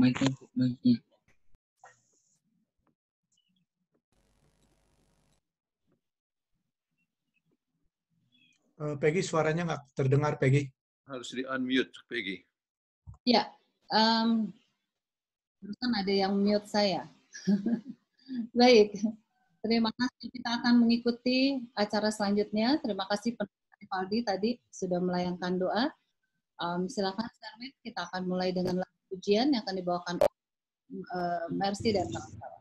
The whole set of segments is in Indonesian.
baiknya eh, Peggy suaranya nggak terdengar Peggy. Harus di unmute Peggy. Ya, um, kan ada yang mute saya. Baik, terima kasih. Kita akan mengikuti acara selanjutnya. Terima kasih Pak Valdi tadi sudah melayangkan doa. Um, silakan Sarwin, kita akan mulai dengan lagu ujian yang akan dibawakan uh, Mercy dan kawan-kawan.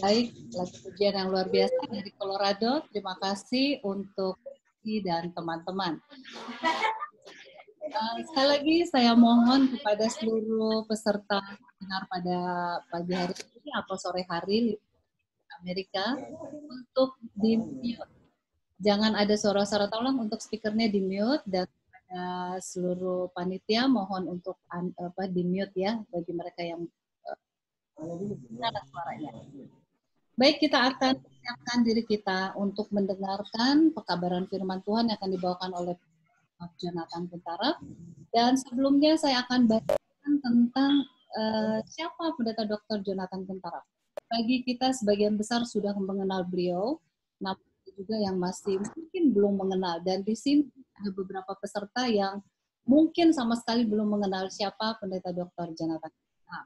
Baik, lagi ujian yang luar biasa dari Colorado. Terima kasih untuk si dan teman-teman. Eh, sekali lagi saya mohon kepada seluruh peserta benar pada pagi hari ini atau sore hari Amerika untuk di mute. Jangan ada suara-suara tolong untuk speakernya di mute dan pada seluruh panitia mohon untuk un, apa di mute ya bagi mereka yang uh, suaranya. Baik, kita akan siapkan diri kita untuk mendengarkan pekabaran firman Tuhan yang akan dibawakan oleh Jonathan Puntara. Dan sebelumnya saya akan bacakan tentang uh, siapa pendeta Dr. Jonathan Kentara. Bagi kita sebagian besar sudah mengenal beliau, namun juga yang masih mungkin belum mengenal. Dan di sini ada beberapa peserta yang mungkin sama sekali belum mengenal siapa pendeta Dr. Jonathan Kentara. Nah,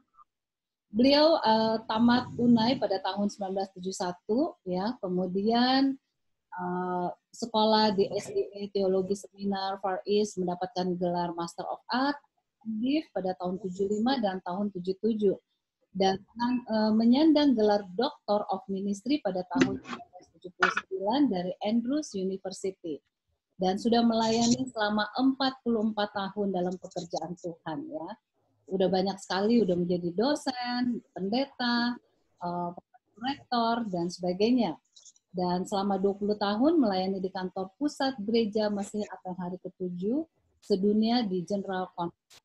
Beliau uh, tamat UNAI pada tahun 1971 ya, kemudian uh, sekolah di SDA e Teologi Seminar Far East mendapatkan gelar Master of Art di pada tahun 75 dan tahun 77 dan uh, menyandang gelar Doctor of Ministry pada tahun 1979 dari Andrews University dan sudah melayani selama 44 tahun dalam pekerjaan Tuhan ya udah banyak sekali udah menjadi dosen, pendeta, uh, rektor dan sebagainya. Dan selama 20 tahun melayani di kantor pusat gereja Masih atau hari ke-7 sedunia di General Conference.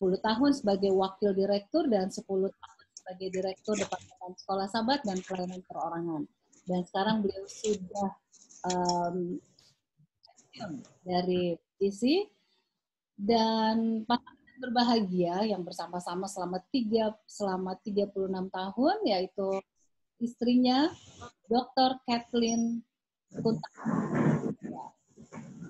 10 tahun sebagai wakil direktur dan 10 tahun sebagai direktur Departemen Sekolah Sabat dan Pelayanan Perorangan. Dan sekarang beliau sudah um, dari PC dan pasangan berbahagia yang bersama-sama selama tiga selama 36 tahun yaitu istrinya Dr. Kathleen Kuntak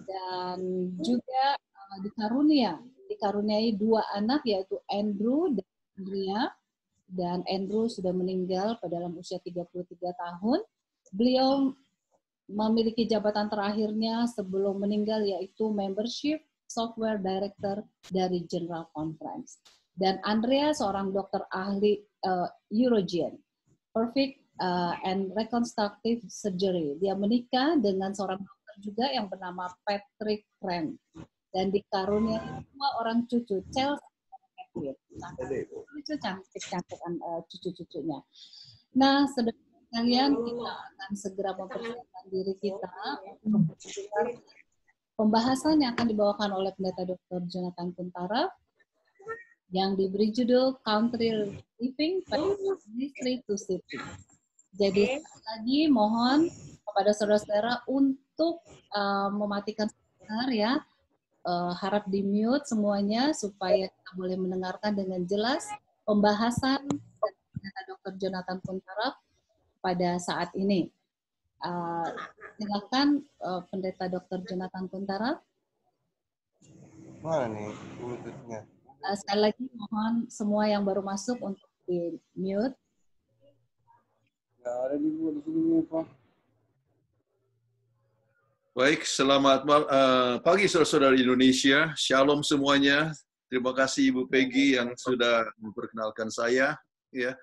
dan juga uh, dikarunia dikaruniai dua anak yaitu Andrew dan Andrea dan Andrew sudah meninggal pada dalam usia 33 tahun. Beliau memiliki jabatan terakhirnya sebelum meninggal yaitu membership Software Director dari General Conference. Dan Andrea seorang dokter ahli uh, eh, Eurogen, perfect uh, and reconstructive surgery. Dia menikah dengan seorang dokter juga yang bernama Patrick Rand dan dikaruniai semua orang cucu, Chelsea dan Edwin. Nah, itu cantik cantik uh, eh, cucu-cucunya. Nah, sedangkan kalian kita akan segera mempersiapkan diri kita untuk Pembahasan yang akan dibawakan oleh Pendeta Dr. Jonathan Kuntara yang diberi judul Country Living from Ministry to City. Jadi lagi mohon kepada saudara-saudara untuk uh, mematikan sebentar ya. Uh, harap di mute semuanya supaya kita boleh mendengarkan dengan jelas pembahasan Dr. Jonathan Kuntara pada saat ini. Eh, silakan uh, pendeta Dr. Jonathan Kuntara. Mana nih Uh, sekali lagi mohon semua yang baru masuk untuk di mute. ada di di sini Pak. Baik, selamat uh, pagi saudara-saudara Indonesia. Shalom semuanya. Terima kasih Ibu Peggy yang sudah memperkenalkan saya, ya.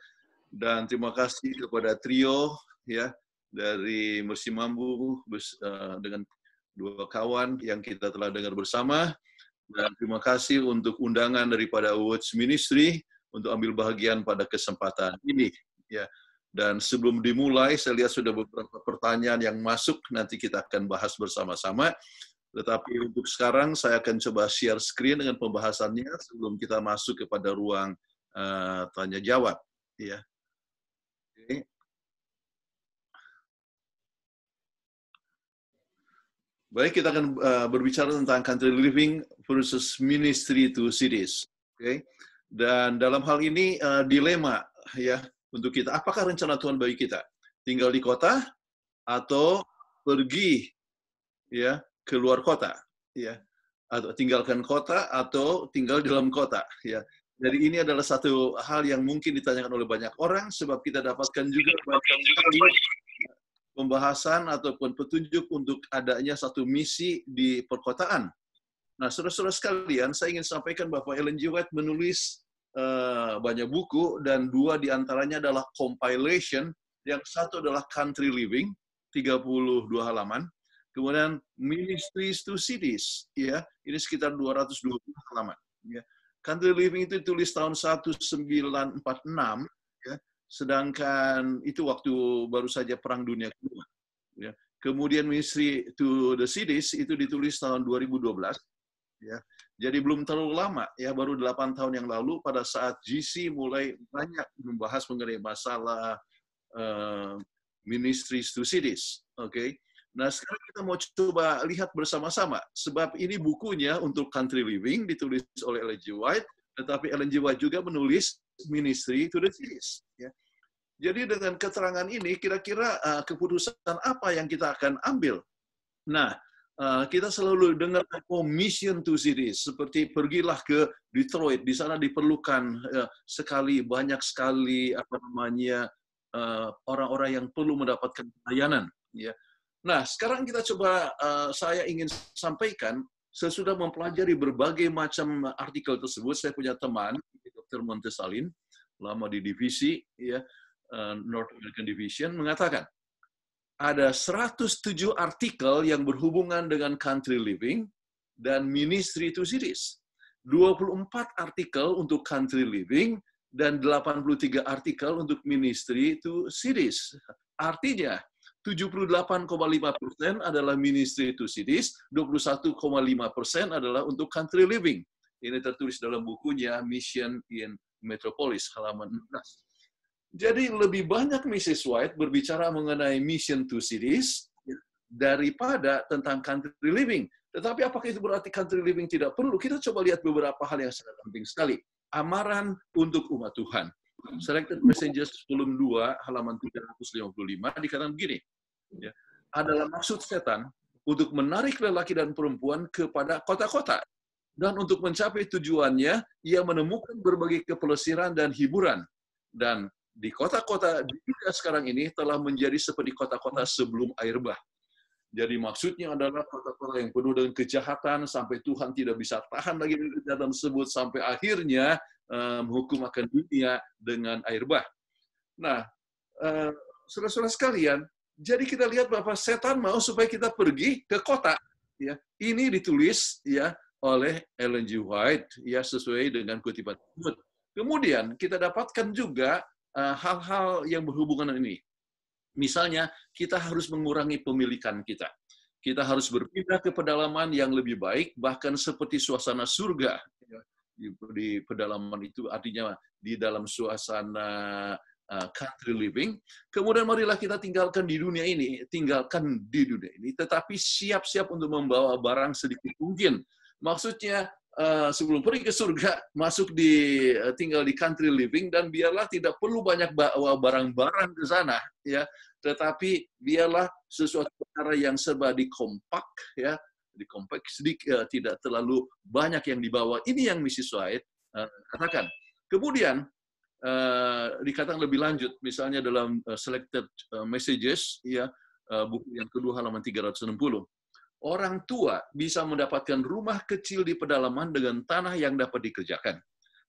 Dan terima kasih kepada trio, ya, dari Musim Mambu eh, dengan dua kawan yang kita telah dengar bersama. Dan terima kasih untuk undangan daripada Awards Ministry untuk ambil bagian pada kesempatan ini. Ya. Dan sebelum dimulai, saya lihat sudah beberapa pertanyaan yang masuk, nanti kita akan bahas bersama-sama. Tetapi untuk sekarang saya akan coba share screen dengan pembahasannya sebelum kita masuk kepada ruang uh, tanya jawab. Ya. Oke. Baik, kita akan uh, berbicara tentang country living versus ministry to cities. Oke. Okay? Dan dalam hal ini uh, dilema ya untuk kita. Apakah rencana Tuhan bagi kita? Tinggal di kota atau pergi ya ke luar kota ya atau tinggalkan kota atau tinggal di dalam kota ya. Jadi ini adalah satu hal yang mungkin ditanyakan oleh banyak orang sebab kita dapatkan juga banyak pembahasan ataupun petunjuk untuk adanya satu misi di perkotaan. Nah, saudara-saudara sekalian, saya ingin sampaikan bahwa Ellen G. White menulis uh, banyak buku dan dua di antaranya adalah compilation, yang satu adalah Country Living, 32 halaman, kemudian Ministries to Cities, ya, ini sekitar 220 halaman. Ya. Country Living itu ditulis tahun 1946, Sedangkan itu waktu baru saja Perang Dunia Kedua. Ya. Kemudian Ministry to the Cities itu ditulis tahun 2012. Ya. Jadi belum terlalu lama, ya baru 8 tahun yang lalu pada saat GC mulai banyak membahas mengenai masalah uh, Ministries to Cities. Oke. Okay? Nah, sekarang kita mau coba lihat bersama-sama. Sebab ini bukunya untuk country living, ditulis oleh Ellen G. White, tetapi Ellen G. White juga menulis ministry to the series. Ya. Jadi dengan keterangan ini kira-kira uh, keputusan apa yang kita akan ambil? Nah, uh, kita selalu dengar oh, mission to cities seperti pergilah ke Detroit, di sana diperlukan uh, sekali banyak sekali apa namanya orang orang-orang yang perlu mendapatkan pelayanan. ya. Nah, sekarang kita coba uh, saya ingin sampaikan sesudah mempelajari berbagai macam artikel tersebut, saya punya teman, Dr. Montesalin, lama di divisi, ya, eh, North American Division, mengatakan, ada 107 artikel yang berhubungan dengan country living dan ministry to cities. 24 artikel untuk country living dan 83 artikel untuk ministry to cities. Artinya, 78,5 persen adalah ministry to cities, 21,5 persen adalah untuk country living. Ini tertulis dalam bukunya Mission in Metropolis, halaman 16. Jadi lebih banyak Mrs. White berbicara mengenai mission to cities daripada tentang country living. Tetapi apakah itu berarti country living tidak perlu? Kita coba lihat beberapa hal yang sangat penting sekali. Amaran untuk umat Tuhan. Selected Messengers volume 2 halaman 355 dikatakan begini. Ya, adalah maksud setan untuk menarik lelaki dan perempuan kepada kota-kota dan untuk mencapai tujuannya ia menemukan berbagai kepelesiran dan hiburan dan di kota-kota di dunia sekarang ini telah menjadi seperti kota-kota sebelum air bah. Jadi maksudnya adalah kota-kota yang penuh dengan kejahatan sampai Tuhan tidak bisa tahan lagi dengan kejahatan tersebut sampai akhirnya menghukum um, akan dunia dengan air bah. Nah, uh, saudara-saudara sekalian, jadi kita lihat bahwa setan mau supaya kita pergi ke kota. Ya, ini ditulis ya oleh Ellen G. White ya sesuai dengan kutipan tersebut. Kemudian kita dapatkan juga uh, hal-hal uh, yang berhubungan dengan ini. Misalnya kita harus mengurangi pemilikan kita. Kita harus berpindah ke pedalaman yang lebih baik, bahkan seperti suasana surga. Ya di, pedalaman itu artinya di dalam suasana eh, country living. Kemudian marilah kita tinggalkan di dunia ini, tinggalkan di dunia ini, tetapi siap-siap untuk membawa barang sedikit mungkin. Maksudnya eh, sebelum pergi ke surga, masuk di eh, tinggal di country living dan biarlah tidak perlu banyak bawa barang-barang ke sana, ya. Tetapi biarlah sesuatu cara yang serba dikompak, ya, di sedikit, uh, eh, tidak terlalu banyak yang dibawa. Ini yang Mrs. White uh, katakan. Kemudian uh, dikatakan lebih lanjut, misalnya dalam uh, selected uh, messages, ya uh, buku yang kedua halaman 360. Orang tua bisa mendapatkan rumah kecil di pedalaman dengan tanah yang dapat dikerjakan,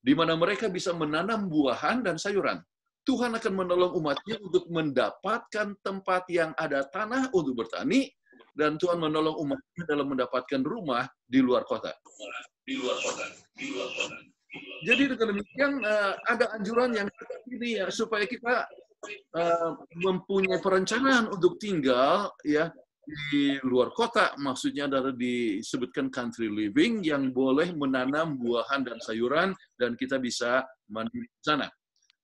di mana mereka bisa menanam buahan dan sayuran. Tuhan akan menolong umatnya untuk mendapatkan tempat yang ada tanah untuk bertani dan Tuhan menolong umatnya dalam mendapatkan rumah di luar kota. Di luar kota. Di luar kota. Jadi dengan demikian eh, ada anjuran yang ini ya supaya kita eh, mempunyai perencanaan untuk tinggal ya di luar kota, maksudnya adalah disebutkan country living yang boleh menanam buahan dan sayuran dan kita bisa mandi di sana.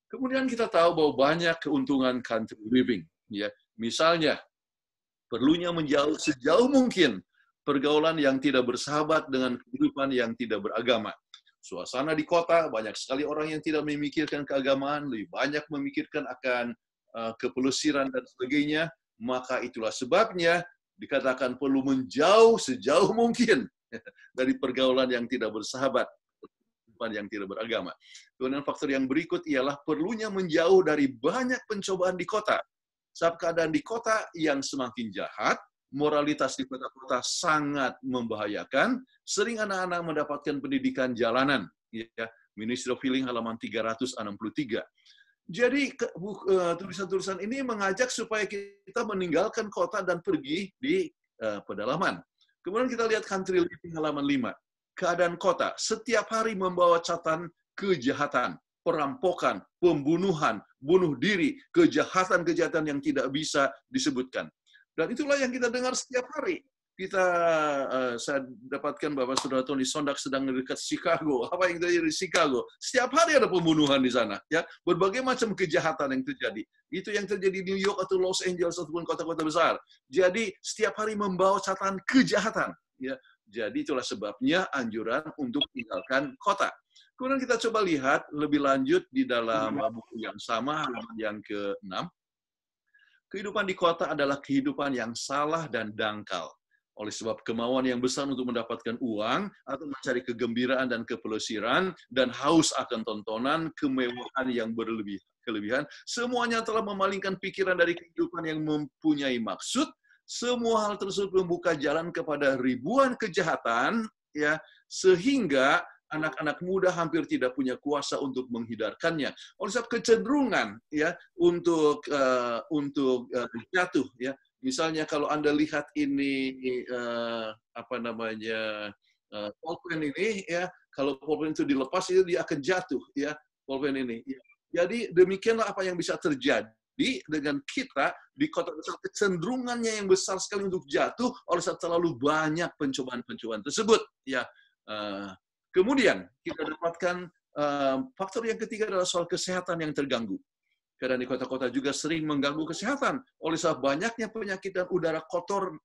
Kemudian kita tahu bahwa banyak keuntungan country living, ya. Misalnya Perlunya menjauh sejauh mungkin pergaulan yang tidak bersahabat dengan kehidupan yang tidak beragama. Suasana di kota, banyak sekali orang yang tidak memikirkan keagamaan, lebih banyak memikirkan akan uh, kepelusiran dan sebagainya. Maka itulah sebabnya dikatakan perlu menjauh sejauh mungkin dari pergaulan yang tidak bersahabat kehidupan yang tidak beragama. Kemudian faktor yang berikut ialah perlunya menjauh dari banyak pencobaan di kota. Saat keadaan di kota yang semakin jahat, moralitas di kota-kota sangat membahayakan, sering anak-anak mendapatkan pendidikan jalanan. Ya, Ministry of Healing halaman 363. Jadi e, tulisan-tulisan ini mengajak supaya kita meninggalkan kota dan pergi di uh, pedalaman. Kemudian kita lihat country living halaman 5. Keadaan kota setiap hari membawa catatan kejahatan perampokan, pembunuhan, bunuh diri, kejahatan-kejahatan yang tidak bisa disebutkan. Dan itulah yang kita dengar setiap hari. Kita uh, saya dapatkan bahwa saudara Tony Sondak sedang dekat Chicago. Apa yang terjadi di Chicago? Setiap hari ada pembunuhan di sana, ya. Berbagai macam kejahatan yang terjadi. Itu yang terjadi di New York atau Los Angeles ataupun kota-kota besar. Jadi setiap hari membawa catatan kejahatan, ya. Jadi itulah sebabnya anjuran untuk tinggalkan kota. Kemudian kita coba lihat lebih lanjut di dalam iya. buku yang sama, halaman yang ke-6. Kehidupan di kota adalah kehidupan yang salah dan dangkal. Oleh sebab kemauan yang besar untuk mendapatkan uang, atau mencari kegembiraan dan kepelesiran, dan haus akan tontonan, kemewahan yang berlebihan, kelebihan, semuanya telah memalingkan pikiran dari kehidupan yang mempunyai maksud, semua hal tersebut membuka jalan kepada ribuan kejahatan, ya sehingga anak-anak muda hampir tidak punya kuasa untuk menghindarkannya. Oleh sebab kecenderungan ya untuk uh, untuk uh, jatuh ya. Misalnya kalau Anda lihat ini uh, apa namanya uh, pulpen ini ya, kalau pulpen itu dilepas itu dia akan jatuh ya pulpen ini. Ya. Jadi demikianlah apa yang bisa terjadi di dengan kita di kota besar kecenderungannya yang besar sekali untuk jatuh oleh sebab terlalu banyak pencobaan-pencobaan tersebut ya uh, Kemudian kita dapatkan uh, faktor yang ketiga adalah soal kesehatan yang terganggu. Karena di kota-kota juga sering mengganggu kesehatan oleh sebab banyaknya penyakit dan udara kotor,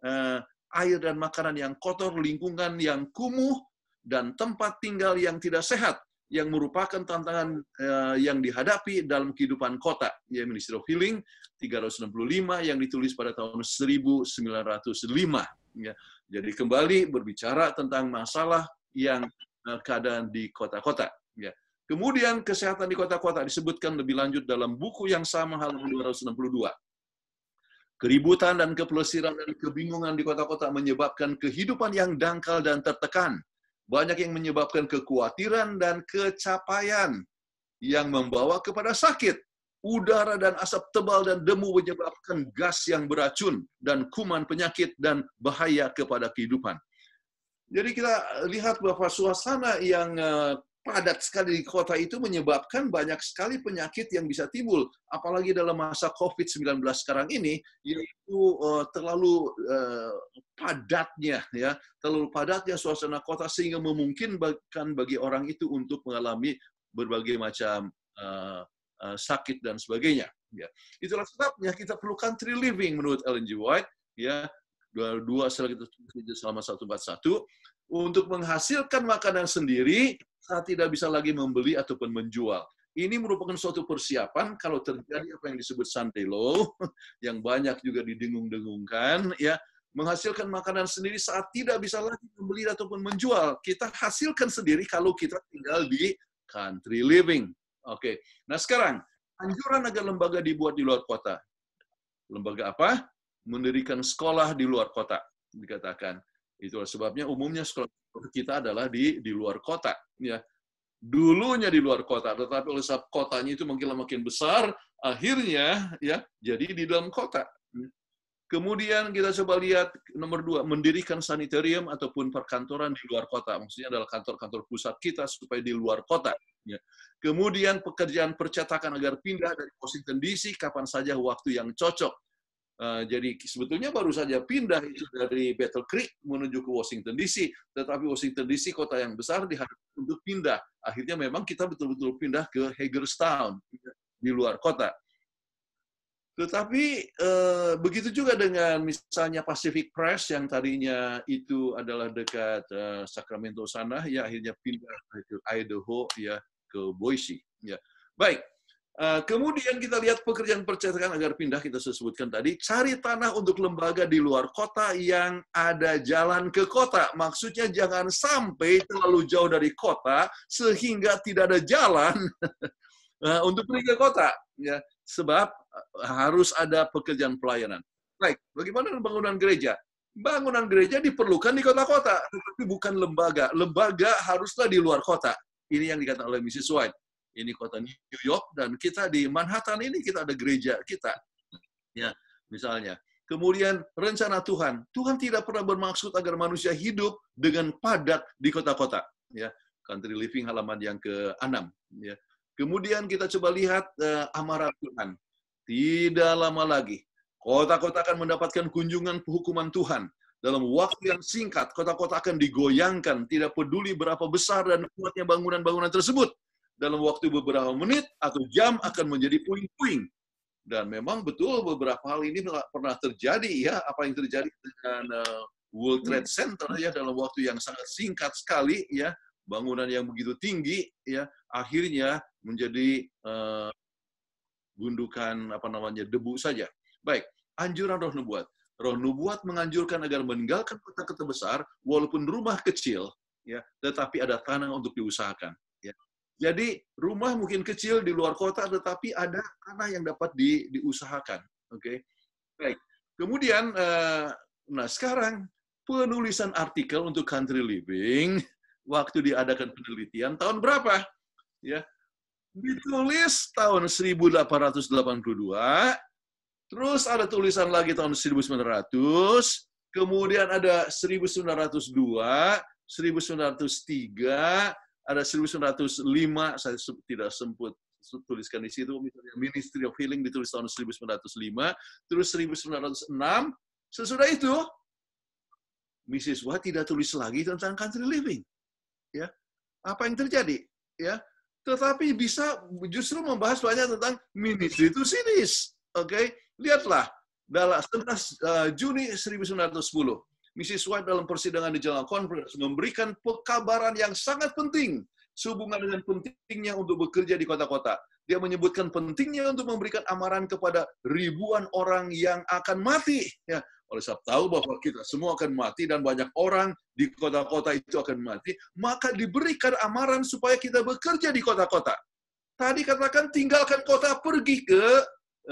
uh, air dan makanan yang kotor, lingkungan yang kumuh, dan tempat tinggal yang tidak sehat yang merupakan tantangan uh, yang dihadapi dalam kehidupan kota, ya Ministry of Healing 365 yang ditulis pada tahun 1905. Ya. Jadi kembali berbicara tentang masalah yang eh, keadaan di kota-kota. Ya. Kemudian kesehatan di kota-kota disebutkan lebih lanjut dalam buku yang sama halaman 262. Keributan dan kepelesiran dan kebingungan di kota-kota menyebabkan kehidupan yang dangkal dan tertekan. Banyak yang menyebabkan kekhawatiran dan kecapaian yang membawa kepada sakit. Udara dan asap tebal dan demu menyebabkan gas yang beracun dan kuman penyakit dan bahaya kepada kehidupan jadi kita lihat bahwa suasana yang eh, padat sekali di kota itu menyebabkan banyak sekali penyakit yang bisa timbul, apalagi dalam masa COVID-19 sekarang ini, yaitu eh, terlalu eh, padatnya, ya, terlalu padatnya suasana kota sehingga memungkinkan bagi orang itu untuk mengalami berbagai macam sakit dan sebagainya. Ya. Itulah sebabnya kita perlukan tree living menurut Ellen G. White, ya, dua sel kita selama satu untuk menghasilkan makanan sendiri saat tidak bisa lagi membeli ataupun menjual. Ini merupakan suatu persiapan kalau terjadi apa yang disebut Santelo yang banyak juga didengung-dengungkan ya menghasilkan makanan sendiri saat tidak bisa lagi membeli ataupun menjual. Kita hasilkan sendiri kalau kita tinggal di country living. Oke. Okay. Nah, sekarang anjuran agar lembaga dibuat di luar kota. Lembaga apa? mendirikan sekolah di luar kota, dikatakan. Itulah sebabnya umumnya sekolah kita adalah di di luar kota, ya. Dulunya di luar kota, tetapi oleh sebab kotanya itu makin makin besar, akhirnya ya jadi di dalam kota. Kemudian kita coba lihat nomor dua, mendirikan sanitarium ataupun perkantoran di luar kota. Maksudnya adalah kantor-kantor pusat kita supaya di luar kota. Ya. Kemudian pekerjaan percetakan agar pindah dari Washington DC kapan saja waktu yang cocok Eh, jadi sebetulnya baru saja pindah itu dari Battle Creek menuju ke Washington DC, tetapi Washington DC kota yang besar diharapkan untuk pindah. Akhirnya memang kita betul-betul pindah ke Hagerstown di luar kota. Tetapi eh, begitu juga dengan misalnya Pacific Press yang tadinya itu adalah dekat eh, Sacramento sana, ya akhirnya pindah ke Idaho ya ke Boise. Ya, baik. Eh, kemudian kita lihat pekerjaan percetakan agar pindah kita sebutkan tadi, cari tanah untuk lembaga di luar kota yang ada jalan ke kota. Maksudnya jangan sampai terlalu jauh dari kota sehingga tidak ada jalan eh, untuk pergi ke kota, ya. Sebab eh, harus ada pekerjaan pelayanan. Baik, bagaimana bangunan gereja? Bangunan gereja diperlukan di kota-kota, tetapi bukan lembaga. Lembaga haruslah di luar kota. Ini yang dikatakan oleh Mrs. White ini kota New York dan kita di Manhattan ini kita ada gereja kita ya misalnya kemudian rencana Tuhan Tuhan tidak pernah bermaksud agar manusia hidup dengan padat di kota-kota ya country living halaman yang ke-6 ya kemudian kita coba lihat uh, amarah Tuhan tidak lama lagi kota-kota akan mendapatkan kunjungan hukuman Tuhan dalam waktu yang singkat, kota-kota akan digoyangkan, tidak peduli berapa besar dan kuatnya bangunan-bangunan tersebut dalam waktu beberapa menit atau jam akan menjadi puing-puing. Dan memang betul beberapa hal ini pernah terjadi ya, apa yang terjadi dengan eh, World Trade Center ya dalam waktu yang sangat singkat sekali ya, bangunan yang begitu tinggi ya, akhirnya menjadi uh, gundukan apa namanya debu saja. Baik, anjuran roh nubuat. Roh nubuat menganjurkan agar meninggalkan kota-kota besar walaupun rumah kecil ya, tetapi ada tanah untuk diusahakan. Jadi rumah mungkin kecil di luar kota, tetapi ada tanah yang dapat di, diusahakan. Oke, okay? baik. Kemudian, uh, nah sekarang penulisan artikel untuk country living waktu diadakan penelitian tahun berapa? Ya, ditulis tahun 1882, terus ada tulisan lagi tahun 1900, kemudian ada 1902, 1903, ada 1905 saya tidak sempat tuliskan di situ misalnya Ministry of Healing ditulis tahun 1905 terus 1906 sesudah itu Mrs. Wah tidak tulis lagi tentang country living ya apa yang terjadi ya tetapi bisa justru membahas banyak tentang ministry to sinis, oke okay? lihatlah dalam 11 eh, Juni 1910 Mrs. White dalam persidangan di Jalan Conference memberikan pekabaran yang sangat penting sehubungan dengan pentingnya untuk bekerja di kota-kota. Dia menyebutkan pentingnya untuk memberikan amaran kepada ribuan orang yang akan mati. Ya, oleh sebab tahu bahwa kita semua akan mati dan banyak orang di kota-kota itu akan mati, maka diberikan amaran supaya kita bekerja di kota-kota. Tadi katakan tinggalkan kota, pergi ke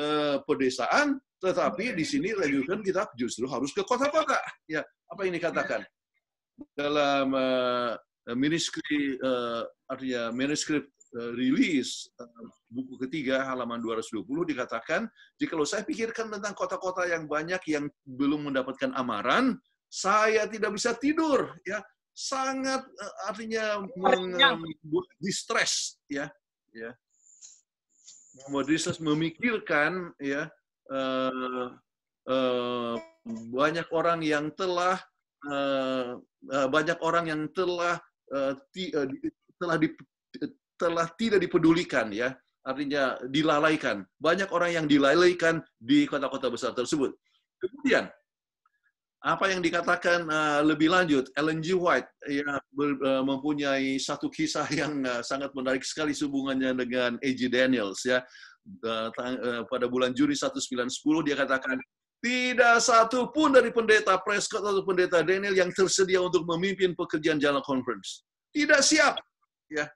eh, pedesaan, tetapi di sini religion kita justru harus ke kota-kota. Ya, apa ini katakan? Dalam uh, uh, artinya manuscript uh, eh, rilis buku ketiga halaman 220 dikatakan, jika saya pikirkan tentang kota-kota yang banyak yang belum mendapatkan amaran, saya tidak bisa tidur, ya. Sangat artinya membuat distress, ya. Ya membuat distress memikirkan ya uh, banyak orang yang telah uh, uh, banyak orang yang telah uh, ti, uh, telah di, telah tidak dipedulikan ya artinya dilalaikan banyak orang yang dilalaikan di kota-kota besar tersebut kemudian apa yang dikatakan uh, lebih lanjut Ellen G. White ya ber, uh, mempunyai satu kisah yang uh, sangat menarik sekali hubungannya dengan A.G. Daniels ya Eh, pada bulan Juni 1910 dia katakan tidak satu pun dari pendeta Prescott atau pendeta Daniel yang tersedia untuk memimpin pekerjaan jalan conference. Tidak siap. Ya.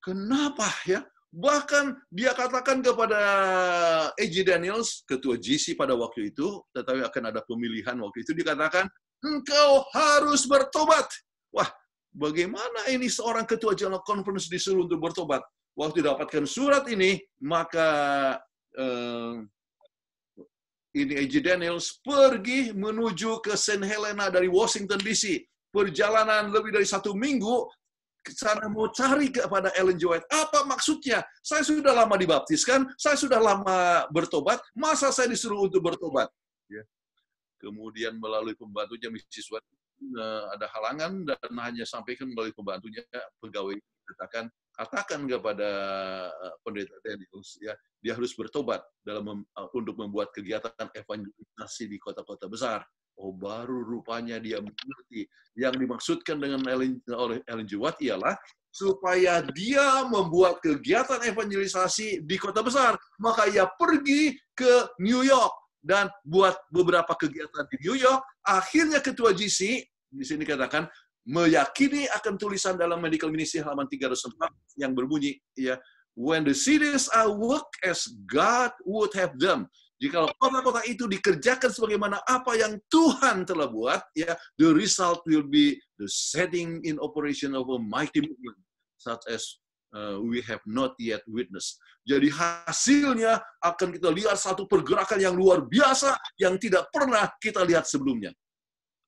Kenapa ya? Bahkan dia katakan kepada AJ Daniels, ketua GC pada waktu itu, tetapi akan ada pemilihan waktu itu, dikatakan, engkau harus bertobat. Wah, bagaimana ini seorang ketua jalan conference disuruh untuk bertobat? waktu dapatkan surat ini, maka eh, ini A.J. Daniels pergi menuju ke St. Helena dari Washington D.C. Perjalanan lebih dari satu minggu, sana mau cari kepada Ellen G. White. Apa maksudnya? Saya sudah lama dibaptiskan, saya sudah lama bertobat, masa saya disuruh untuk bertobat? Ya. Kemudian melalui pembantunya Mrs. White, eh, ada halangan dan hanya sampaikan melalui pembantunya pegawai katakan katakan kepada eh, pendeta Daniels ya dia harus bertobat dalam mem, eh, untuk membuat kegiatan evangelisasi di kota-kota besar. Oh baru rupanya dia mengerti yang dimaksudkan dengan Ellen, oleh Ellen White ialah supaya dia membuat kegiatan evangelisasi di kota besar maka ia pergi ke New York dan buat beberapa kegiatan di New York akhirnya ketua GC di sini katakan meyakini akan tulisan dalam medical ministry halaman 304 yang berbunyi ya when the cities are work as God would have them jika kota-kota itu dikerjakan sebagaimana apa yang Tuhan telah buat, ya, the result will be the setting in operation of a mighty movement such as uh, we have not yet witnessed. Jadi hasilnya akan kita lihat satu pergerakan yang luar biasa yang tidak pernah kita lihat sebelumnya.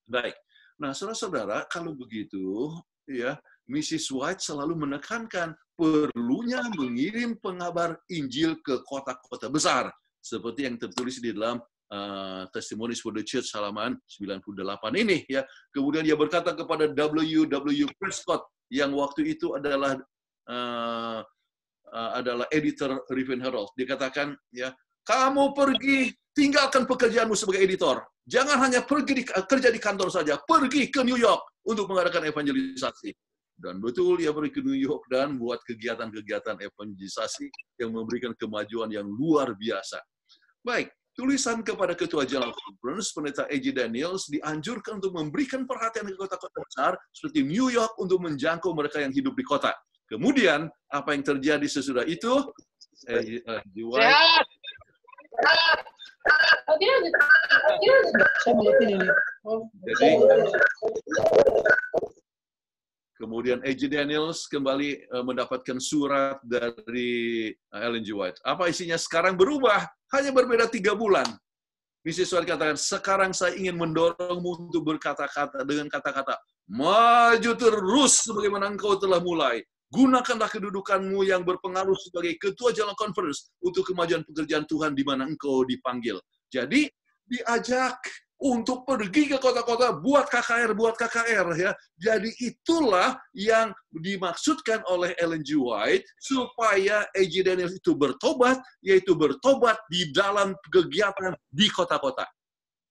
Baik. Nah, saudara-saudara, kalau begitu, ya, Mrs. White selalu menekankan perlunya mengirim pengabar Injil ke kota-kota besar, seperti yang tertulis di dalam uh, Testimonies for the Church halaman 98 ini ya. Kemudian dia berkata kepada W.W. Prescott yang waktu itu adalah uh, uh, adalah editor Riven Herald. Dikatakan ya kamu pergi tinggalkan pekerjaanmu sebagai editor. Jangan hanya pergi di, kerja di kantor saja, pergi ke New York untuk mengadakan evangelisasi. Dan betul dia pergi ke New York dan buat kegiatan-kegiatan evangelisasi yang memberikan kemajuan yang luar biasa. Baik, tulisan kepada Ketua Jalan Conference, Pendeta E.J. Daniels, dianjurkan untuk memberikan perhatian ke kota-kota besar seperti New York untuk menjangkau mereka yang hidup di kota. Kemudian, apa yang terjadi sesudah itu? Eh, eh, jadi, kemudian A.J. Daniels kembali eh, mendapatkan surat dari eh, Ellen G. White. Apa isinya sekarang berubah, hanya berbeda tiga bulan. Misi suara katakan, sekarang saya ingin mendorongmu untuk berkata-kata dengan kata-kata, maju terus sebagaimana engkau telah mulai. Gunakanlah kedudukanmu yang berpengaruh sebagai ketua jalan conference untuk kemajuan pekerjaan Tuhan di mana engkau dipanggil. Jadi, diajak untuk pergi ke kota-kota, buat KKR, buat KKR ya. Jadi itulah yang dimaksudkan oleh Ellen G. White supaya A.J. Daniels itu bertobat, yaitu bertobat di dalam kegiatan di kota-kota.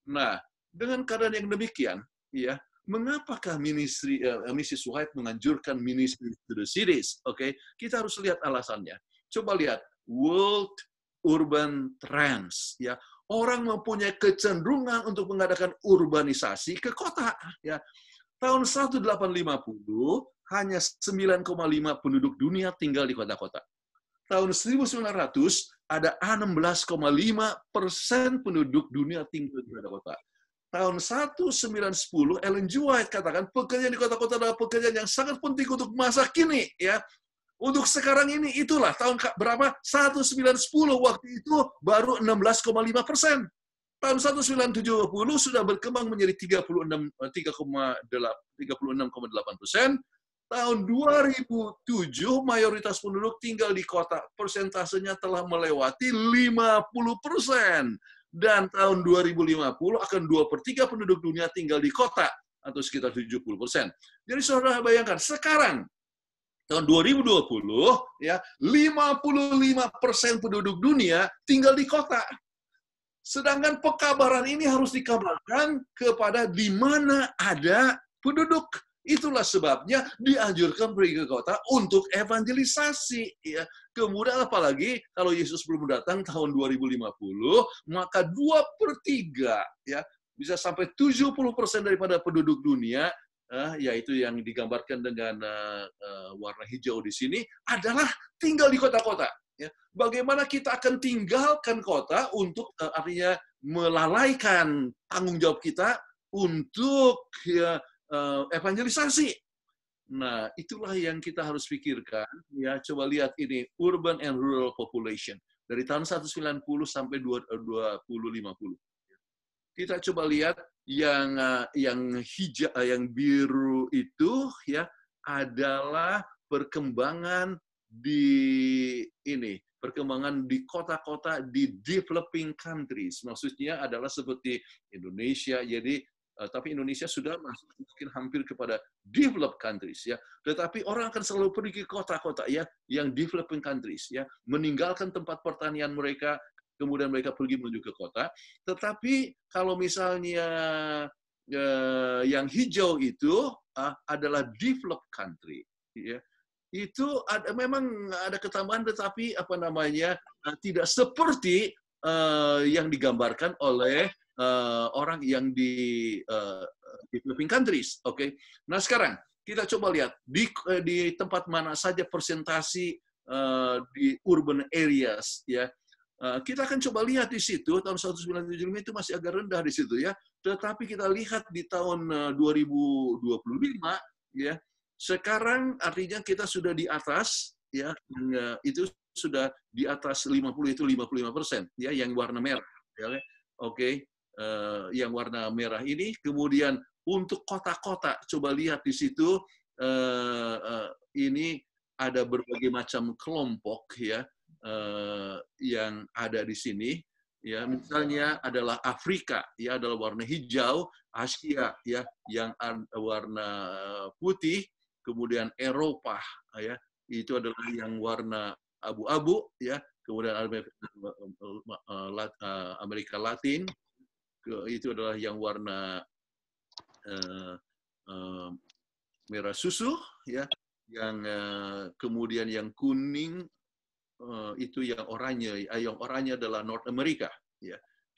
Nah, dengan keadaan yang demikian, ya, mengapakah ministry uh, eh, eh, Mrs. White menganjurkan ministry to the cities? Oke, okay? kita harus lihat alasannya. Coba lihat world urban trends ya. Orang mempunyai kecenderungan untuk mengadakan urbanisasi ke kota ya. Tahun 1850 hanya 9,5 penduduk dunia tinggal di kota-kota. Tahun 1900 ada 16,5 persen penduduk dunia tinggal di kota-kota tahun 1910 Ellen G. White katakan pekerjaan di kota-kota adalah pekerjaan yang sangat penting untuk masa kini ya. Untuk sekarang ini itulah tahun berapa? 1910 waktu itu baru 16,5 persen. Tahun 1970 sudah berkembang menjadi 36 36,8 eh, persen. Tahun 2007 mayoritas penduduk tinggal di kota persentasenya telah melewati 50 persen dan tahun 2050 akan 2 per 3 penduduk dunia tinggal di kota atau sekitar 70 persen. Jadi saudara bayangkan, sekarang tahun 2020 ya 55 persen penduduk dunia tinggal di kota. Sedangkan pekabaran ini harus dikabarkan kepada di mana ada penduduk. Itulah sebabnya dianjurkan pergi ke kota untuk evangelisasi. Ya. Kemudian apalagi kalau Yesus belum datang tahun 2050, maka dua per 3, ya, bisa sampai 70% daripada penduduk dunia, eh, yaitu yang digambarkan dengan eh, eh, warna hijau di sini, adalah tinggal di kota-kota. Ya. Bagaimana kita akan tinggalkan kota untuk eh, artinya melalaikan tanggung jawab kita untuk ya, Eh, evangelisasi. Nah, itulah yang kita harus pikirkan. Ya, coba lihat ini urban and rural population dari tahun 1990 sampai 2050. Eh, kita coba lihat yang eh, yang hijau yang biru itu ya adalah perkembangan di ini perkembangan di kota-kota di developing countries maksudnya adalah seperti Indonesia jadi uh, tapi Indonesia sudah masuk mungkin hampir kepada developed countries ya. Tetapi orang akan selalu pergi ke kota-kota ya yang developing countries ya, meninggalkan tempat pertanian mereka, kemudian mereka pergi menuju ke kota. Tetapi kalau misalnya uh, yang hijau itu uh, adalah developed country ya. Itu ada, memang ada ketambahan tetapi apa namanya eh, tidak seperti uh, yang digambarkan oleh uh, orang yang di uh, developing countries. Oke. Okay? Nah sekarang kita coba lihat di uh, di tempat mana saja presentasi uh, di urban areas ya. Uh, kita akan coba lihat di situ tahun 1975 itu masih agak rendah di situ ya. Tetapi kita lihat di tahun uh, 2025 ya. Sekarang artinya kita sudah di atas ya itu sudah di atas 50 itu 55 persen ya yang warna merah ya oke okay uh, yang warna merah ini. Kemudian untuk kota-kota, coba lihat di situ uh, uh, ini ada berbagai macam kelompok ya uh, yang ada di sini. Ya, misalnya adalah Afrika, ya adalah warna hijau, Asia ya yang warna putih, kemudian Eropa ya itu adalah yang warna abu-abu ya, kemudian Amerika Latin, itu adalah yang warna uh, uh, merah susu, ya, yang uh, kemudian yang kuning uh, itu yang oranye, uh, yang oranye adalah North America, ya.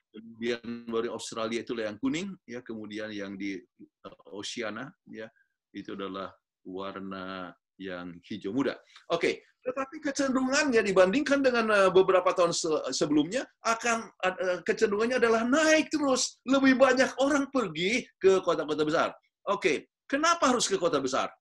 Kemudian dari Australia itulah yang kuning, ya. Kemudian yang di uh, Oceania, ya, itu adalah warna yang hijau muda. Oke, okay. tetapi kecenderungannya dibandingkan dengan eh, beberapa tahun sebelumnya akan eh, kecenderungannya adalah naik terus. Lebih banyak orang pergi ke kota-kota besar. Oke, okay. kenapa harus ke kota besar?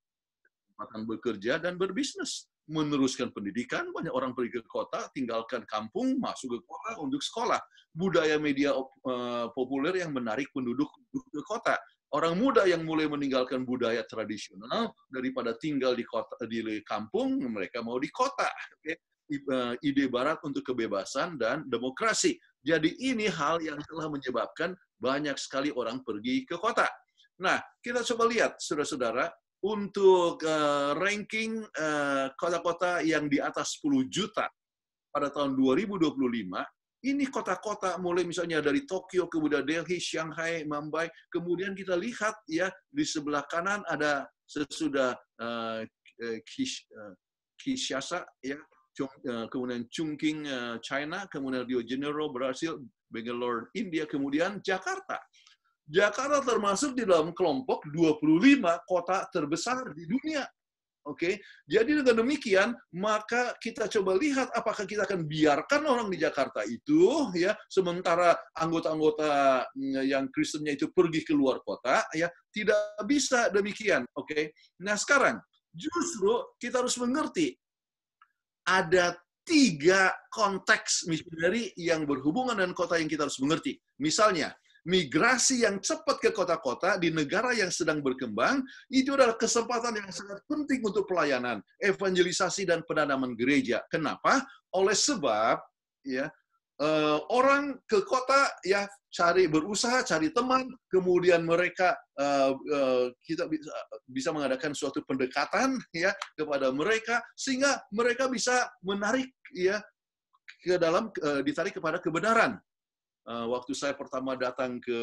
Kesempatan bekerja dan berbisnis meneruskan pendidikan, banyak orang pergi ke kota, tinggalkan kampung, masuk ke kota untuk sekolah. Budaya media eh, populer yang menarik penduduk ke kota orang muda yang mulai meninggalkan budaya tradisional daripada tinggal di kota di kampung mereka mau di kota ide barat untuk kebebasan dan demokrasi jadi ini hal yang telah menyebabkan banyak sekali orang pergi ke kota nah kita coba lihat saudara-saudara untuk uh, ranking eh, kota-kota uh, yang di atas 10 juta pada tahun 2025 ini kota-kota mulai misalnya dari Tokyo, kemudian Delhi, Shanghai, Mumbai. Kemudian kita lihat ya di sebelah kanan ada sesudah uh, eh, eh, Kishasa, eh, ya, kemudian Chungking China, kemudian Rio Janeiro Brasil, Bangalore India, kemudian Jakarta. Jakarta termasuk di dalam kelompok 25 kota terbesar di dunia. Oke, okay? jadi dengan demikian maka kita coba lihat apakah kita akan biarkan orang di Jakarta itu ya sementara anggota-anggota eh, yang Kristennya itu pergi ke luar kota ya tidak bisa demikian. Oke, okay? nah sekarang justru kita harus mengerti ada tiga konteks misalnya yang berhubungan dengan kota yang kita harus mengerti. Misalnya, migrasi yang cepat ke kota-kota di negara yang sedang berkembang, itu adalah kesempatan yang sangat penting untuk pelayanan, evangelisasi dan penanaman gereja. Kenapa? Oleh sebab ya uh, orang ke kota ya cari berusaha cari teman, kemudian mereka uh, uh, kita bisa, bisa mengadakan suatu pendekatan ya kepada mereka sehingga mereka bisa menarik ya ke dalam ditarik kepada kebenaran Eh, waktu saya pertama datang ke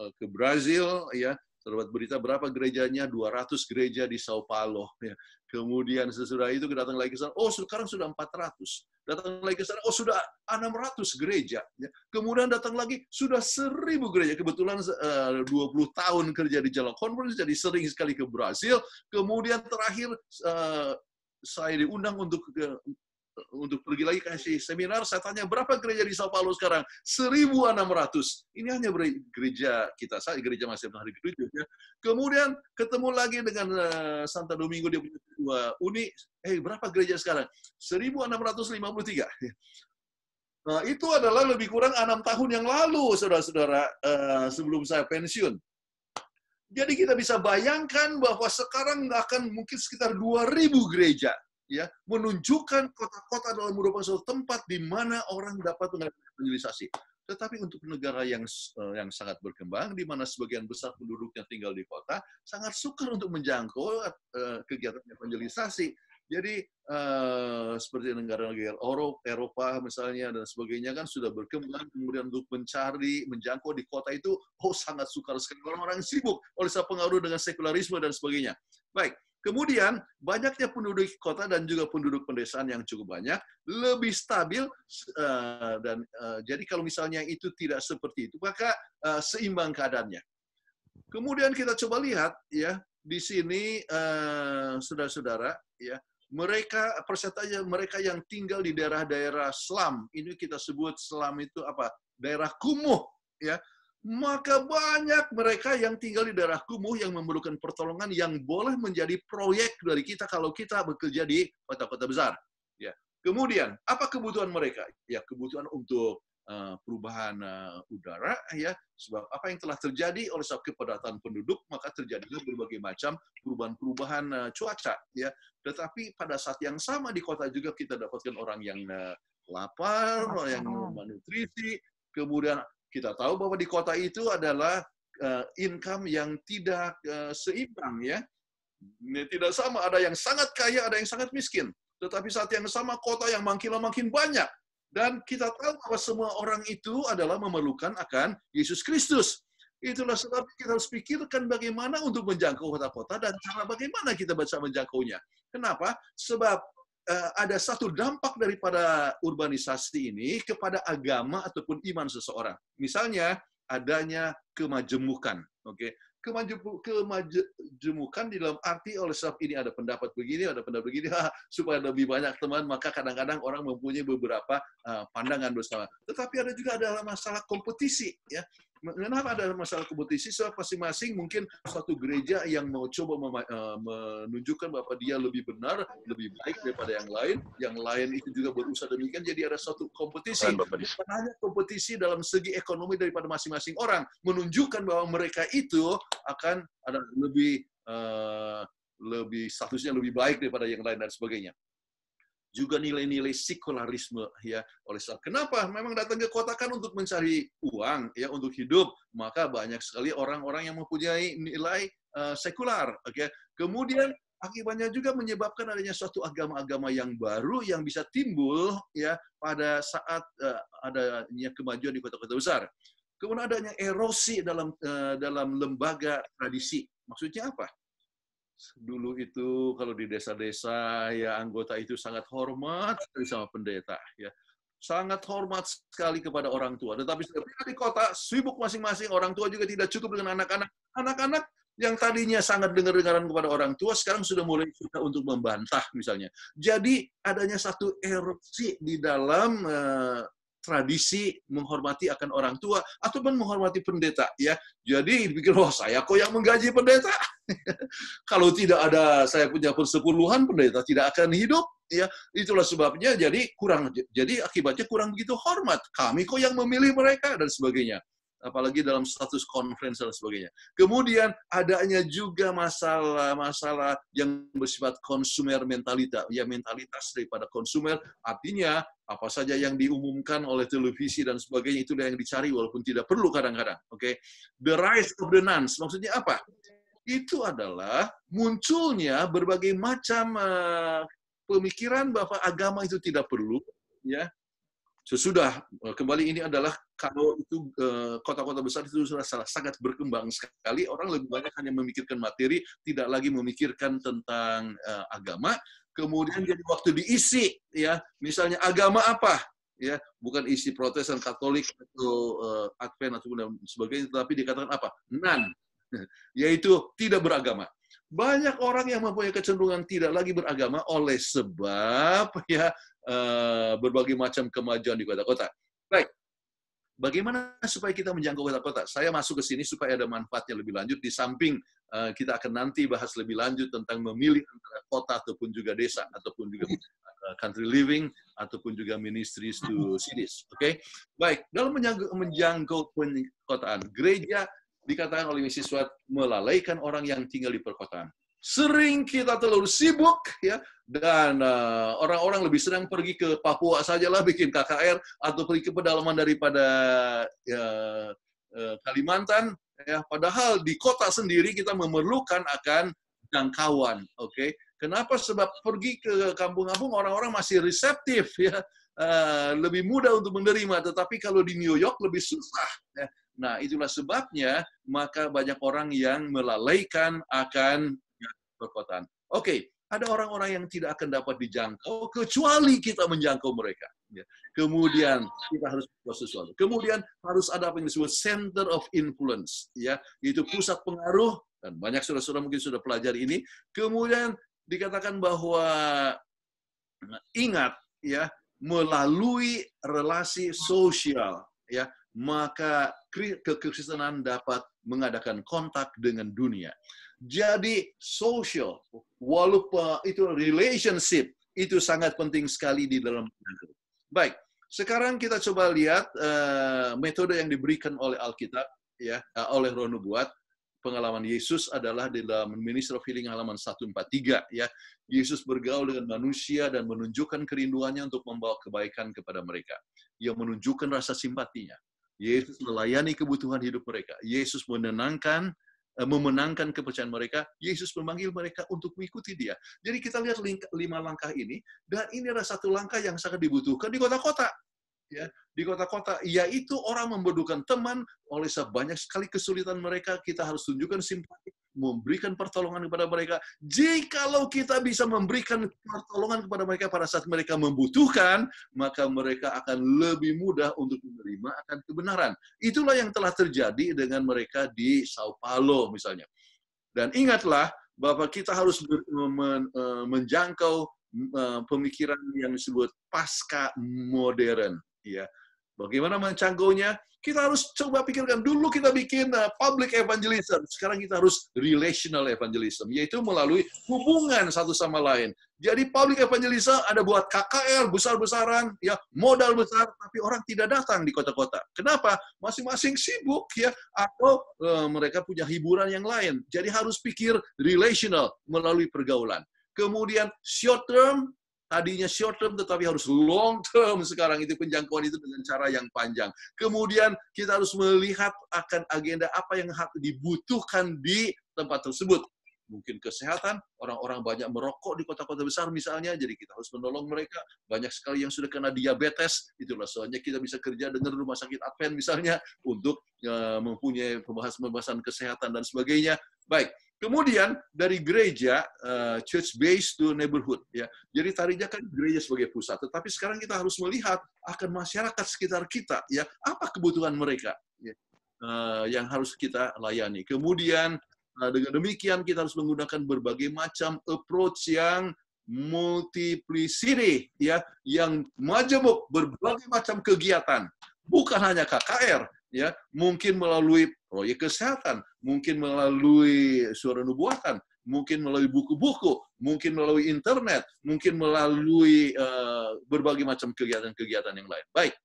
eh, ke Brazil ya terdapat berita berapa gerejanya 200 gereja di Sao Paulo ya. kemudian sesudah itu datang lagi ke sana oh sekarang sudah 400 datang lagi ke sana oh sudah 600 gereja ya. kemudian datang lagi sudah 1000 gereja kebetulan eh, uh, 20 tahun kerja di Jalan Conference jadi sering sekali ke Brazil kemudian terakhir uh, saya diundang untuk Eh, untuk pergi lagi kasih seminar, saya tanya berapa gereja di Sao Paulo sekarang? 1.600. Ini hanya gereja kita saja, gereja masih hari ketujuh. Ya. Kemudian ketemu lagi dengan uh, Santa Domingo, dia punya dua uni, eh hey, berapa gereja sekarang? 1.653. Ya. Nah, itu adalah lebih kurang enam tahun yang lalu, saudara-saudara, uh, sebelum saya pensiun. Jadi kita bisa bayangkan bahwa sekarang akan mungkin sekitar 2.000 gereja ya menunjukkan kota-kota dalam merupakan suatu tempat di mana orang dapat mengadakan evangelisasi. Tetapi untuk negara yang eh, yang sangat berkembang, di mana sebagian besar penduduknya tinggal di kota, sangat sukar untuk menjangkau eh, kegiatan evangelisasi. Jadi uh, seperti negara-negara Eropa misalnya dan sebagainya kan sudah berkembang kemudian untuk mencari menjangkau di kota itu oh sangat sukar sekali orang-orang sibuk oleh sebab pengaruh dengan sekularisme dan sebagainya. Baik, Kemudian, banyaknya penduduk kota dan juga penduduk pedesaan yang cukup banyak, lebih stabil, eh, dan eh, jadi kalau misalnya itu tidak seperti itu, maka eh, seimbang keadaannya. Kemudian kita coba lihat, ya, di sini, saudara-saudara, ya, mereka persentase mereka yang tinggal di daerah-daerah selam ini kita sebut selam itu apa daerah kumuh ya maka banyak mereka yang tinggal di daerah kumuh yang memerlukan pertolongan yang boleh menjadi proyek dari kita kalau kita bekerja di kota-kota besar. Ya. Kemudian apa kebutuhan mereka? Ya kebutuhan untuk uh, perubahan uh, udara ya sebab apa yang telah terjadi oleh sebab kepadatan penduduk maka terjadilah berbagai macam perubahan-perubahan uh, cuaca ya. Tetapi pada saat yang sama di kota juga kita dapatkan orang yang uh, lapar, orang yang malnutrisi, kemudian kita tahu bahwa di kota itu adalah uh, income yang tidak uh, seimbang ya. Tidak sama, ada yang sangat kaya, ada yang sangat miskin. Tetapi saat yang sama kota yang makin lama makin banyak. Dan kita tahu bahwa semua orang itu adalah memerlukan akan Yesus Kristus. Itulah sebabnya kita harus pikirkan bagaimana untuk menjangkau kota-kota dan cara bagaimana kita bisa menjangkaunya. Kenapa? Sebab Eh, ada satu dampak daripada urbanisasi ini kepada agama ataupun iman seseorang. Misalnya adanya kemajemukan, oke. Okay? kemajemukan di dalam arti oleh sebab ini ada pendapat begini, ada pendapat begini, ha, supaya lebih banyak teman, maka kadang-kadang orang mempunyai beberapa eh, pandangan bersama. Tetapi ada juga adalah masalah kompetisi, ya Kenapa ada masalah kompetisi? So, masing-masing mungkin satu gereja yang mau coba eh, menunjukkan bahwa dia lebih benar, lebih baik daripada yang lain. Yang lain itu juga berusaha demikian. Jadi ada satu kompetisi. Bukan hanya kompetisi dalam segi ekonomi daripada masing-masing orang. Menunjukkan bahwa mereka itu akan ada lebih uh, lebih statusnya lebih baik daripada yang lain dan sebagainya juga nilai-nilai sekularisme ya oleh sebab kenapa memang datang ke kota kan untuk mencari uang ya untuk hidup maka banyak sekali orang-orang yang mempunyai nilai uh, sekular oke okay? kemudian akibatnya juga menyebabkan adanya suatu agama-agama yang baru yang bisa timbul ya pada saat uh, adanya kemajuan di kota-kota besar kemudian adanya erosi dalam uh, dalam lembaga tradisi maksudnya apa dulu itu kalau di desa-desa ya anggota itu sangat hormat sama pendeta ya sangat hormat sekali kepada orang tua tetapi ketika di kota sibuk masing-masing orang tua juga tidak cukup dengan anak-anak anak-anak yang tadinya sangat dengar-dengaran kepada orang tua sekarang sudah mulai sudah untuk membantah misalnya jadi adanya satu erupsi di dalam uh, tradisi menghormati akan orang tua ataupun menghormati pendeta ya. Jadi dipikir wah oh, saya kok yang menggaji pendeta. Kalau tidak ada saya punya persepuluhan pendeta tidak akan hidup ya. Itulah sebabnya jadi kurang jadi akibatnya kurang begitu hormat. Kami kok yang memilih mereka dan sebagainya apalagi dalam status conference dan sebagainya. Kemudian adanya juga masalah-masalah yang bersifat konsumer mentalitas, ya mentalitas daripada konsumer, artinya apa saja yang diumumkan oleh televisi dan sebagainya itu yang dicari walaupun tidak perlu kadang-kadang. Oke, okay? the rise of the nuns maksudnya apa? Itu adalah munculnya berbagai macam uh, pemikiran bahwa agama itu tidak perlu, ya sesudah eh, kembali ini adalah kalau itu eh, kota-kota besar itu sudah sangat berkembang sekali orang lebih banyak hanya memikirkan materi tidak lagi memikirkan tentang eh, agama kemudian jadi waktu diisi ya misalnya agama apa ya bukan isi Protestan Katolik atau uh, Advent atau dan sebagainya tetapi dikatakan apa nan yaitu tidak beragama banyak orang yang mempunyai kecenderungan tidak lagi beragama oleh sebab ya uh, berbagai macam kemajuan di kota-kota. Baik, bagaimana supaya kita menjangkau kota-kota? Saya masuk ke sini supaya ada manfaatnya lebih lanjut. Di samping uh, kita akan nanti bahas lebih lanjut tentang memilih antara kota ataupun juga desa ataupun juga eh, country living ataupun juga ministries to cities. Oke, okay? baik. Dalam menjangkau, menjangkau kotaan, gereja dikatakan oleh mahasiswa melalaikan orang yang tinggal di perkotaan sering kita terlalu sibuk ya dan eh, orang-orang uh, lebih senang pergi ke Papua sajalah bikin KKR atau pergi ke pedalaman daripada uh, uh, Kalimantan ya padahal di kota sendiri kita memerlukan akan jangkauan oke okay? kenapa sebab pergi ke kampung-kampung orang-orang masih reseptif ya uh, lebih mudah untuk menerima tetapi kalau di New York lebih susah ya. nah itulah sebabnya maka banyak orang yang melalaikan akan perkotaan. Oke, okay, ada orang-orang yang tidak akan dapat dijangkau kecuali kita menjangkau mereka. Ya. Kemudian kita harus buat sesuatu. Kemudian harus ada apa yang disebut center of influence, ya, yaitu pusat pengaruh dan banyak saudara-saudara mungkin sudah pelajari ini. Kemudian dikatakan bahwa ingat ya melalui relasi sosial ya maka kekristenan dapat mengadakan kontak dengan dunia. Jadi social, walaupun itu relationship, itu sangat penting sekali di dalam Baik, sekarang kita coba lihat uh, metode yang diberikan oleh Alkitab, ya, uh, oleh Roh buat Pengalaman Yesus adalah di dalam Ministry of Healing halaman 143, ya. Yesus bergaul dengan manusia dan menunjukkan kerinduannya untuk membawa kebaikan kepada mereka. Ia menunjukkan rasa simpatinya. Yesus melayani kebutuhan hidup mereka. Yesus menenangkan Eh, memenangkan kepercayaan mereka, Yesus memanggil mereka untuk mengikuti dia. Jadi kita lihat lima langkah ini, dan ini adalah satu langkah yang sangat dibutuhkan di kota-kota. Ya, di kota-kota, yaitu orang membutuhkan teman oleh sebanyak sekali kesulitan mereka, kita harus tunjukkan simpati, memberikan pertolongan kepada mereka. Jikalau kita bisa memberikan pertolongan kepada mereka pada saat mereka membutuhkan, maka mereka akan lebih mudah untuk menerima akan kebenaran. Itulah yang telah terjadi dengan mereka di Sao Paulo misalnya. Dan ingatlah bahwa kita harus e, menjangkau e, pemikiran yang disebut pasca modern ya Bagaimana mencanggonya? Kita harus coba pikirkan. Dulu kita bikin uh, public evangelism. Sekarang kita harus relational evangelism. Yaitu melalui hubungan satu sama lain. Jadi public evangelism ada buat KKR besar-besaran, ya modal besar, tapi orang tidak datang di kota-kota. Kenapa? Masing-masing sibuk ya, atau uh, mereka punya hiburan yang lain. Jadi harus pikir relational melalui pergaulan. Kemudian short term Tadinya short term tetapi harus long term sekarang itu penjangkauan itu dengan cara yang panjang. Kemudian kita harus melihat akan agenda apa yang dibutuhkan di tempat tersebut. Mungkin kesehatan, orang-orang banyak merokok di kota-kota besar misalnya, jadi kita harus menolong mereka. Banyak sekali yang sudah kena diabetes, itulah soalnya kita bisa kerja dengan rumah sakit Advent misalnya untuk eh, mempunyai pembahasan-pembahasan kesehatan dan sebagainya. Baik, Kemudian dari gereja uh, church base to neighborhood ya. Jadi tadinya kan gereja sebagai pusat, tetapi sekarang kita harus melihat akan masyarakat sekitar kita ya, apa kebutuhan mereka ya, uh, yang harus kita layani. Kemudian uh, dengan demikian kita harus menggunakan berbagai macam approach yang multiplicity ya, yang majemuk berbagai macam kegiatan, bukan hanya KKR ya, mungkin melalui proyek kesehatan, mungkin melalui suara nubuatan, mungkin melalui buku-buku, mungkin melalui internet, mungkin melalui uh, berbagai macam kegiatan-kegiatan yang lain. Baik,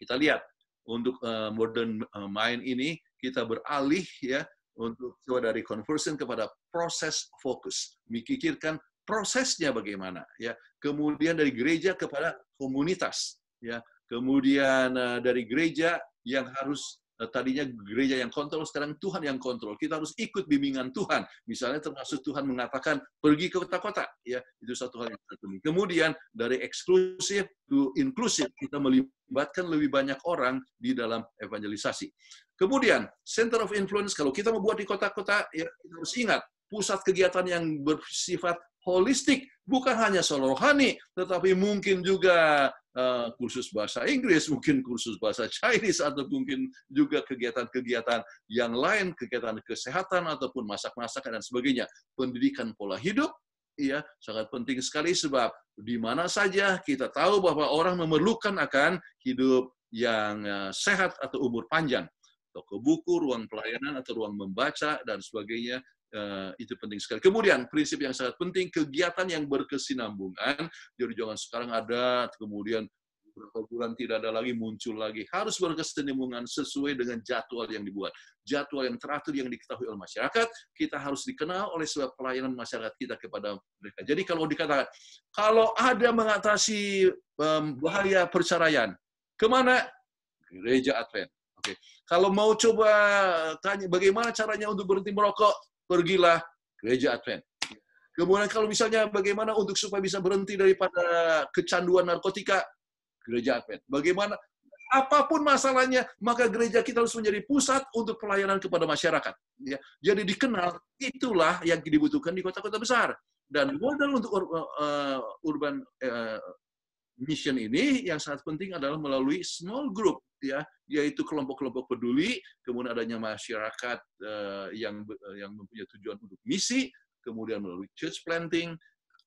kita lihat untuk uh, modern eh, mind ini kita beralih ya untuk coba dari conversion kepada proses fokus, mikirkan prosesnya bagaimana ya, kemudian dari gereja kepada komunitas ya, kemudian uh, dari gereja yang harus Eh, tadinya gereja yang kontrol, sekarang Tuhan yang kontrol. Kita harus ikut bimbingan Tuhan. Misalnya termasuk Tuhan mengatakan pergi ke kota-kota, ya itu satu hal yang terjadi. Kemudian dari eksklusif to inklusif, kita melibatkan lebih banyak orang di dalam evangelisasi. Kemudian center of influence kalau kita membuat di kota-kota, ya kita harus ingat pusat kegiatan yang bersifat holistik, bukan hanya soal rohani, tetapi mungkin juga Eh, kursus bahasa Inggris, mungkin kursus bahasa Chinese, atau mungkin juga kegiatan-kegiatan yang lain, kegiatan kesehatan, ataupun masak-masakan, dan sebagainya. Pendidikan pola hidup, ya sangat penting sekali sebab di mana saja kita tahu bahwa orang memerlukan akan hidup yang eh, sehat atau umur panjang toko buku, ruang pelayanan atau ruang membaca dan sebagainya eh, itu penting sekali. Kemudian prinsip yang sangat penting kegiatan yang berkesinambungan. Jadi jangan sekarang ada kemudian beberapa bulan tidak ada lagi muncul lagi. Harus berkesinambungan sesuai dengan jadwal yang dibuat. Jadwal yang teratur yang diketahui oleh masyarakat, kita harus dikenal oleh sebab pelayanan masyarakat kita kepada mereka. Jadi kalau dikatakan kalau ada mengatasi um, bahaya perceraian, kemana? Gereja Advent. Oke. Okay. Kalau mau coba eh, tanya bagaimana caranya untuk berhenti merokok, pergilah gereja Advent. Kemudian kalau misalnya bagaimana untuk supaya bisa berhenti daripada kecanduan narkotika, gereja Advent. Bagaimana apapun masalahnya, maka gereja kita harus menjadi pusat untuk pelayanan kepada masyarakat. Ya. Jadi dikenal itulah yang dibutuhkan di kota-kota besar dan modal untuk eh, eh, urban mission ini yang sangat penting adalah melalui small group ya yaitu kelompok-kelompok peduli kemudian adanya masyarakat uh, yang uh, yang mempunyai tujuan untuk misi kemudian melalui church planting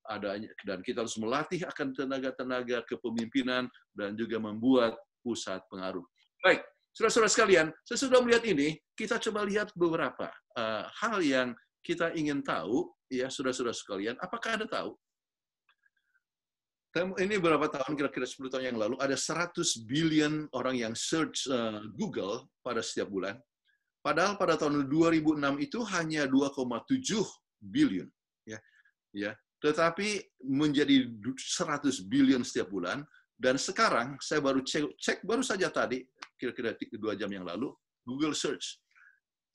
adanya dan kita harus melatih akan tenaga-tenaga kepemimpinan dan juga membuat pusat pengaruh. Baik, saudara-saudara sekalian, sesudah melihat ini, kita coba lihat beberapa uh, hal yang kita ingin tahu ya saudara-saudara sekalian, apakah ada tahu ini berapa tahun, kira-kira 10 tahun yang lalu, ada 100 billion orang yang search eh, Google pada setiap bulan. Padahal pada tahun 2006 itu hanya 2,7 billion. Ya. ya. Tetapi menjadi 100 billion setiap bulan. Dan sekarang, saya baru cek, cek baru saja tadi, kira-kira dua jam yang lalu, Google Search.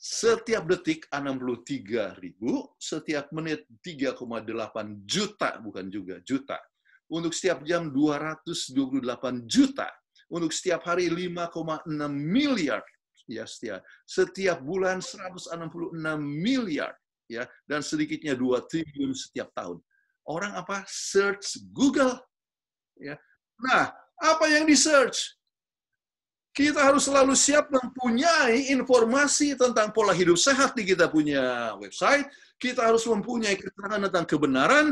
Setiap detik 63 ribu, setiap menit 3,8 juta, bukan juga, juta untuk setiap jam 228 juta, untuk setiap hari 5,6 miliar, ya setiap, setiap bulan 166 miliar, ya dan sedikitnya 2 triliun setiap tahun. Orang apa? Search Google. Ya. Nah, apa yang di search? Kita harus selalu siap mempunyai informasi tentang pola hidup sehat di kita punya website. Kita harus mempunyai keterangan tentang kebenaran,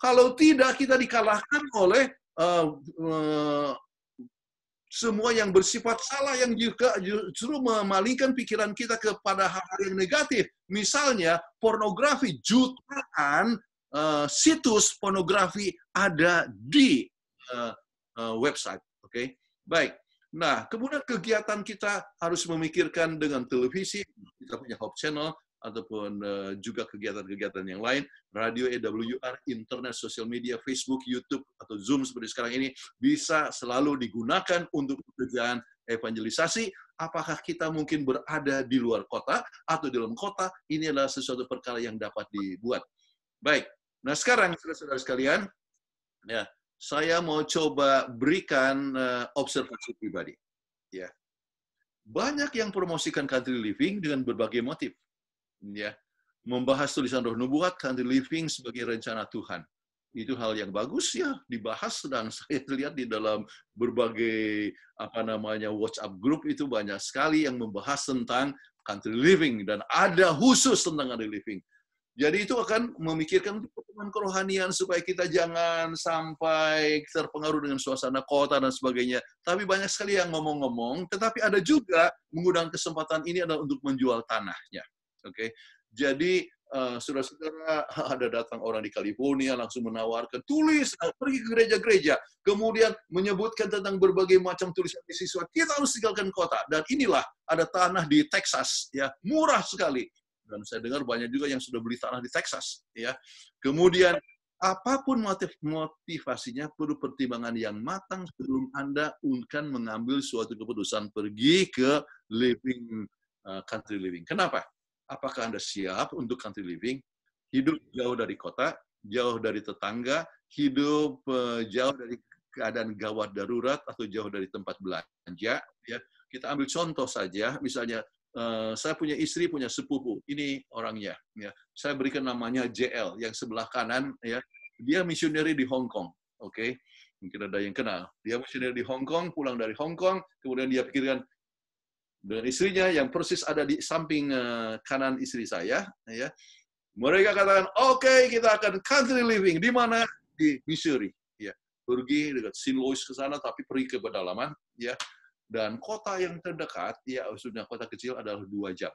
kalau tidak, kita dikalahkan oleh uh, uh, semua yang bersifat salah yang juga justru memalingkan pikiran kita kepada hal-hal yang negatif. Misalnya pornografi, jutaan uh, situs pornografi ada di uh, uh, website. Oke, okay? baik. Nah, kemudian kegiatan kita harus memikirkan dengan televisi, kita punya Hope Channel, ataupun eh, juga kegiatan-kegiatan yang lain, radio EWR, internet, sosial media, Facebook, YouTube, atau Zoom seperti sekarang ini, bisa selalu digunakan untuk pekerjaan evangelisasi. Apakah kita mungkin berada di luar kota atau di dalam kota, ini adalah sesuatu perkara yang dapat dibuat. Baik, nah sekarang saudara-saudara sekalian, ya saya mau coba berikan uh, observasi pribadi. Ya, banyak yang promosikan country living dengan berbagai motif ya membahas tulisan roh nubuat country living sebagai rencana Tuhan itu hal yang bagus ya dibahas dan saya lihat di dalam berbagai apa namanya WhatsApp group itu banyak sekali yang membahas tentang country living dan ada khusus tentang country living. Jadi itu akan memikirkan pertemuan kerohanian supaya kita jangan sampai terpengaruh dengan suasana kota dan sebagainya. Tapi banyak sekali yang ngomong-ngomong, tetapi ada juga menggunakan kesempatan ini adalah untuk menjual tanahnya. Oke, jadi Uh, saudara-saudara ada datang orang di California langsung menawarkan tulis eh, pergi ke gereja-gereja kemudian menyebutkan tentang berbagai macam tulisan siswa kita harus tinggalkan kota dan inilah ada tanah di Texas ya murah sekali dan saya dengar banyak juga yang sudah beli tanah di Texas ya kemudian apapun motif motivasinya perlu pertimbangan yang matang sebelum anda akan mengambil suatu keputusan pergi ke living uh, country living kenapa Apakah Anda siap untuk country living? Hidup jauh dari kota, jauh dari tetangga, hidup eh, jauh dari keadaan gawat darurat atau jauh dari tempat belanja ya kita ambil contoh saja misalnya eh, saya punya istri punya sepupu ini orangnya ya saya berikan namanya JL yang sebelah kanan ya dia misioneri di Hong Kong oke okay? mungkin ada yang kenal dia misioneri di Hong Kong pulang dari Hong Kong kemudian dia pikirkan dengan istrinya yang persis ada di samping eh, kanan istri saya ya mereka katakan oke okay, kita akan country living di mana di Missouri ya pergi dekat St. Louis ke sana tapi pergi ke pedalaman ya dan kota yang terdekat ya maksudnya kota kecil adalah dua jam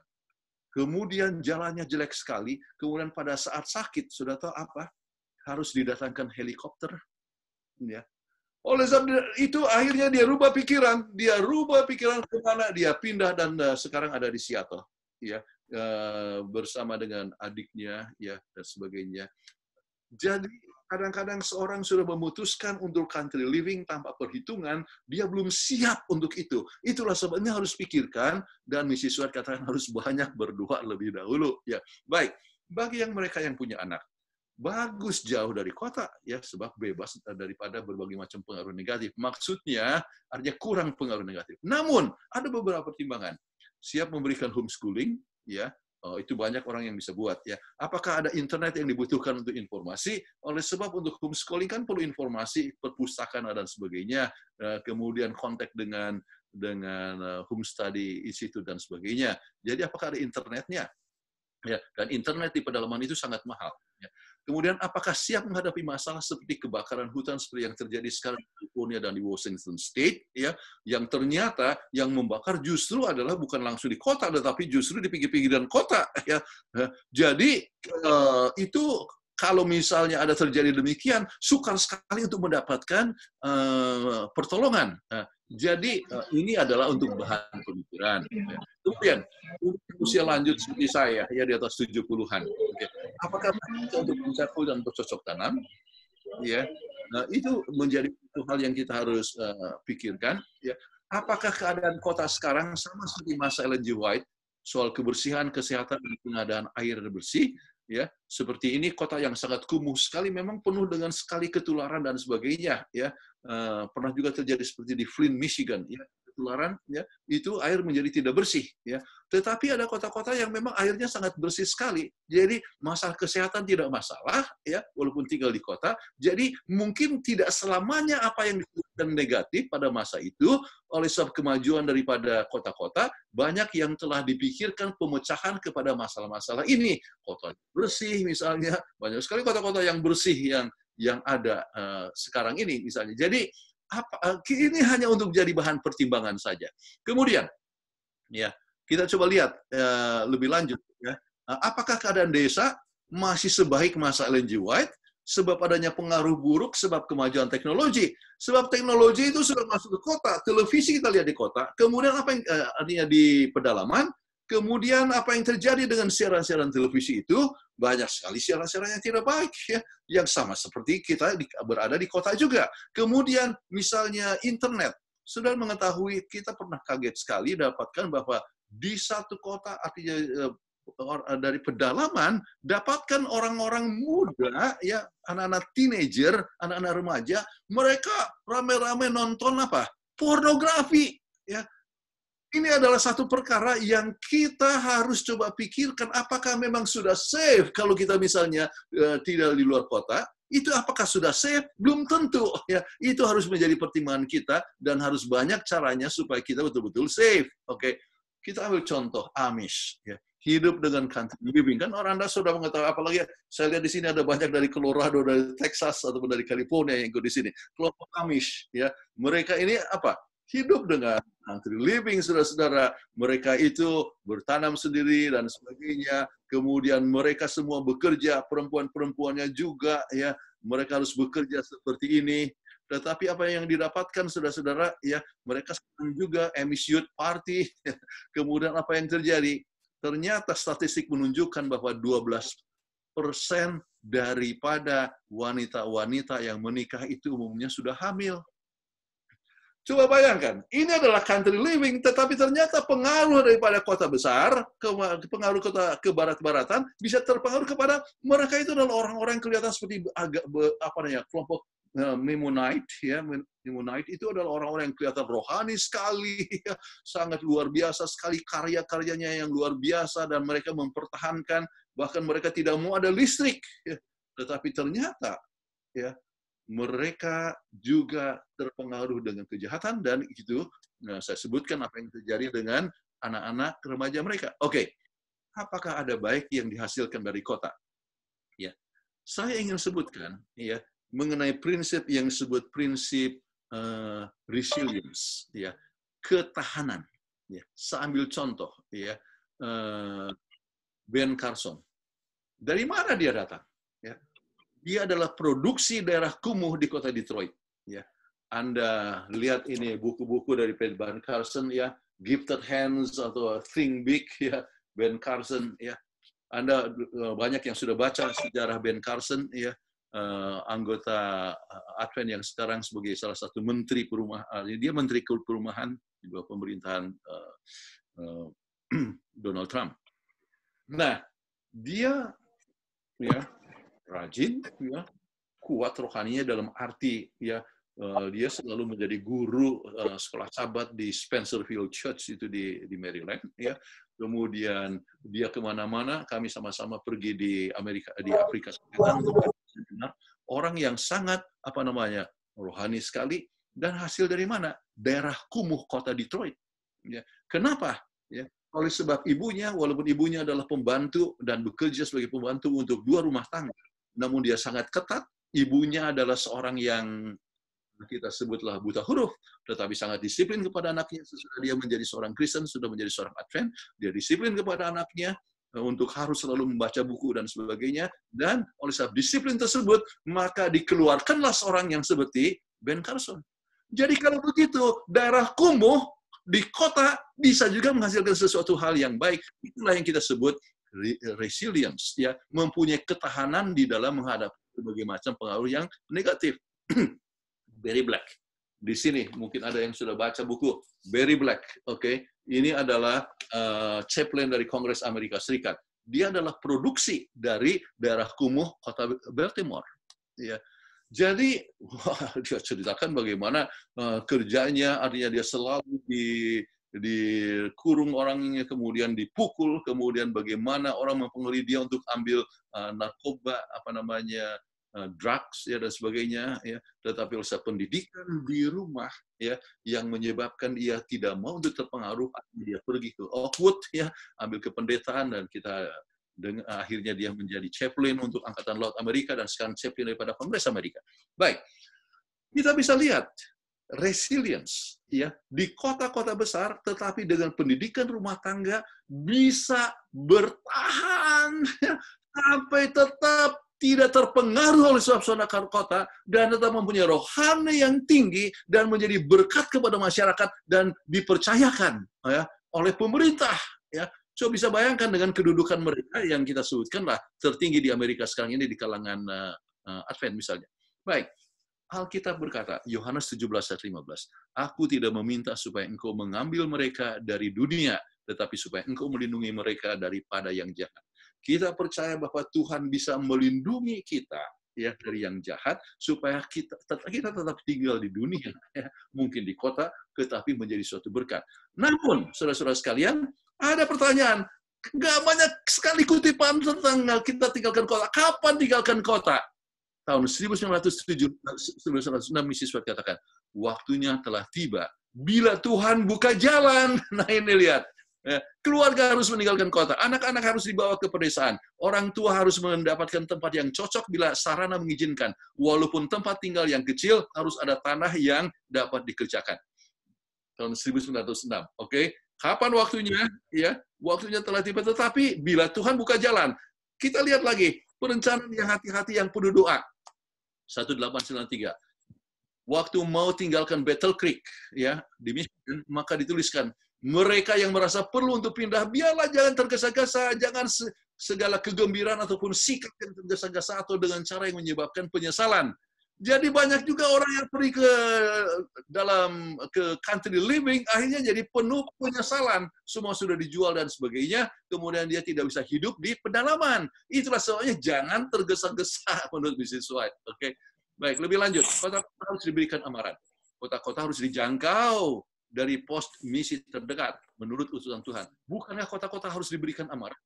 kemudian jalannya jelek sekali kemudian pada saat sakit sudah tahu apa harus didatangkan helikopter ya oleh sebab itu akhirnya dia rubah pikiran, dia rubah pikiran ke mana dia pindah dan uh, sekarang ada di Seattle, ya uh, bersama dengan adiknya, ya dan sebagainya. Jadi kadang-kadang seorang sudah memutuskan untuk country living tanpa perhitungan, dia belum siap untuk itu. Itulah sebabnya harus pikirkan, dan misi surat katakan harus banyak berdoa lebih dahulu. Ya, Baik, bagi yang mereka yang punya anak, bagus jauh dari kota ya sebab bebas eh, daripada berbagai macam pengaruh negatif. Maksudnya artinya kurang pengaruh negatif. Namun ada beberapa pertimbangan. Siap memberikan homeschooling ya Oh, itu banyak orang yang bisa buat ya. Apakah ada internet yang dibutuhkan untuk informasi? Oleh sebab untuk homeschooling kan perlu informasi, perpustakaan dan sebagainya, eh, kemudian kontak dengan dengan eh, home study institut dan sebagainya. Jadi apakah ada internetnya? Ya, dan internet di pedalaman itu sangat mahal. Ya. Kemudian apakah siap menghadapi masalah seperti kebakaran hutan seperti yang terjadi sekarang di California dan di Washington State, ya, yang ternyata yang membakar justru adalah bukan langsung di kota, tetapi justru di pinggir-pinggiran kota, ya. Jadi uh, itu kalau misalnya ada terjadi demikian, sukar sekali untuk mendapatkan uh, pertolongan. Uh, jadi uh, ini adalah untuk bahan pemikiran. Kemudian usia lanjut seperti saya ya di atas 70-an. Apakah bisa untuk mencakul dan cocok tanam? Ya. Nah, itu menjadi hal yang kita harus uh, pikirkan ya. Apakah keadaan kota sekarang sama seperti masa Ellen White soal kebersihan, kesehatan, dan pengadaan air bersih ya seperti ini kota yang sangat kumuh sekali memang penuh dengan sekali ketularan dan sebagainya ya eh, pernah juga terjadi seperti di Flint Michigan ya tertularan ya itu air menjadi tidak bersih ya tetapi ada kota-kota yang memang airnya sangat bersih sekali jadi masalah kesehatan tidak masalah ya walaupun tinggal di kota jadi mungkin tidak selamanya apa yang dan negatif pada masa itu oleh sebab kemajuan daripada kota-kota banyak yang telah dipikirkan pemecahan kepada masalah-masalah ini kota bersih misalnya banyak sekali kota-kota yang bersih yang yang ada uh, sekarang ini misalnya. Jadi apa eh, ini hanya untuk jadi bahan pertimbangan saja. Kemudian ya, kita coba lihat eh, lebih lanjut ya. Eh, apakah keadaan desa masih sebaik masa Ellen White sebab adanya pengaruh buruk sebab kemajuan teknologi. Sebab teknologi itu sudah masuk ke kota, televisi kita lihat di kota, kemudian apa yang eh, artinya di pedalaman Kemudian apa yang terjadi dengan siaran-siaran televisi itu? Banyak sekali siaran-siaran yang tidak baik ya, yang sama seperti kita di, berada di kota juga. Kemudian misalnya internet. Sudah mengetahui kita pernah kaget sekali dapatkan bahwa di satu kota artinya eh, eh, dari pedalaman dapatkan orang-orang muda ya anak-anak teenager, anak-anak remaja, mereka rame-rame nonton apa? pornografi ya ini adalah satu perkara yang kita harus coba pikirkan apakah memang sudah safe kalau kita misalnya e, eh, tidak di luar kota, itu apakah sudah safe? Belum tentu. Ya, itu harus menjadi pertimbangan kita dan harus banyak caranya supaya kita betul-betul safe. Oke. Okay. Kita ambil contoh Amish ya. Hidup dengan country living kan orang Anda sudah mengetahui apalagi saya lihat di sini ada banyak dari Colorado, dari Texas ataupun dari California yang ikut di sini. Kelompok Amish ya. Mereka ini apa? hidup dengan country living, saudara-saudara. Mereka itu bertanam sendiri dan sebagainya. Kemudian mereka semua bekerja, perempuan-perempuannya juga ya. Mereka harus bekerja seperti ini. Tetapi apa yang didapatkan saudara-saudara ya mereka juga Amish Party. Kemudian apa yang terjadi? Ternyata statistik menunjukkan bahwa 12 persen daripada wanita-wanita yang menikah itu umumnya sudah hamil. Coba bayangkan, ini adalah country living, tetapi ternyata pengaruh daripada kota besar, pengaruh kota ke barat-baratan, bisa terpengaruh kepada mereka itu adalah orang-orang kelihatan seperti agak apa namanya kelompok uh, eh, Memonite, ya, Mimunite itu adalah orang-orang yang kelihatan rohani sekali, ya, sangat luar biasa sekali karya-karyanya yang luar biasa dan mereka mempertahankan bahkan mereka tidak mau ada listrik, ya. tetapi ternyata ya mereka juga terpengaruh dengan kejahatan dan itu nah, saya sebutkan apa yang terjadi dengan anak-anak remaja mereka. Oke, okay. apakah ada baik yang dihasilkan dari kota? Ya, saya ingin sebutkan ya mengenai prinsip yang disebut prinsip uh, resilience, ya ketahanan. Ya, saya ambil contoh ya uh, Ben Carson. Dari mana dia datang? Dia adalah produksi daerah kumuh di kota Detroit. Ya. Anda lihat ini buku-buku dari Ben Carson ya, Gifted Hands atau Think Big ya, Ben Carson ya. Anda eh, banyak yang sudah baca sejarah Ben Carson ya, uh, anggota eh, Advent yang sekarang sebagai salah satu menteri perumahan, dia menteri perumahan di bawah pemerintahan uh, uh, Donald Trump. Nah, dia ya rajin, ya, kuat rohaninya dalam arti ya eh, dia selalu menjadi guru eh, sekolah sahabat di Spencerville Church itu di, di Maryland ya kemudian dia kemana-mana kami sama-sama pergi di Amerika di Afrika Selatan orang yang sangat apa namanya rohani sekali dan hasil dari mana daerah kumuh kota Detroit ya kenapa ya oleh sebab ibunya walaupun ibunya adalah pembantu dan bekerja sebagai pembantu untuk dua rumah tangga namun dia sangat ketat. Ibunya adalah seorang yang kita sebutlah buta huruf, tetapi sangat disiplin kepada anaknya. Sesudah dia menjadi seorang Kristen, sudah menjadi seorang Advent, dia disiplin kepada anaknya eh, untuk harus selalu membaca buku dan sebagainya. Dan oleh sebab disiplin tersebut, maka dikeluarkanlah seorang yang seperti Ben Carson. Jadi kalau begitu, daerah kumuh di kota bisa juga menghasilkan sesuatu hal yang baik. Itulah yang kita sebut resilience ya mempunyai ketahanan di dalam menghadapi berbagai macam pengaruh yang negatif. Barry Black. Di sini mungkin ada yang sudah baca buku Barry Black. Oke, okay? ini adalah uh, chaplain dari Kongres Amerika Serikat. Dia adalah produksi dari daerah kumuh kota Baltimore. Ya. Jadi wah, dia ceritakan bagaimana uh, kerjanya, artinya dia selalu di dikurung orangnya, kemudian dipukul, kemudian bagaimana orang mempengaruhi dia untuk ambil uh, narkoba, apa namanya, uh, drugs ya dan sebagainya ya tetapi oleh pendidikan di rumah ya yang menyebabkan ia tidak mau untuk terpengaruh dia pergi ke Oakwood ya ambil kependetaan dan kita dengan akhirnya dia menjadi chaplain untuk angkatan laut Amerika dan sekarang chaplain daripada Kongres Amerika. Baik. Kita bisa lihat resilience ya di kota-kota besar tetapi dengan pendidikan rumah tangga bisa bertahan ya, sampai tetap tidak terpengaruh oleh suasana kota dan tetap mempunyai rohani yang tinggi dan menjadi berkat kepada masyarakat dan dipercayakan ya oleh pemerintah ya so bisa bayangkan dengan kedudukan mereka yang kita sebutkan lah tertinggi di Amerika sekarang ini di kalangan uh, Advent misalnya baik Alkitab berkata, Yohanes 17 ayat 15, Aku tidak meminta supaya engkau mengambil mereka dari dunia, tetapi supaya engkau melindungi mereka daripada yang jahat. Kita percaya bahwa Tuhan bisa melindungi kita ya dari yang jahat supaya kita kita tetap tinggal di dunia ya, mungkin di kota tetapi menjadi suatu berkat. Namun saudara-saudara sekalian ada pertanyaan nggak banyak sekali kutipan tentang kita tinggalkan kota. Kapan tinggalkan kota? tahun 1976 misi siswa katakan, waktunya telah tiba. Bila Tuhan buka jalan, nah ini lihat, ya, keluarga harus meninggalkan kota, anak-anak harus dibawa ke pedesaan, orang tua harus mendapatkan tempat yang cocok bila sarana mengizinkan, walaupun tempat tinggal yang kecil harus ada tanah yang dapat dikerjakan. Tahun 1906, oke? Okay? Kapan waktunya? Ya, waktunya telah tiba. Tetapi bila Tuhan buka jalan, kita lihat lagi perencanaan yang hati-hati yang penuh doa. 1893. Waktu mau tinggalkan Battle Creek ya di Michigan, maka dituliskan mereka yang merasa perlu untuk pindah biarlah jangan tergesa-gesa, jangan segala kegembiraan ataupun sikap yang tergesa-gesa atau dengan cara yang menyebabkan penyesalan jadi banyak juga orang yang pergi ke dalam ke country living akhirnya jadi penuh penyesalan. Semua sudah dijual dan sebagainya. Kemudian dia tidak bisa hidup di pedalaman. Itulah sebabnya jangan tergesa-gesa menurut bisnis White. Oke. Okay? Baik, lebih lanjut. Kota-kota harus diberikan amaran. Kota-kota harus dijangkau dari pos misi terdekat menurut utusan Tuhan. Bukannya kota-kota harus diberikan amaran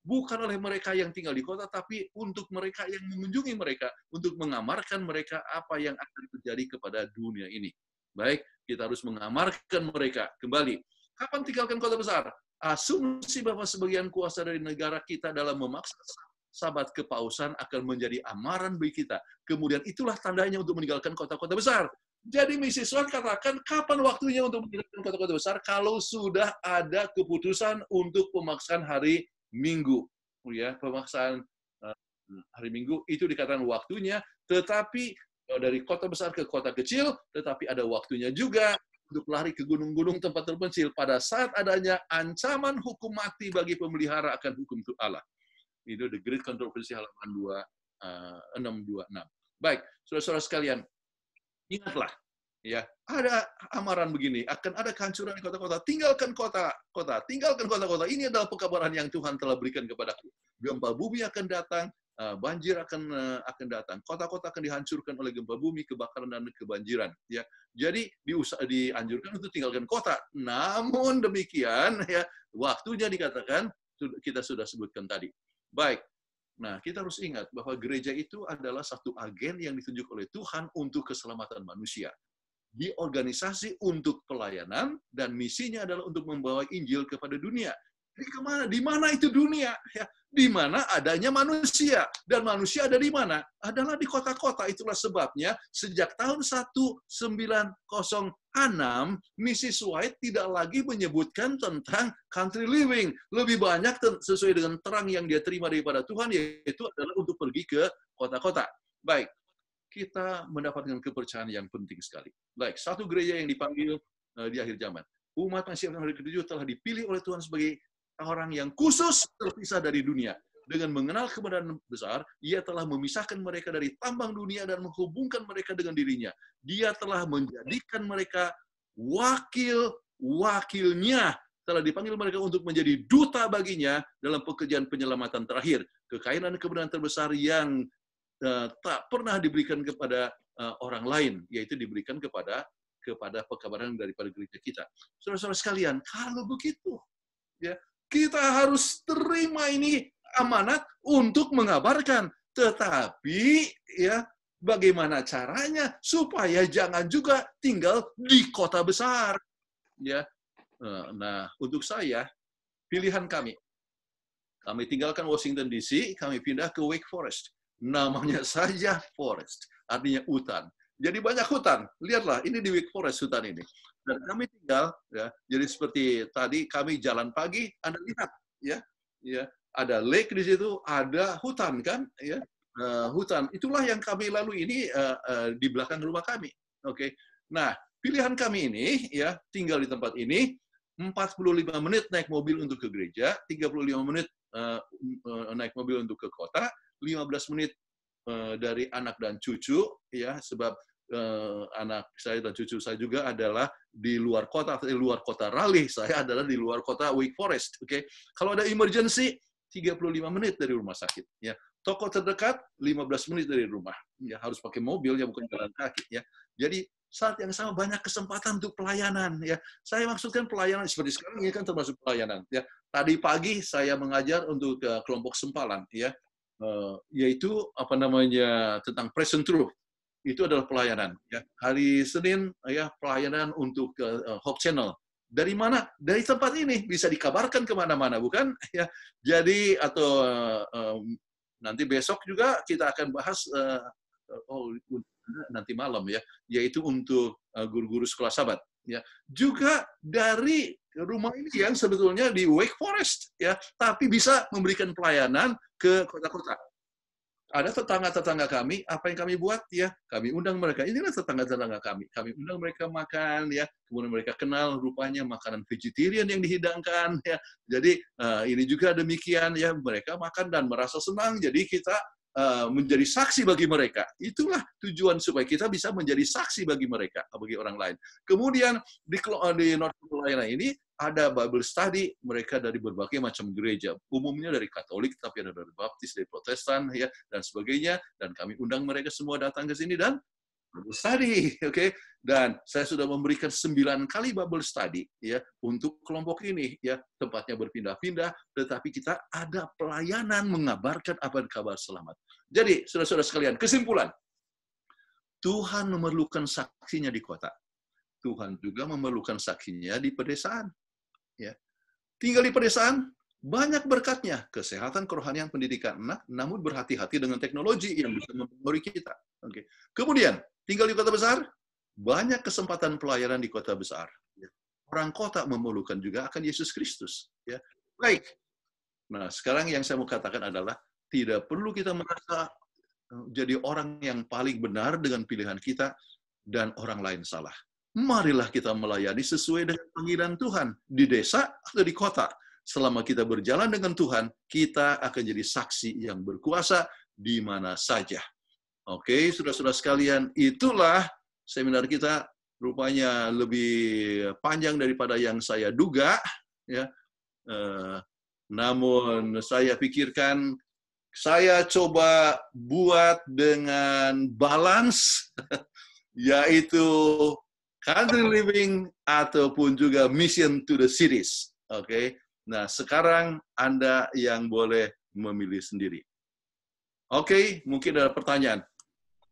bukan oleh mereka yang tinggal di kota, tapi untuk mereka yang mengunjungi mereka, untuk mengamarkan mereka apa yang akan terjadi kepada dunia ini. Baik, kita harus mengamarkan mereka kembali. Kapan tinggalkan kota besar? Asumsi bahwa sebagian kuasa dari negara kita dalam memaksa sahabat kepausan akan menjadi amaran bagi kita. Kemudian itulah tandanya untuk meninggalkan kota-kota besar. Jadi misi Swan katakan kapan waktunya untuk meninggalkan kota-kota besar kalau sudah ada keputusan untuk pemaksaan hari minggu ya pemaksaan eh, hari minggu itu dikatakan waktunya tetapi eh, dari kota besar ke kota kecil tetapi ada waktunya juga untuk lari ke gunung-gunung tempat terpencil pada saat adanya ancaman hukum mati bagi pemelihara akan hukum itu Allah. Itu The Great Controversy halaman 2, uh, 626. Baik, saudara-saudara sekalian, ingatlah ya ada amaran begini akan ada kehancuran di kota-kota tinggalkan kota-kota tinggalkan kota-kota ini adalah pekabaran yang Tuhan telah berikan kepadaku gempa bumi akan datang eh, banjir akan eh, akan datang kota-kota akan dihancurkan oleh gempa bumi kebakaran dan kebanjiran ya jadi diusah dianjurkan untuk tinggalkan kota namun demikian ya waktunya dikatakan kita sudah sebutkan tadi baik Nah, kita harus ingat bahwa gereja itu adalah satu agen yang ditunjuk oleh Tuhan untuk keselamatan manusia di organisasi untuk pelayanan dan misinya adalah untuk membawa Injil kepada dunia. Di kemana? Di mana itu dunia? Ya, di mana adanya manusia dan manusia ada di mana? Adalah di kota-kota. Itulah sebabnya sejak tahun 1906 misi White tidak lagi menyebutkan tentang country living. Lebih banyak sesuai dengan terang yang dia terima daripada Tuhan yaitu adalah untuk pergi ke kota-kota. Baik, kita mendapatkan kepercayaan yang penting sekali. Baik, satu gereja yang dipanggil uh, di akhir zaman. Umat yang siapkan hari ketujuh telah dipilih oleh Tuhan sebagai orang yang khusus terpisah dari dunia. Dengan mengenal kebenaran besar, ia telah memisahkan mereka dari tambang dunia dan menghubungkan mereka dengan dirinya. Dia telah menjadikan mereka wakil-wakilnya. Telah dipanggil mereka untuk menjadi duta baginya dalam pekerjaan penyelamatan terakhir. Kekayaan kebenaran terbesar yang Eh, tak pernah diberikan kepada uh, orang lain, yaitu diberikan kepada kepada pekabaran daripada gereja kita. Saudara-saudara sekalian, kalau begitu, ya kita harus terima ini amanat untuk mengabarkan. Tetapi ya bagaimana caranya supaya jangan juga tinggal di kota besar. Ya. Eh, nah, untuk saya pilihan kami kami tinggalkan Washington DC, kami pindah ke Wake Forest. Namanya saja forest, artinya hutan. Jadi banyak hutan. Lihatlah, ini di Wake Forest hutan ini. Dan kami tinggal, ya, jadi seperti tadi kami jalan pagi, Anda lihat, ya, ya, ada lake di situ, ada hutan kan, ya, uh, hutan. Itulah yang kami lalu ini uh, uh, di belakang rumah kami. Oke, okay? nah pilihan kami ini, ya, tinggal di tempat ini, 45 menit naik mobil untuk ke gereja, 35 menit uh, uh, naik mobil untuk ke kota, 15 menit eh, dari anak dan cucu ya sebab eh, anak saya dan cucu saya juga adalah di luar kota, di luar kota Raleigh, saya adalah di luar kota Wake Forest. Oke, okay? kalau ada emergency 35 menit dari rumah sakit. Ya, toko terdekat 15 menit dari rumah. Ya, harus pakai mobil ya bukan jalan kaki. Ya, jadi saat yang sama banyak kesempatan untuk pelayanan ya. Saya maksudkan pelayanan seperti sekarang ini kan termasuk pelayanan ya. Tadi pagi saya mengajar untuk eh, kelompok sempalan ya uh, yaitu apa namanya tentang present truth itu adalah pelayanan ya hari Senin ya pelayanan untuk uh, Hope Channel dari mana dari tempat ini bisa dikabarkan kemana-mana bukan ya jadi atau uh, um, nanti besok juga kita akan bahas uh, oh nanti malam ya yaitu untuk guru-guru sekolah sahabat ya juga dari rumah ini yang sebetulnya di Wake Forest ya tapi bisa memberikan pelayanan ke kota-kota ada tetangga-tetangga kami, apa yang kami buat ya, kami undang mereka. Inilah tetangga-tetangga kami. Kami undang mereka makan ya, kemudian mereka kenal rupanya makanan vegetarian yang dihidangkan ya. Jadi uh, ini juga demikian ya, mereka makan dan merasa senang. Jadi kita Eh, menjadi saksi bagi mereka. Itulah tujuan supaya kita bisa menjadi saksi bagi mereka, bagi orang lain. Kemudian di, di North Carolina ini ada Bible study mereka dari berbagai macam gereja. Umumnya dari Katolik, tapi ada dari Baptis, dari Protestan, ya dan sebagainya. Dan kami undang mereka semua datang ke sini dan Bible study, oke? Okay? Dan saya sudah memberikan sembilan kali Bible study ya untuk kelompok ini ya tempatnya berpindah-pindah, tetapi kita ada pelayanan mengabarkan apa kabar selamat. Jadi saudara-saudara sekalian, kesimpulan, Tuhan memerlukan saksinya di kota, Tuhan juga memerlukan saksinya di pedesaan. Ya. Tinggal di pedesaan, banyak berkatnya. Kesehatan, kerohanian, pendidikan. Nah, namun berhati-hati dengan teknologi yang bisa mempengaruhi kita. Oke. Kemudian, Tinggal di kota besar, banyak kesempatan pelayanan di kota besar. Ya. Orang kota memerlukan juga akan Yesus Kristus. Ya. Baik. Nah, sekarang yang saya mau katakan adalah tidak perlu kita merasa eh, jadi orang yang paling benar dengan pilihan kita dan orang lain salah. Marilah kita melayani sesuai dengan panggilan Tuhan di desa atau di kota. Selama kita berjalan dengan Tuhan, kita akan jadi saksi yang berkuasa di mana saja. Oke, sudah sudah sekalian, itulah seminar kita rupanya lebih panjang daripada yang saya duga ya. Eh, namun saya pikirkan saya coba buat dengan balance yaitu country living ataupun juga mission to the cities. Oke. Okay? Nah, sekarang Anda yang boleh memilih sendiri. Oke, okay, mungkin ada pertanyaan.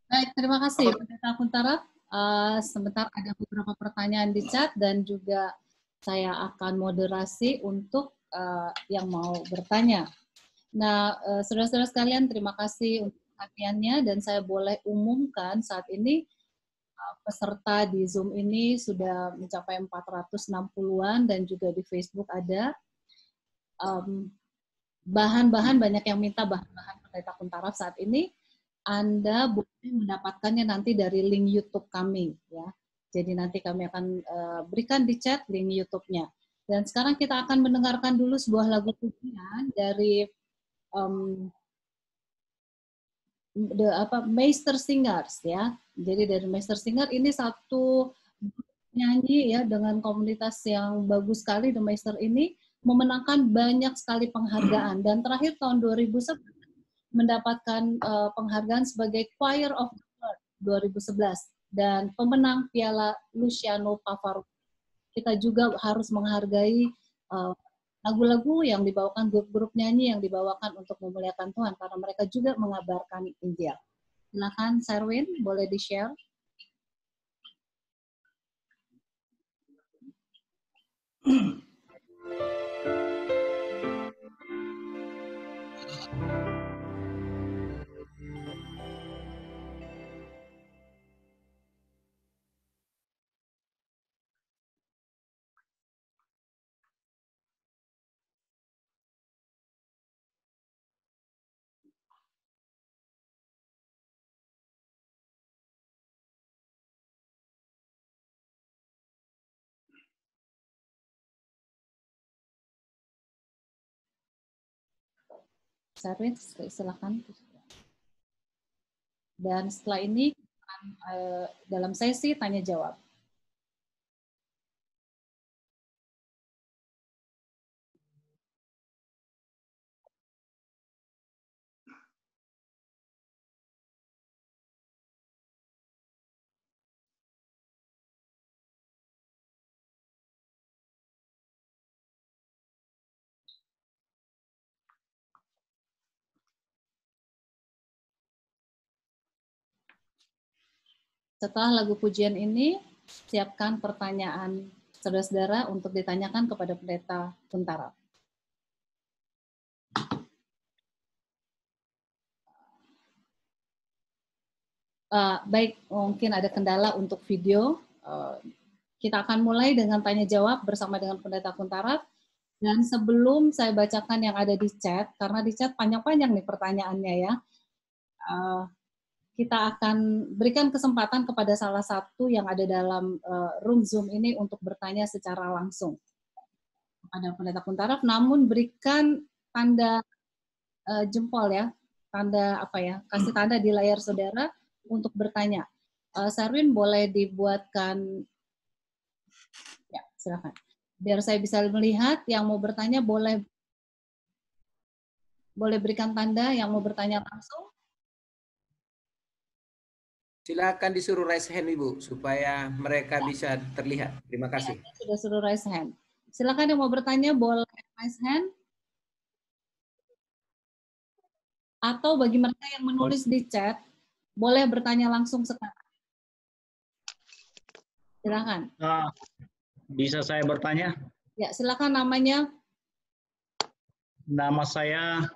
Baik, terima kasih Pendeta Kuntara. Uh, sebentar ada beberapa pertanyaan di chat dan juga saya akan moderasi untuk uh, yang mau bertanya. Nah, uh, saudara-saudara sekalian, terima kasih untuk perhatiannya dan saya boleh umumkan saat ini uh, peserta di Zoom ini sudah mencapai 460-an dan juga di Facebook ada um, bahan-bahan banyak yang minta bahan-bahan pendeta Kuntaraf saat ini anda boleh mendapatkannya nanti dari link YouTube kami ya. Jadi nanti kami akan uh, berikan di chat link YouTube-nya. Dan sekarang kita akan mendengarkan dulu sebuah lagu pujian dari um, the apa Master Singers ya. Jadi dari Master Singer ini satu nyanyi ya dengan komunitas yang bagus sekali The Master ini memenangkan banyak sekali penghargaan dan terakhir tahun 2011 mendapatkan uh, penghargaan sebagai Choir of the World 2011 dan pemenang Piala Luciano Pavarotti. Kita juga harus menghargai lagu eh, lagu-lagu yang dibawakan grup-grup nyanyi yang dibawakan untuk memuliakan Tuhan karena mereka juga mengabarkan Injil. Silakan Sarwin, boleh di-share. service silakan. Dan setelah ini eh, dalam sesi tanya jawab. Setelah lagu pujian ini, siapkan pertanyaan saudara-saudara untuk ditanyakan kepada pendeta tentara. Uh, baik, mungkin ada kendala untuk video. Uh, kita akan mulai dengan tanya jawab bersama dengan pendeta Kuntara. Dan sebelum saya bacakan yang ada di chat, karena di chat panjang-panjang nih pertanyaannya ya. Uh, kita akan berikan kesempatan kepada salah satu yang ada dalam uh, room Zoom ini untuk bertanya secara langsung kepada pendeta Kuntaraf, namun berikan tanda uh, jempol ya, tanda apa ya, kasih tanda di layar saudara untuk bertanya. Uh, Sarwin boleh dibuatkan, ya silakan. Biar saya bisa melihat yang mau bertanya boleh boleh berikan tanda yang mau bertanya langsung Silakan disuruh raise hand Ibu supaya mereka bisa terlihat. Terima kasih. Ya, sudah suruh raise hand. Silakan yang mau bertanya boleh raise hand. Atau bagi mereka yang menulis di chat boleh bertanya langsung sekarang. Silakan. Ah, bisa saya bertanya? Ya, silakan namanya. Nama saya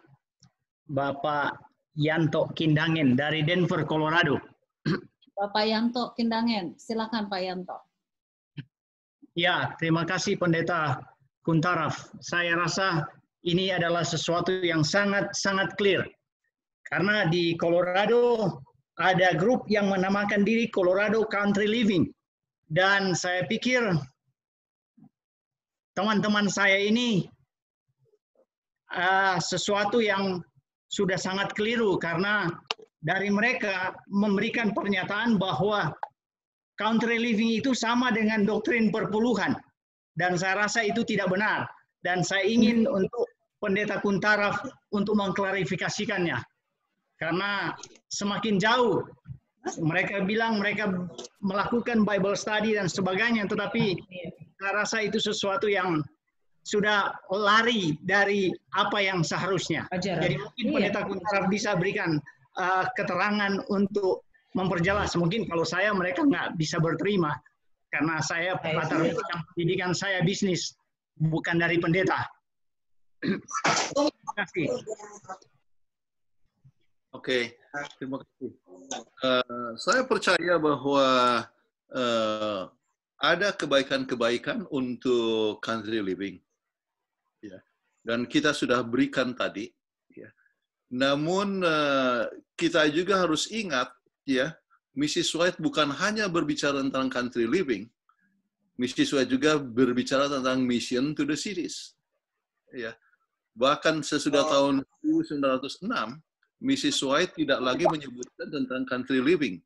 Bapak Yanto Kindangin dari Denver, Colorado. Bapak Yanto Kindangen. Silakan Pak Yanto. Ya, terima kasih Pendeta Kuntaraf. Saya rasa ini adalah sesuatu yang sangat-sangat clear. Karena di Colorado ada grup yang menamakan diri Colorado Country Living. Dan saya pikir teman-teman saya ini uh, sesuatu yang sudah sangat keliru karena dari mereka memberikan pernyataan bahwa country living itu sama dengan doktrin perpuluhan dan saya rasa itu tidak benar dan saya ingin hmm. untuk pendeta Kuntaraf untuk mengklarifikasikannya karena semakin jauh mereka bilang mereka melakukan Bible study dan sebagainya tetapi saya rasa itu sesuatu yang sudah lari dari apa yang seharusnya. Ajaran. Jadi mungkin iya. pendeta Kuntaraf bisa berikan uh, keterangan untuk memperjelas. Mungkin kalau saya mereka nggak bisa berterima karena saya latar belakang pendidikan saya bisnis bukan dari pendeta. Terima kasih. Oke, okay, terima kasih. Uh, saya percaya bahwa uh, ada kebaikan-kebaikan untuk country living, ya. Dan kita sudah berikan tadi namun eh, kita juga harus ingat ya, misi White bukan hanya berbicara tentang country living, misi White juga berbicara tentang mission to the cities. Ya. Bahkan sesudah oh. tahun 1906, misi White tidak lagi menyebutkan tentang country living.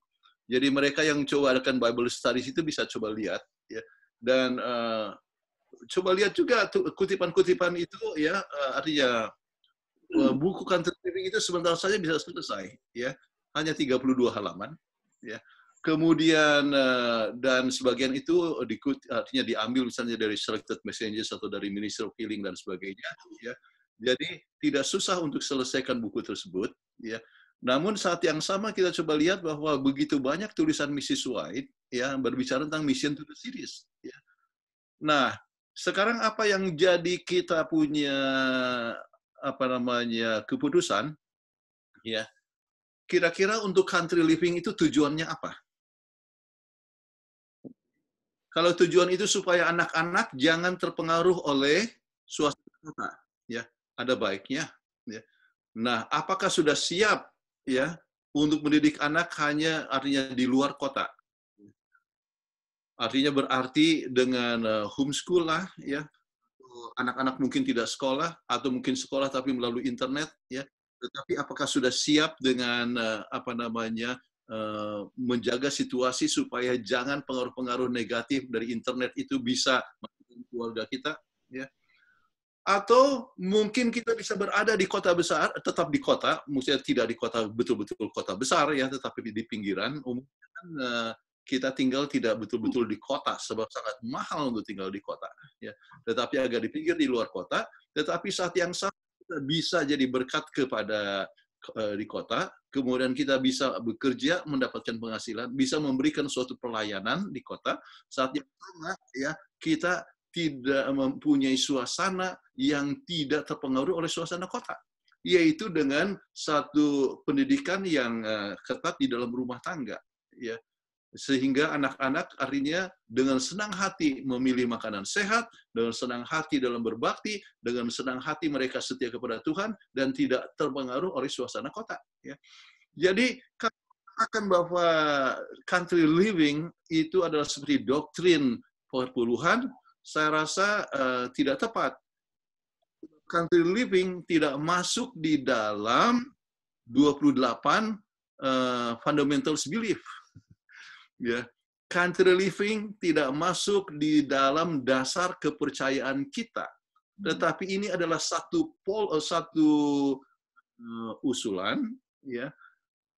Jadi mereka yang coba adakan Bible studies itu bisa coba lihat ya. Dan uh, coba lihat juga kutipan-kutipan itu ya uh, artinya Eh, buku Country Living itu sebentar saja bisa selesai, ya. Hanya 32 halaman, ya. Kemudian eh, dan sebagian itu dikut, artinya diambil misalnya dari selected messages atau dari Minister of Healing dan sebagainya, ya. Jadi tidak susah untuk selesaikan buku tersebut, ya. Namun saat yang sama kita coba lihat bahwa begitu banyak tulisan Mrs. White ya berbicara tentang mission to the series. Ya. Nah, sekarang apa yang jadi kita punya apa namanya keputusan ya kira-kira untuk country living itu tujuannya apa kalau tujuan itu supaya anak-anak jangan terpengaruh oleh suasana kota ya ada baiknya ya nah apakah sudah siap ya untuk mendidik anak hanya artinya di luar kota artinya berarti dengan eh, homeschool lah ya anak-anak mungkin tidak sekolah atau mungkin sekolah tapi melalui internet ya tetapi apakah sudah siap dengan uh, apa namanya uh, menjaga situasi supaya jangan pengaruh-pengaruh negatif dari internet itu bisa masukin keluarga kita ya atau mungkin kita bisa berada di kota besar tetap di kota maksudnya tidak di kota betul-betul kota besar ya tetapi di pinggiran umumnya kan uh, kita tinggal tidak betul-betul di kota sebab sangat mahal untuk tinggal di kota ya tetapi agak dipikir di luar kota tetapi saat yang sama kita bisa jadi berkat kepada uh, di kota kemudian kita bisa bekerja mendapatkan penghasilan bisa memberikan suatu pelayanan di kota saat yang sama ya kita tidak mempunyai suasana yang tidak terpengaruh oleh suasana kota yaitu dengan satu pendidikan yang uh, ketat di dalam rumah tangga ya sehingga anak-anak artinya dengan senang hati memilih makanan sehat, dengan senang hati dalam berbakti, dengan senang hati mereka setia kepada Tuhan dan tidak terpengaruh oleh suasana kota. Ya. Jadi akan bahwa country living itu adalah seperti doktrin perpuluhan, saya rasa uh, tidak tepat. Country living tidak masuk di dalam 28 uh, eh, fundamentals belief ya country living tidak masuk di dalam dasar kepercayaan kita hmm. tetapi ini adalah satu pol eh, satu uh, usulan ya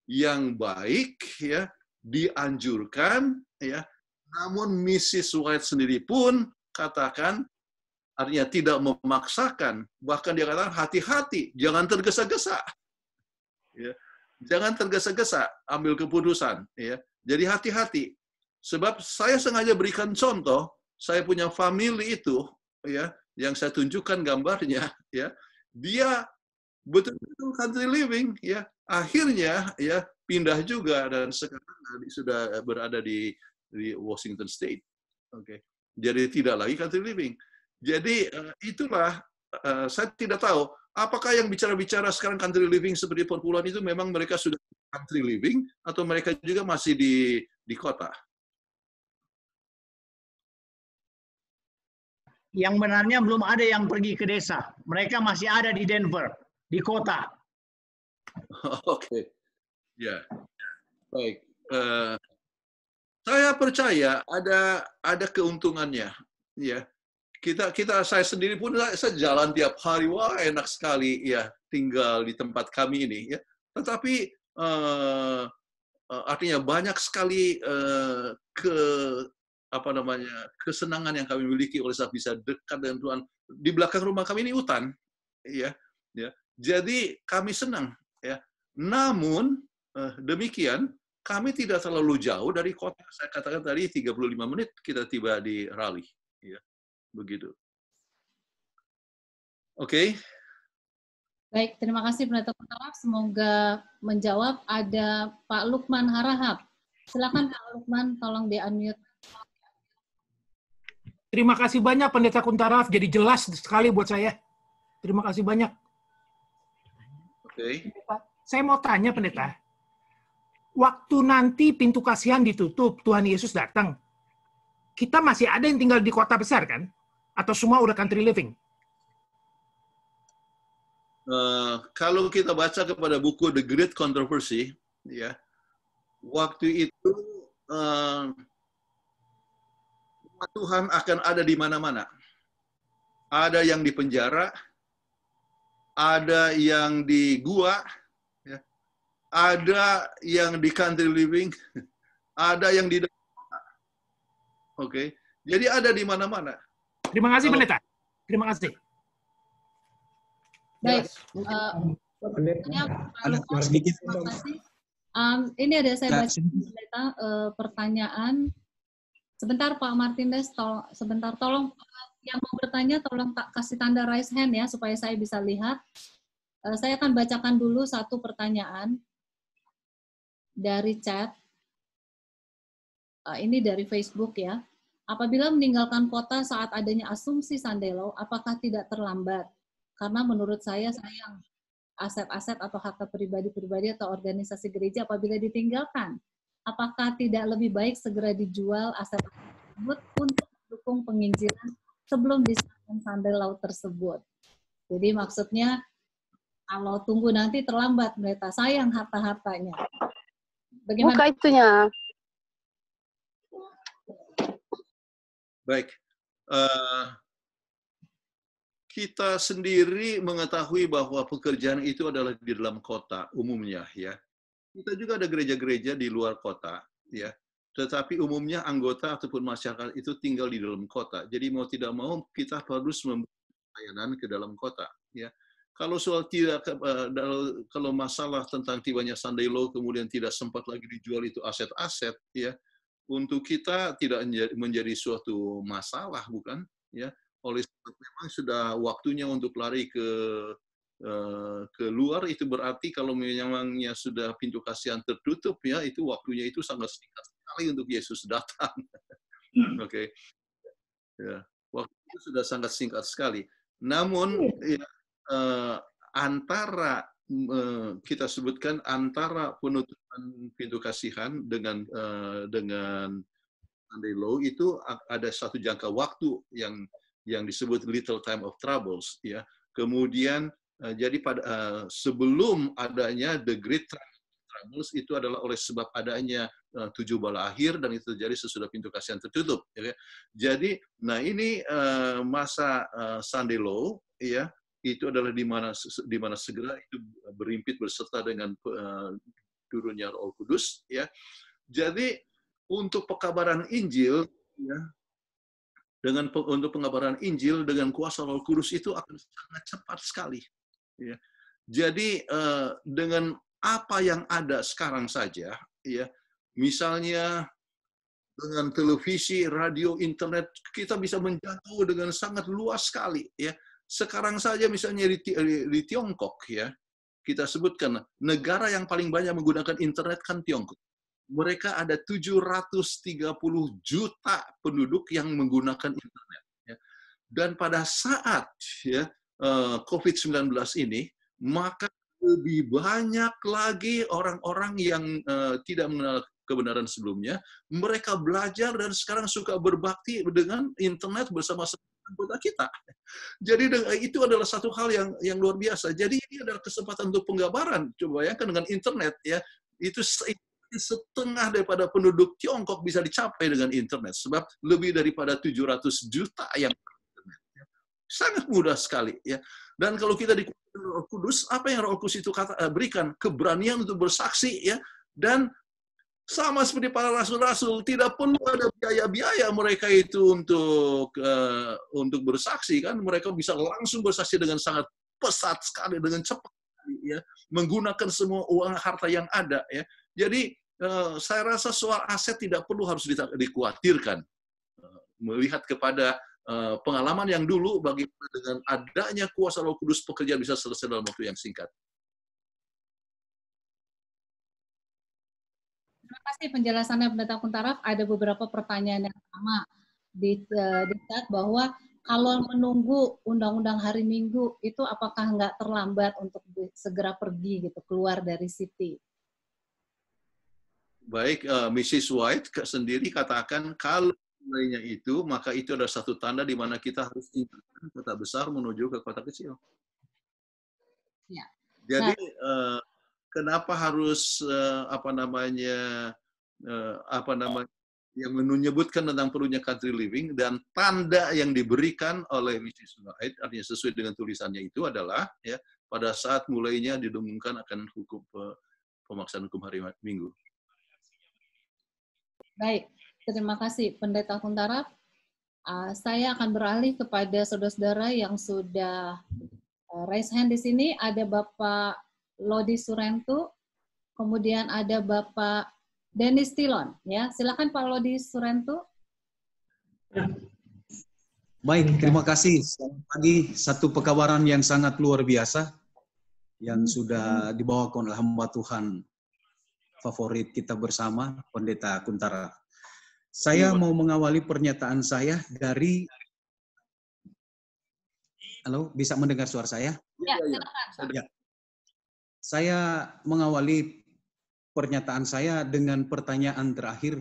yang baik ya dianjurkan ya namun Mrs. White sendiri pun katakan artinya tidak memaksakan bahkan dia katakan hati-hati jangan tergesa-gesa ya jangan tergesa-gesa ambil keputusan ya jadi hati-hati. Sebab saya sengaja berikan contoh, saya punya family itu, ya, yang saya tunjukkan gambarnya, ya, dia betul-betul country living, ya. Akhirnya, ya, pindah juga dan sekarang sudah berada di di Washington State. Oke. Okay. Jadi tidak lagi country living. Jadi eh, itulah eh, saya tidak tahu Apakah yang bicara-bicara sekarang country living seperti perpuluhan itu memang mereka sudah country living atau mereka juga masih di di kota? Yang benarnya belum ada yang pergi ke desa. Mereka masih ada di Denver, di kota. Oke, okay. ya, yeah. baik. Uh, saya percaya ada ada keuntungannya, ya. Yeah kita kita saya sendiri pun saya jalan tiap hari wah enak sekali ya tinggal di tempat kami ini ya tetapi uh, artinya banyak sekali uh, ke apa namanya kesenangan yang kami miliki oleh saya bisa dekat dengan Tuhan di belakang rumah kami ini hutan ya ya jadi kami senang ya namun eh, demikian kami tidak terlalu jauh dari kota saya katakan tadi 35 menit kita tiba di Raleigh ya begitu. Oke. Okay? Baik, terima kasih Pendeta Kutarap. Semoga menjawab. Ada Pak Lukman Harahap. Silakan Pak Lukman, tolong di-unmute. Terima kasih banyak Pendeta Kuntaraf, jadi jelas sekali buat saya. Terima kasih banyak. Oke. Okay. Saya mau tanya Pendeta, waktu nanti pintu kasihan ditutup, Tuhan Yesus datang, kita masih ada yang tinggal di kota besar kan? atau semua udah country living? Uh, kalau kita baca kepada buku The Great Controversy, ya waktu itu uh, Tuhan akan ada di mana-mana. Ada yang di penjara, ada yang di gua, ya. ada yang di country living, ada yang di Oke, okay. jadi ada di mana-mana. Terima kasih pendeta. Terima kasih. Baik. Eh, ini ada saya ya, baca pendeta uh, pertanyaan. Sebentar Pak Martinez, tol sebentar tolong yang mau bertanya tolong tak kasih tanda raise hand ya supaya saya bisa lihat. Uh, saya akan bacakan dulu satu pertanyaan dari chat. Uh, ini dari Facebook ya. Apabila meninggalkan kota saat adanya asumsi Sandelo, apakah tidak terlambat? Karena menurut saya sayang aset-aset atau harta pribadi-pribadi atau organisasi gereja apabila ditinggalkan. Apakah tidak lebih baik segera dijual aset tersebut untuk mendukung penginjilan sebelum disahkan Sandelo tersebut? Jadi maksudnya kalau tunggu nanti terlambat mereka sayang harta-hartanya. Bagaimana? Buka itunya. Baik. Uh, kita sendiri mengetahui bahwa pekerjaan itu adalah di dalam kota umumnya ya. Kita juga ada gereja-gereja di luar kota ya. Tetapi umumnya anggota ataupun masyarakat itu tinggal di dalam kota. Jadi mau tidak mau kita harus memberikan ke dalam kota ya. Kalau soal tidak eh, kalau masalah tentang tibanya Sunday Law kemudian tidak sempat lagi dijual itu aset-aset ya untuk kita tidak menjadi suatu masalah, bukan? Ya, oleh sebab memang sudah waktunya untuk lari ke eh, ke keluar itu berarti kalau memangnya sudah pintu kasihan tertutup ya itu waktunya itu sangat singkat sekali untuk Yesus datang. Hmm. Oke, okay. ya waktu itu sudah sangat singkat sekali. Namun iya. ya, eh, antara kita sebutkan antara penutupan pintu kasihan dengan eh, dengan Sunday Law itu ada satu jangka waktu yang yang disebut little time of troubles ya kemudian eh, jadi pada eh, sebelum adanya the great troubles itu adalah oleh sebab adanya tujuh bala akhir dan itu terjadi sesudah pintu kasihan tertutup ya. Kan. jadi nah ini masa Sunday Law ya itu adalah di mana di mana segera itu berimpit berserta dengan uh, turunnya Roh Kudus ya. Jadi untuk pekabaran Injil ya dengan untuk pengabaran Injil dengan kuasa Roh Kudus itu akan sangat cepat sekali ya. Jadi uh, dengan apa yang ada sekarang saja ya misalnya dengan televisi, radio, internet kita bisa menjangkau dengan sangat luas sekali ya sekarang saja misalnya di, di, di Tiongkok ya, kita sebutkan negara yang paling banyak menggunakan internet kan Tiongkok. Mereka ada 730 juta penduduk yang menggunakan internet. Ya. Dan pada saat ya, eh, COVID-19 ini, maka lebih banyak lagi orang-orang yang uh, tidak mengenal kebenaran sebelumnya. Mereka belajar dan sekarang suka berbakti dengan internet bersama sama anggota kita. Jadi eh, itu adalah satu hal yang yang luar biasa. Jadi ini adalah kesempatan untuk penggambaran. Coba bayangkan dengan internet ya, itu setengah daripada penduduk Tiongkok bisa dicapai dengan internet. Sebab lebih daripada 700 juta yang ya. sangat mudah sekali ya. Dan kalau kita di Roh Kudus, apa yang Roh Kudus itu eh, berikan keberanian untuk bersaksi ya dan sama seperti para rasul-rasul, tidak perlu ada biaya-biaya mereka itu untuk uh, untuk bersaksi kan, mereka bisa langsung bersaksi dengan sangat pesat sekali, dengan cepat, ya, menggunakan semua uang harta yang ada ya. Jadi uh, saya rasa soal aset tidak perlu harus dikhawatirkan. Uh, melihat kepada pengalaman yang dulu bagaimana dengan adanya kuasa Roh Kudus pekerjaan bisa selesai dalam waktu yang singkat. kasih penjelasannya pendatang Kuntaraf. Ada beberapa pertanyaan yang sama di, saat eh, bahwa kalau menunggu undang-undang hari Minggu itu apakah nggak terlambat untuk segera pergi gitu keluar dari city? Baik, uh, eh, Mrs. White sendiri katakan kalau mulainya itu maka itu adalah satu tanda di mana kita harus tinggalkan kota besar menuju ke kota kecil. Ya. Jadi nah, uh, kenapa harus uh, apa namanya uh, apa nama yang menyebutkan tentang perlunya country living dan tanda yang diberikan oleh Mrs. Wright artinya sesuai dengan tulisannya itu adalah ya pada saat mulainya didengungkan akan hukum eh, pemaksaan hukum hari Minggu. Baik, terima kasih Pendeta Kuntara. Uh, saya akan beralih kepada saudara-saudara yang sudah uh, raise hand di sini. Ada Bapak Lodi Surento, kemudian ada Bapak Denis Tilon. Ya, silakan Pak Lodi Surento. Ya. Baik, terima kasih. Selamat pagi, satu pekabaran yang sangat luar biasa yang sudah dibawakan oleh hamba Tuhan favorit kita bersama, Pendeta Kuntara. Saya iya, mau mengawali pernyataan saya dari Halo, bisa mendengar suara saya? Ya, silakan. Ya. Saya mengawali pernyataan saya dengan pertanyaan terakhir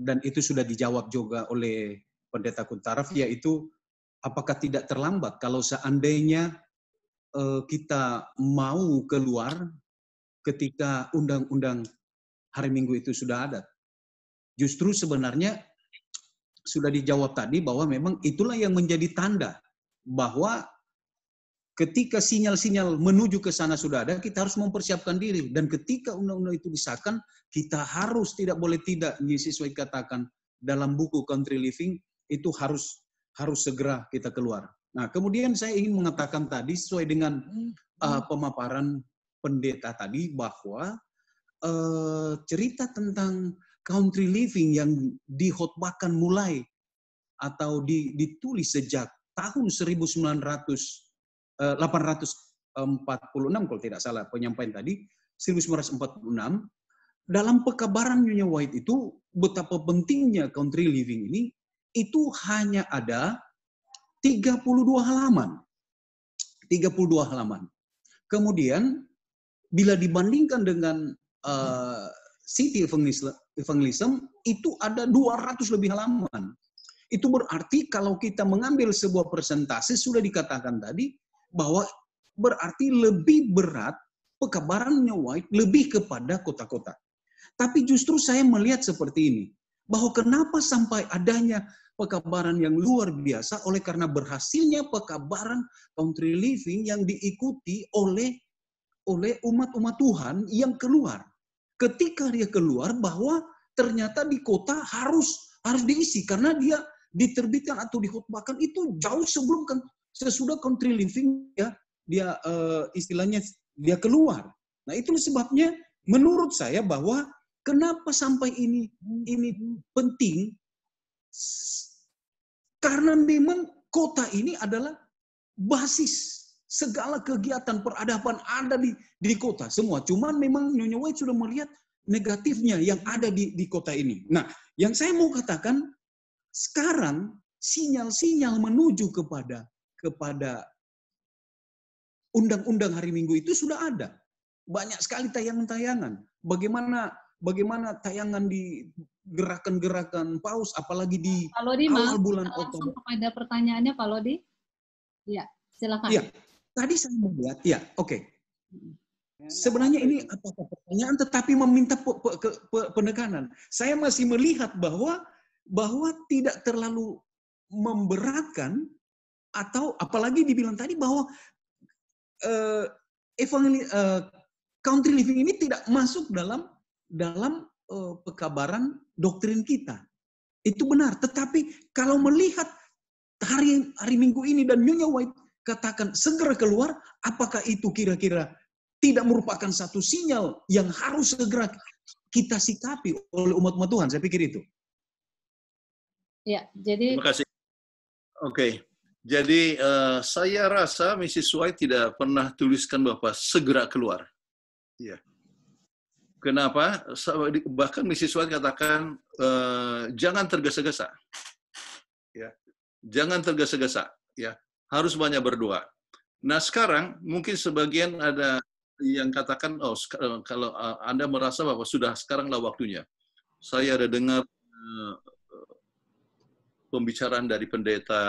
dan itu sudah dijawab juga oleh Pendeta Kuntaraf yaitu apakah tidak terlambat kalau seandainya eh, kita mau keluar ketika undang-undang hari Minggu itu sudah ada. Justru sebenarnya sudah dijawab tadi bahwa memang itulah yang menjadi tanda bahwa Ketika sinyal-sinyal menuju ke sana sudah ada, kita harus mempersiapkan diri. Dan ketika undang-undang itu disahkan, kita harus tidak boleh tidak, ini sesuai katakan dalam buku Country Living, itu harus harus segera kita keluar. Nah, kemudian saya ingin mengatakan tadi sesuai dengan uh, pemaparan pendeta tadi bahwa uh, cerita tentang country living yang dihotbahkan mulai atau ditulis sejak tahun 1900 846 eh, kalau tidak salah penyampaian tadi 1946 dalam pekabaran Nyonya White itu betapa pentingnya country living ini itu hanya ada 32 halaman. 32 halaman. Kemudian bila dibandingkan dengan uh, City Evangelism, itu ada 200 lebih halaman. Itu berarti kalau kita mengambil sebuah persentase sudah dikatakan tadi bahwa berarti lebih berat pekabarannya White lebih kepada kota-kota. Tapi justru saya melihat seperti ini, bahwa kenapa sampai adanya pekabaran yang luar biasa oleh karena berhasilnya pekabaran country living yang diikuti oleh oleh umat-umat Tuhan yang keluar. Ketika dia keluar bahwa ternyata di kota harus harus diisi karena dia diterbitkan atau dihutbahkan itu jauh sebelum kan Sesudah country living ya dia uh, istilahnya dia keluar. Nah, itulah sebabnya menurut saya bahwa kenapa sampai ini ini penting karena memang kota ini adalah basis segala kegiatan peradaban ada di di kota semua. Cuman memang Nyonya White sudah melihat negatifnya yang ada di di kota ini. Nah, yang saya mau katakan sekarang sinyal-sinyal menuju kepada kepada undang-undang hari Minggu itu sudah ada. Banyak sekali tayangan-tayangan. Bagaimana bagaimana tayangan di gerakan-gerakan paus apalagi di Pak awal bulan Oktober. kepada pertanyaannya Pak Lodi. Ya, silakan. Ya, tadi saya melihat ya, oke. Okay. Sebenarnya ini apa pertanyaan tetapi meminta pe pe pe penekanan. Saya masih melihat bahwa bahwa tidak terlalu memberatkan atau apalagi dibilang tadi bahwa uh, uh, country living ini tidak masuk dalam dalam uh, pekabaran doktrin kita. Itu benar. Tetapi kalau melihat hari hari Minggu ini dan Nyonya White katakan segera keluar, apakah itu kira-kira tidak merupakan satu sinyal yang harus segera kita sikapi oleh umat-umat Tuhan? Saya pikir itu. Ya, jadi. Terima kasih. Oke. Okay. Jadi uh, saya rasa Mrs. White tidak pernah tuliskan bahwa segera keluar. Ya. Kenapa? Bahkan Mrs. White katakan uh, jangan tergesa-gesa. Ya. Jangan tergesa-gesa. Ya. Harus banyak berdoa. Nah sekarang mungkin sebagian ada yang katakan oh eh, kalau anda merasa bahwa sudah sekaranglah waktunya. Saya ada dengar pembicaraan dari pendeta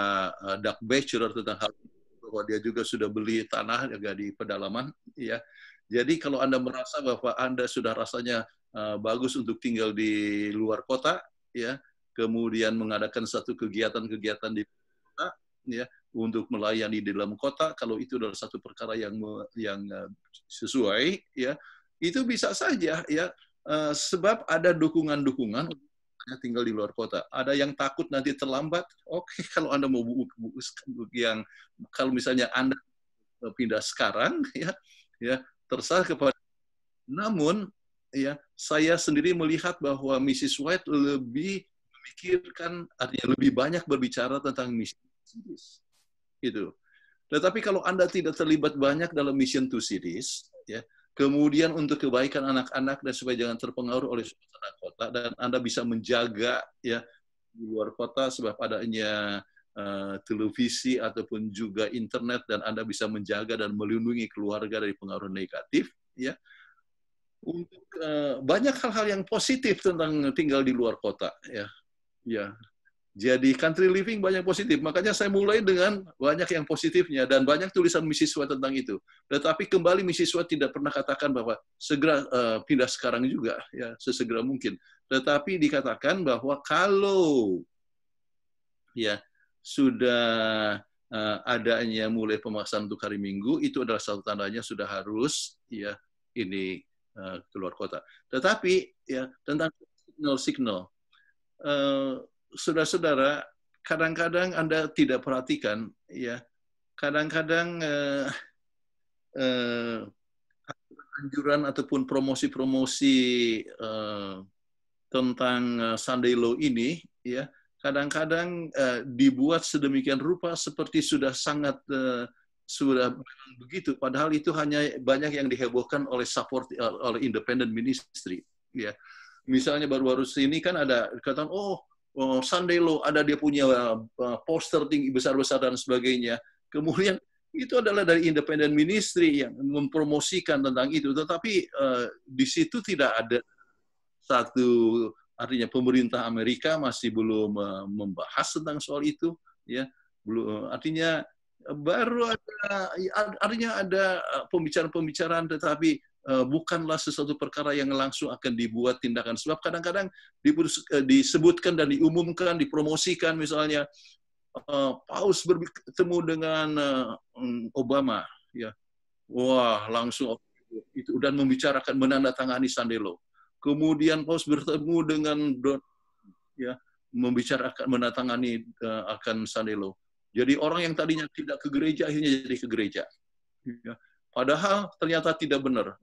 uh, Doug Batchelor tentang hal bahwa dia juga sudah beli tanah agak di pedalaman ya. Jadi kalau Anda merasa bahwa Anda sudah rasanya uh, bagus untuk tinggal di luar kota ya, kemudian mengadakan satu kegiatan-kegiatan di kota ya untuk melayani di dalam kota kalau itu adalah satu perkara yang yang eh, sesuai ya, itu bisa saja ya uh, sebab ada dukungan-dukungan tinggal di luar kota. Ada yang takut nanti terlambat. Oke, okay, kalau Anda mau buku, bu yang kalau misalnya Anda pindah sekarang, ya, ya terserah kepada. Namun, ya saya sendiri melihat bahwa Mrs. White lebih memikirkan artinya lebih banyak berbicara tentang mission cities. Gitu. Tetapi kalau Anda tidak terlibat banyak dalam mission to cities, ya, kemudian untuk kebaikan anak-anak dan supaya jangan terpengaruh oleh suasana kota dan Anda bisa menjaga ya di luar kota sebab adanya uh, televisi ataupun juga internet dan Anda bisa menjaga dan melindungi keluarga dari pengaruh negatif ya untuk uh, banyak hal-hal yang positif tentang tinggal di luar kota ya ya jadi country living banyak positif. Makanya saya mulai dengan banyak yang positifnya dan banyak tulisan misiswa tentang itu. Tetapi kembali misiswa tidak pernah katakan bahwa segera uh, pindah sekarang juga ya sesegera mungkin. Tetapi dikatakan bahwa kalau ya sudah uh, adanya mulai pemaksaan untuk hari Minggu itu adalah satu tandanya sudah harus ya ini uh, keluar kota. Tetapi ya tentang signal-signal uh, saudara-saudara, kadang-kadang Anda tidak perhatikan, ya, kadang-kadang eh, eh, anjuran ataupun promosi-promosi eh, tentang Sunday Law ini, ya, kadang-kadang dibuat sedemikian rupa seperti sudah sangat sudah begitu, padahal itu hanya banyak yang dihebohkan oleh support oleh independent ministry, ya. Misalnya baru-baru ini kan ada katakan oh oh, Sunday Law ada dia punya eh, poster tinggi besar-besar dan sebagainya. Kemudian itu adalah dari independent ministry yang mempromosikan tentang itu, tetapi uh, di situ tidak ada satu artinya pemerintah Amerika masih belum uh, membahas tentang soal itu, ya belum artinya baru ada artinya ada pembicaraan-pembicaraan tetapi Eh, bukanlah sesuatu perkara yang langsung akan dibuat tindakan. Sebab kadang-kadang eh, disebutkan dan diumumkan, dipromosikan misalnya eh, Paus bertemu dengan mm, Obama, ya, wah langsung itu dan membicarakan menandatangani Sandelo. Kemudian Paus bertemu dengan Don, ya membicarakan menandatangani akan Sandelo. Jadi orang yang tadinya tidak ke gereja akhirnya jadi ke gereja. Ya. Padahal ternyata tidak benar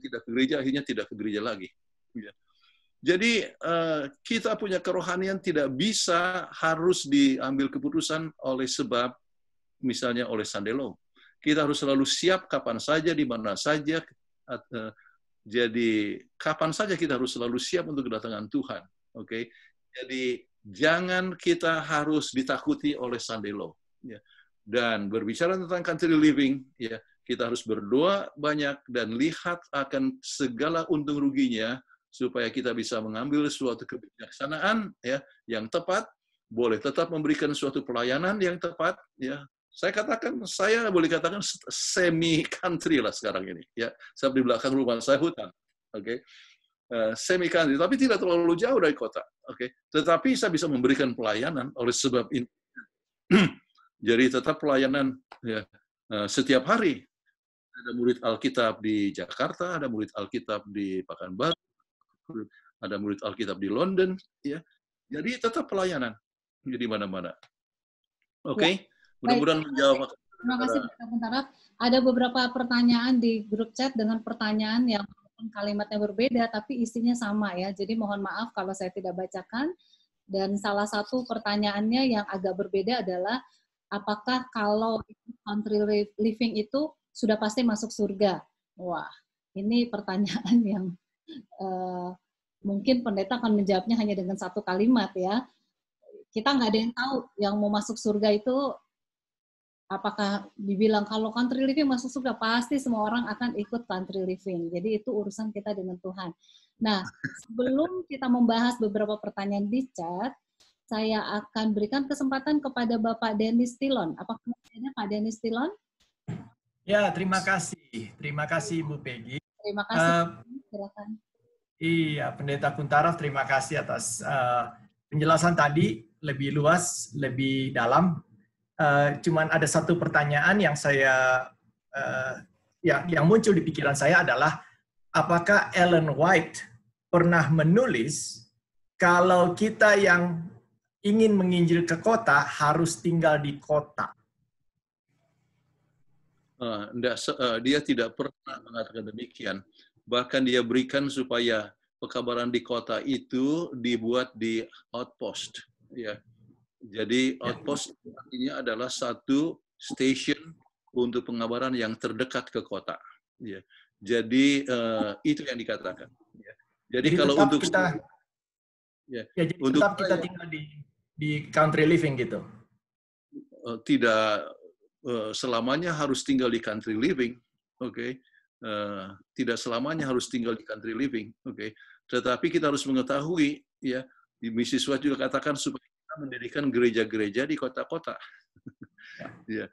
tidak ke gereja, akhirnya tidak ke gereja lagi. Iya. Jadi eh, kita punya kerohanian tidak bisa harus diambil keputusan oleh sebab misalnya oleh Sandelo. Kita harus selalu siap kapan saja, di mana saja. Eh, jadi kapan saja kita harus selalu siap untuk kedatangan Tuhan. Oke, jadi jangan kita harus ditakuti oleh Sandelo. Ya. Dan berbicara tentang country living, ya kita harus berdoa banyak dan lihat akan segala untung ruginya supaya kita bisa mengambil suatu kebijaksanaan ya yang tepat boleh tetap memberikan suatu pelayanan yang tepat ya saya katakan saya boleh katakan semi country lah sekarang ini ya saya di belakang rumah saya hutan oke okay? uh, eh, semi country tapi tidak terlalu jauh dari kota oke okay? tetapi saya bisa memberikan pelayanan oleh sebab ini jadi tetap pelayanan ya uh, setiap hari ada murid Alkitab di Jakarta, ada murid Alkitab di Pakanbaru, ada murid Alkitab di London, ya. Jadi tetap pelayanan di mana-mana. Oke, okay? Ya. mudah-mudahan menjawab. Terima kasih Pak Tentara. Ada beberapa pertanyaan di grup chat dengan pertanyaan yang kalimatnya berbeda tapi isinya sama ya. Jadi mohon maaf kalau saya tidak bacakan. Dan salah satu pertanyaannya yang agak berbeda adalah apakah kalau country living itu sudah pasti masuk surga. Wah, ini pertanyaan yang uh, mungkin pendeta akan menjawabnya hanya dengan satu kalimat ya. Kita nggak ada yang tahu yang mau masuk surga itu apakah dibilang kalau country living masuk surga pasti semua orang akan ikut country living. Jadi itu urusan kita dengan Tuhan. Nah, sebelum kita membahas beberapa pertanyaan di chat, saya akan berikan kesempatan kepada Bapak Dennis Tilon. Apa kemudiannya Pak Dennis Tilon? Ya, terima kasih. Terima kasih Bu Peggy. Terima kasih. Uh, Iya, Pendeta Kuntaraf, terima kasih atas uh, penjelasan tadi lebih luas, lebih dalam. Uh, cuman ada satu pertanyaan yang saya uh, yang yang muncul di pikiran saya adalah apakah Ellen White pernah menulis kalau kita yang ingin menginjil ke kota harus tinggal di kota? Uh, dia tidak pernah mengatakan demikian. Bahkan dia berikan supaya pekabaran di kota itu dibuat di outpost. Ya. Jadi ya. outpost artinya adalah satu stasiun untuk pengabaran yang terdekat ke kota. Ya. Jadi uh, itu yang dikatakan. Ya. Jadi, jadi kalau untuk kita ya, ya jadi untuk kita tinggal di di country living gitu. tidak Eh, selamanya harus tinggal di country living, oke? Okay? Uh, eh, tidak selamanya harus tinggal di country living, oke? Okay? Tetapi kita harus mengetahui, ya, di misi suat juga katakan supaya kita mendirikan gereja-gereja di kota-kota. ya, ya.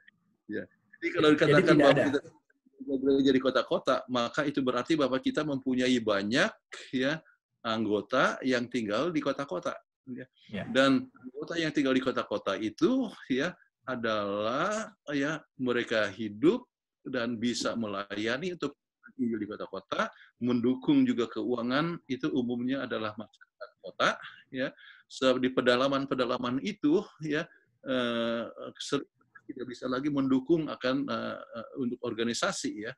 ya. Jadi kalau dikatakan Jadi bahwa kita gereja di kota-kota, maka itu berarti bahwa kita mempunyai banyak, ya, anggota yang tinggal di kota-kota. Ya. ya. Dan anggota yang tinggal di kota-kota itu, ya, adalah eh, ya mereka hidup dan bisa melayani untuk tinggal di kota-kota, mendukung juga keuangan itu umumnya adalah masyarakat kota ya. So, di pedalaman-pedalaman itu ya eh, tidak bisa lagi mendukung akan eh, eh untuk organisasi ya.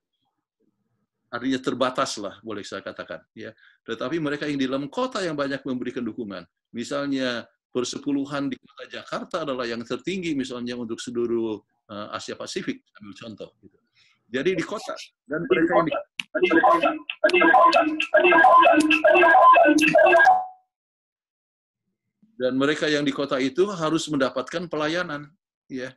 Artinya terbatas lah boleh saya katakan ya. Tetapi mereka yang di dalam kota yang banyak memberikan dukungan. Misalnya persepuluhan di kota Jakarta adalah yang tertinggi misalnya untuk seluruh eh, Asia Pasifik ambil contoh gitu. Jadi di kota dan mereka yang di dan mereka yang di kota itu harus mendapatkan pelayanan ya.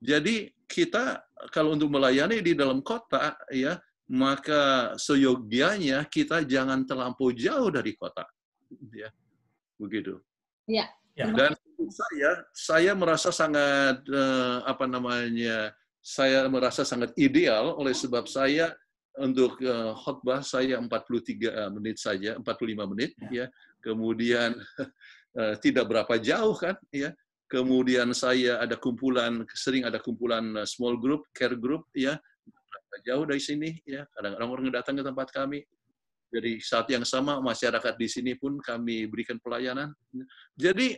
Jadi kita kalau untuk melayani di dalam kota ya maka seyogianya kita jangan terlampau jauh dari kota ya. Begitu. Ya, Ya. Dan saya saya merasa sangat uh, apa namanya saya merasa sangat ideal oleh sebab saya untuk uh, eh, khotbah saya 43 eh, menit saja 45 menit ya, ya. kemudian uh, tidak berapa jauh kan ya kemudian saya ada kumpulan sering ada kumpulan small group care group ya jauh dari sini ya kadang-kadang orang datang ke tempat kami jadi saat yang sama masyarakat di sini pun kami berikan pelayanan. Jadi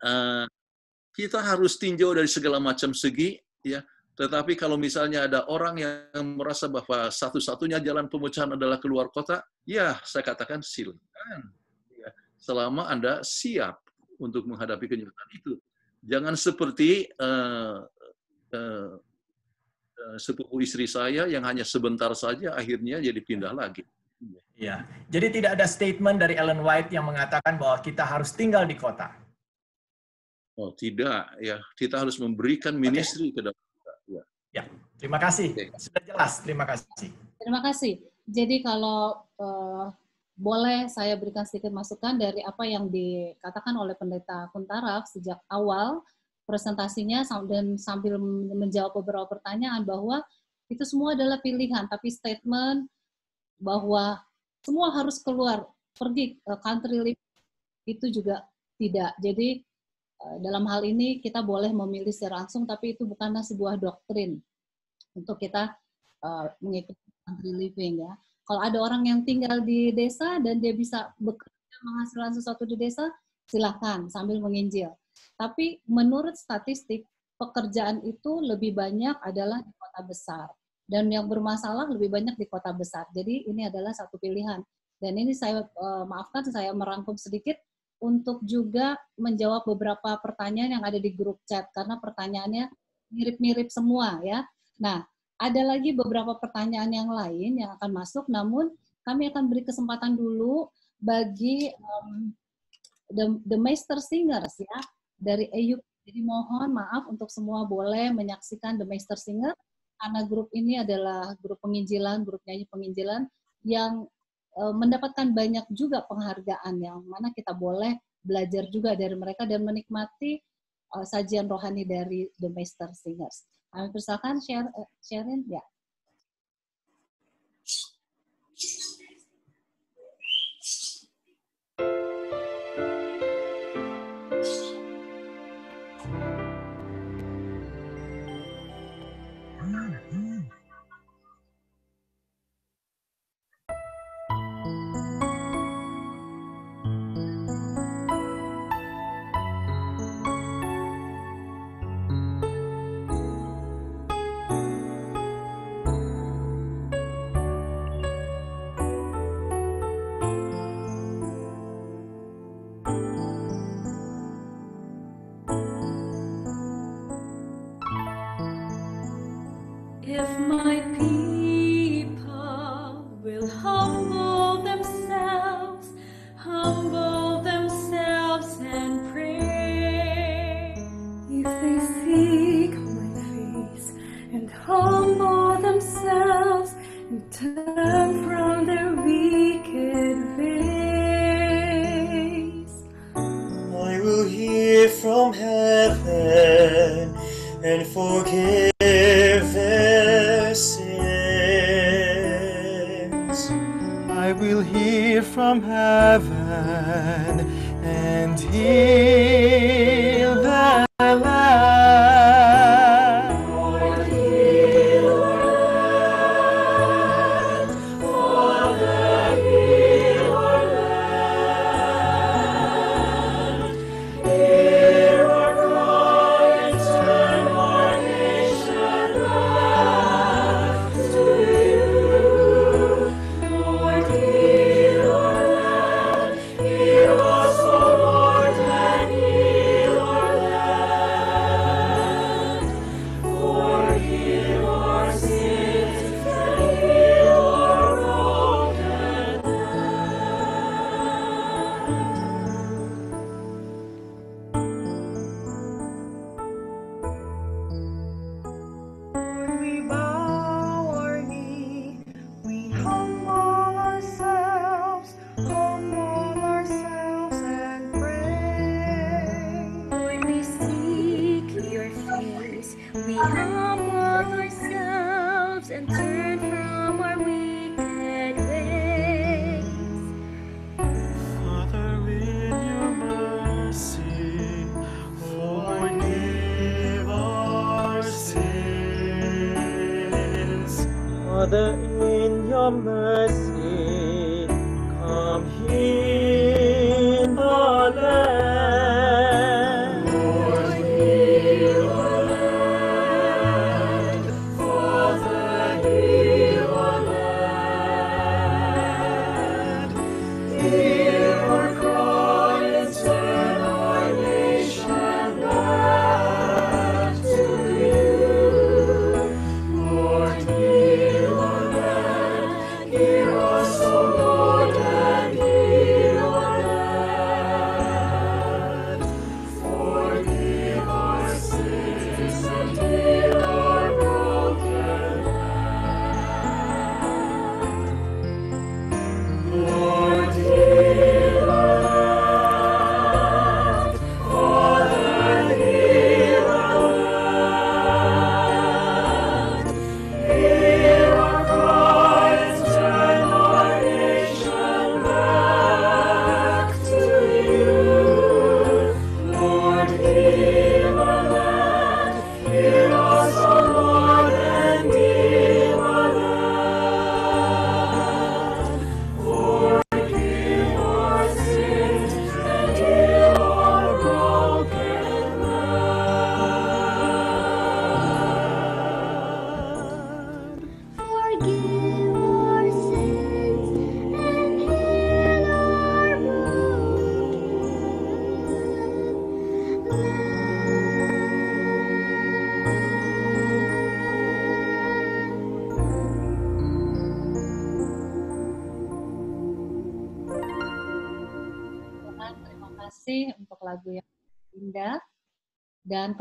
uh, kita harus tinjau dari segala macam segi, ya. Tetapi kalau misalnya ada orang yang merasa bahwa satu-satunya jalan pemecahan adalah keluar kota, ya saya katakan silakan. Ya, selama Anda siap untuk menghadapi kenyataan itu. Jangan seperti uh, uh, sepupu istri saya yang hanya sebentar saja akhirnya jadi pindah lagi. Ya, jadi tidak ada statement dari Ellen White yang mengatakan bahwa kita harus tinggal di kota. Oh, tidak ya. Kita harus memberikan ministry okay. ke dalam kota. Ya. ya, terima kasih. Okay. Sudah jelas. Terima kasih. Terima kasih. Jadi kalau uh, boleh saya berikan sedikit masukan dari apa yang dikatakan oleh pendeta Kuntaraf sejak awal presentasinya dan sambil menjawab beberapa pertanyaan bahwa itu semua adalah pilihan, tapi statement bahwa semua harus keluar pergi ke country living itu juga tidak. Jadi eh, dalam hal ini kita boleh memilih secara langsung, tapi itu bukanlah sebuah doktrin untuk kita eh, mengikuti country living ya. Kalau ada orang yang tinggal di desa dan dia bisa bekerja menghasilkan sesuatu di desa, silakan sambil menginjil. Tapi menurut statistik, pekerjaan itu lebih banyak adalah di kota besar dan yang bermasalah lebih banyak di kota besar. Jadi ini adalah satu pilihan. Dan ini saya eh, maafkan saya merangkum sedikit untuk juga menjawab beberapa pertanyaan yang ada di grup chat karena pertanyaannya mirip-mirip semua ya. Nah, ada lagi beberapa pertanyaan yang lain yang akan masuk namun kami akan beri kesempatan dulu bagi um, the, the master singers ya dari EU. Jadi mohon maaf untuk semua boleh menyaksikan the master Singers anak grup ini adalah grup penginjilan, grup nyanyi penginjilan yang e, mendapatkan banyak juga penghargaan yang mana kita boleh belajar juga dari mereka dan menikmati e, sajian rohani dari The Master Singers. Kami nah, persilakan share, sharing ya.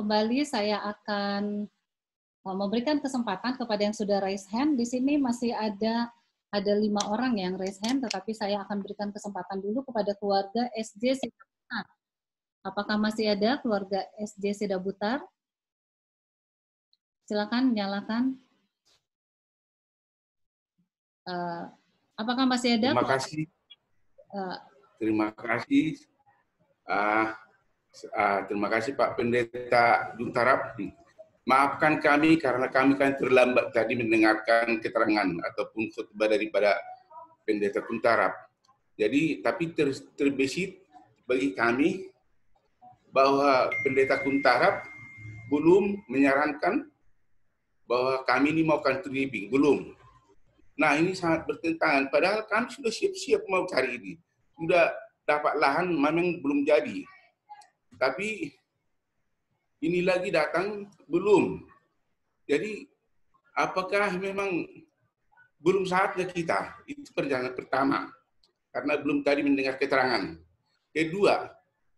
kembali saya akan eh, memberikan kesempatan kepada yang sudah raise hand. Di sini masih ada ada lima orang yang raise hand, tetapi saya akan berikan kesempatan dulu kepada keluarga SJ Sidabutar. Apakah masih ada keluarga SJ Sidabutar? Silakan nyalakan. Uh, apakah masih ada? Terima kasih. Uh, Terima kasih. Uh, Uh, terima kasih Pak Pendeta Juntarap. Maafkan kami karena kami kan terlambat tadi mendengarkan keterangan ataupun khutbah daripada Pendeta Kuntarap. Jadi tapi ter, terbesit bagi kami bahwa Pendeta Kuntarap belum menyarankan bahwa kami ini mau country living, belum. Nah ini sangat bertentangan, padahal kami sudah siap-siap mau cari ini. Sudah dapat lahan memang belum jadi tapi ini lagi datang belum. Jadi apakah memang belum saatnya kita? Itu perjalanan pertama. Karena belum tadi mendengar keterangan. Kedua,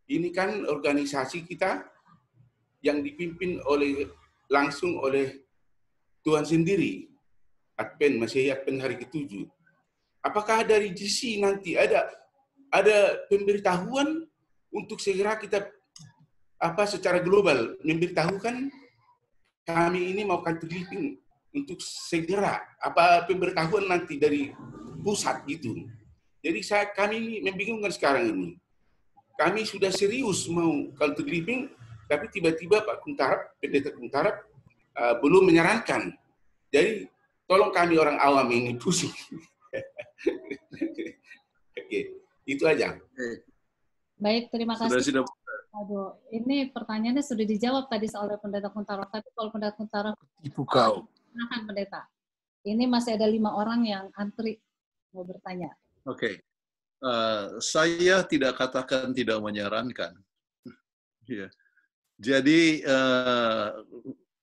ini kan organisasi kita yang dipimpin oleh langsung oleh Tuhan sendiri. Advent, masih Advent hari ketujuh. Apakah dari sisi nanti ada ada pemberitahuan untuk segera kita apa secara global memberitahukan kami ini mau country untuk segera apa pemberitahuan nanti dari pusat itu Jadi saya kami ini membingungkan sekarang ini. Kami sudah serius mau country tapi tiba-tiba Pak Kuntarap, pendeta Kuntarap uh, belum menyarankan. Jadi tolong kami orang awam ini pusing. Oke, itu aja. Baik, terima kasih. Sudah, sudah. Aduh, ini pertanyaannya sudah dijawab tadi soal pendeta Kuntaro. Tapi kalau pendeta Kuntaro, ibu kau. Nahan pendeta. Ini masih ada lima orang yang antri mau bertanya. Oke, okay. uh, eh, saya tidak katakan tidak menyarankan. yeah. Jadi uh,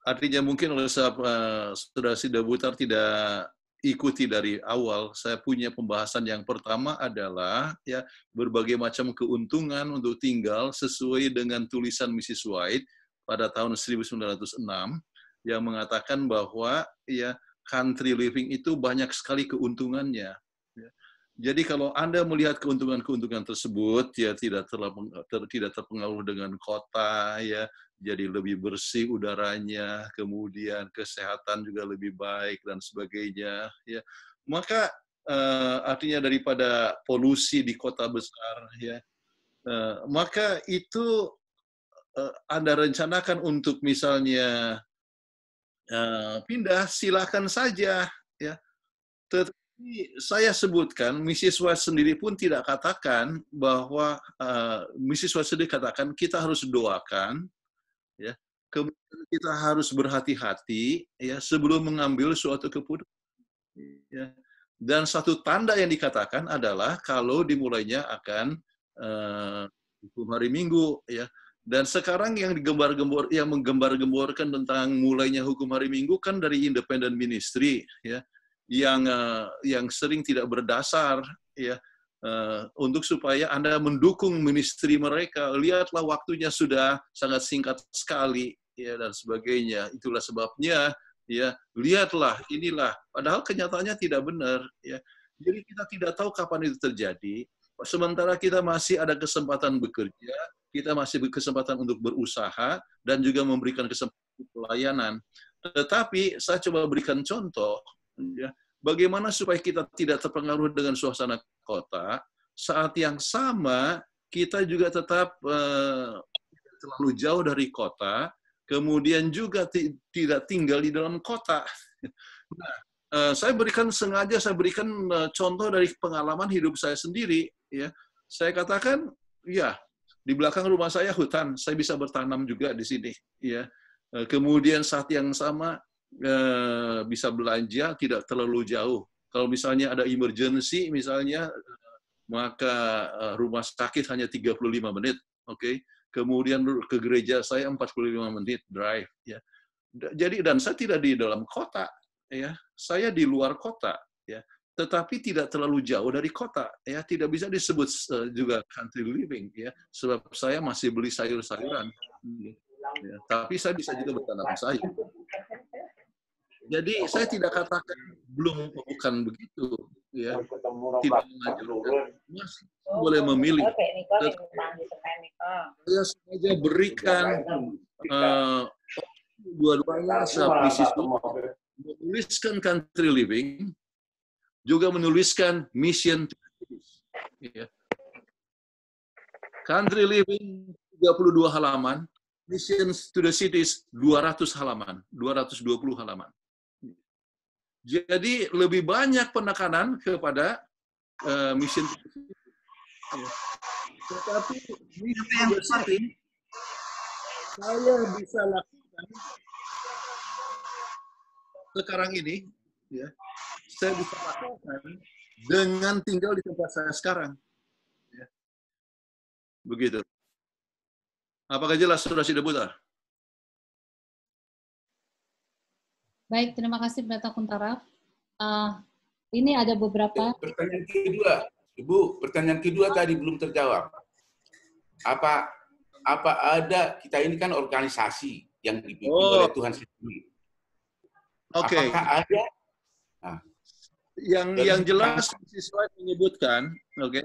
artinya mungkin oleh uh, saudara Sida Butar tidak ikuti dari awal, saya punya pembahasan yang pertama adalah ya berbagai macam keuntungan untuk tinggal sesuai dengan tulisan Mrs. White pada tahun 1906 yang mengatakan bahwa ya country living itu banyak sekali keuntungannya. Jadi kalau Anda melihat keuntungan-keuntungan tersebut ya tidak ter, tidak terpengaruh dengan kota ya, jadi lebih bersih udaranya, kemudian kesehatan juga lebih baik dan sebagainya ya. Maka uh, artinya daripada polusi di kota besar ya. Uh, maka itu uh, Anda rencanakan untuk misalnya uh, pindah silakan saja ya. Tetapi saya sebutkan, misiswa sendiri pun tidak katakan bahwa uh, misiswa sendiri katakan kita harus doakan, ya. Kemudian kita harus berhati-hati, ya, sebelum mengambil suatu keputusan. Ya. Dan satu tanda yang dikatakan adalah kalau dimulainya akan uh, hukum hari Minggu, ya. Dan sekarang yang digembar-gembor, yang menggembar-gemborkan tentang mulainya hukum hari Minggu kan dari independent ministry, ya yang uh, yang sering tidak berdasar ya uh, untuk supaya Anda mendukung ministry mereka. Lihatlah waktunya sudah sangat singkat sekali ya dan sebagainya. Itulah sebabnya ya lihatlah inilah padahal kenyataannya tidak benar ya. Jadi kita tidak tahu kapan itu terjadi. Sementara kita masih ada kesempatan bekerja, kita masih berkesempatan untuk berusaha dan juga memberikan kesempatan pelayanan. Tetapi saya coba berikan contoh Ya. Bagaimana supaya kita tidak terpengaruh dengan suasana kota, saat yang sama kita juga tetap uh, terlalu jauh dari kota, kemudian juga tidak tinggal di dalam kota. Nah, uh, saya berikan sengaja saya berikan uh, contoh dari pengalaman hidup saya sendiri. Ya, saya katakan, ya di belakang rumah saya hutan, saya bisa bertanam juga di sini. Ya, kemudian saat yang sama Eh, bisa belanja tidak terlalu jauh. Kalau misalnya ada emergency misalnya eh, maka eh, rumah sakit hanya 35 menit, oke. Okay? Kemudian ke gereja saya 45 menit drive ya. Jadi dan saya tidak di dalam kota ya. Saya di luar kota ya tetapi tidak terlalu jauh dari kota ya tidak bisa disebut juga country living ya sebab saya masih beli sayur-sayuran ya. tapi saya bisa juga bertanam sayur jadi saya tidak katakan belum bukan begitu, ya. Tidak mengajarkan. Masih boleh oh, memilih. Saya sengaja berikan eh, dua-duanya submisi ya. menuliskan country living, juga menuliskan mission ya. Country living 32 halaman, Missions to the Cities 200 halaman, 220 halaman. Jadi lebih banyak penekanan kepada uh, eh, mission. Iya. Tetapi misi yang besar ini saya bisa lakukan sekarang ini, ya, saya bisa lakukan dengan tinggal di tempat saya sekarang. Ya. Begitu. Apakah jelas sudah tidak buta? Baik, terima kasih Pendeta Kuntaraf. Uh, ah, ini ada beberapa. Eh, pertanyaan kedua, Ibu, pertanyaan kedua tadi belum terjawab. Apa apa ada kita ini kan organisasi yang dipimpin oh. oleh Tuhan sendiri. Oke. Okay. Apakah ada? Nah, yang yang jelas sesuai menyebutkan, oke, okay,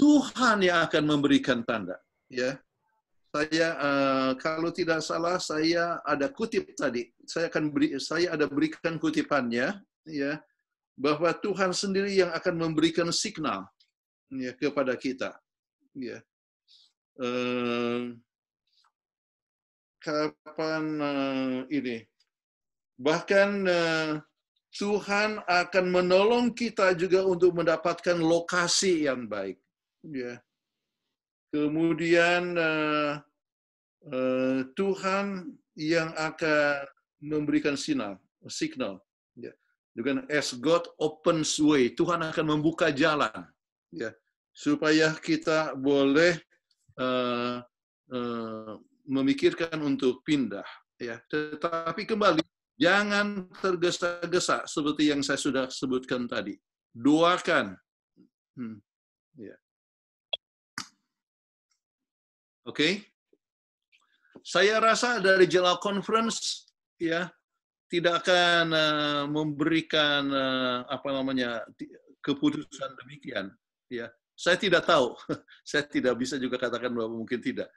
Tuhan yang akan memberikan tanda, ya saya uh, kalau tidak salah saya ada kutip tadi. Saya akan beri saya ada berikan kutipannya ya bahwa Tuhan sendiri yang akan memberikan signal ya kepada kita. Ya. Uh, kapan uh, ini? Bahkan uh, Tuhan akan menolong kita juga untuk mendapatkan lokasi yang baik. Ya. Kemudian uh, uh, Tuhan yang akan memberikan sinyal, signal. Ya. Dengan as God opens way, Tuhan akan membuka jalan, ya, supaya kita boleh uh, uh, memikirkan untuk pindah, ya. Tetapi kembali jangan tergesa-gesa seperti yang saya sudah sebutkan tadi. Doakan. Hmm. Ya. Oke? Okay? Saya rasa dari Jela Conference ya tidak akan uh, memberikan uh, apa namanya keputusan demikian ya. Saya tidak tahu. saya tidak bisa juga katakan bahwa mungkin tidak.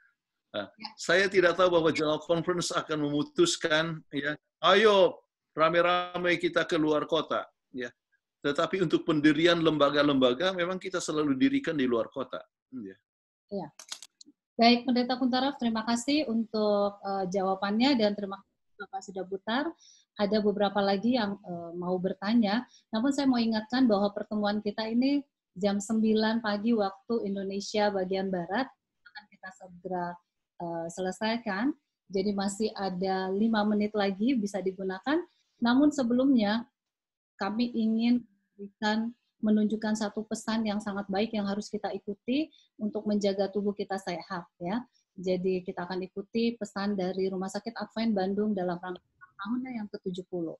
Nah, ya. Saya tidak tahu bahwa General Conference akan memutuskan ya, ayo rame-rame kita ke luar kota ya. Tetapi untuk pendirian lembaga-lembaga memang kita selalu dirikan di luar kota ya. ya. Baik, Pendeta Kuntaraf, terima kasih untuk uh, jawabannya dan terima kasih Bapak sudah putar. Ada beberapa lagi yang uh, mau bertanya, namun saya mau ingatkan bahwa pertemuan kita ini jam 9 pagi waktu Indonesia bagian Barat akan kita segera uh, selesaikan. Jadi masih ada lima menit lagi bisa digunakan. Namun sebelumnya kami ingin berikan menunjukkan satu pesan yang sangat baik yang harus kita ikuti untuk menjaga tubuh kita sehat ya. Jadi kita akan ikuti pesan dari Rumah Sakit Advent Bandung dalam rangka tahunnya yang ke-70.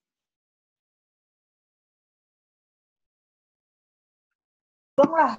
Bunglah.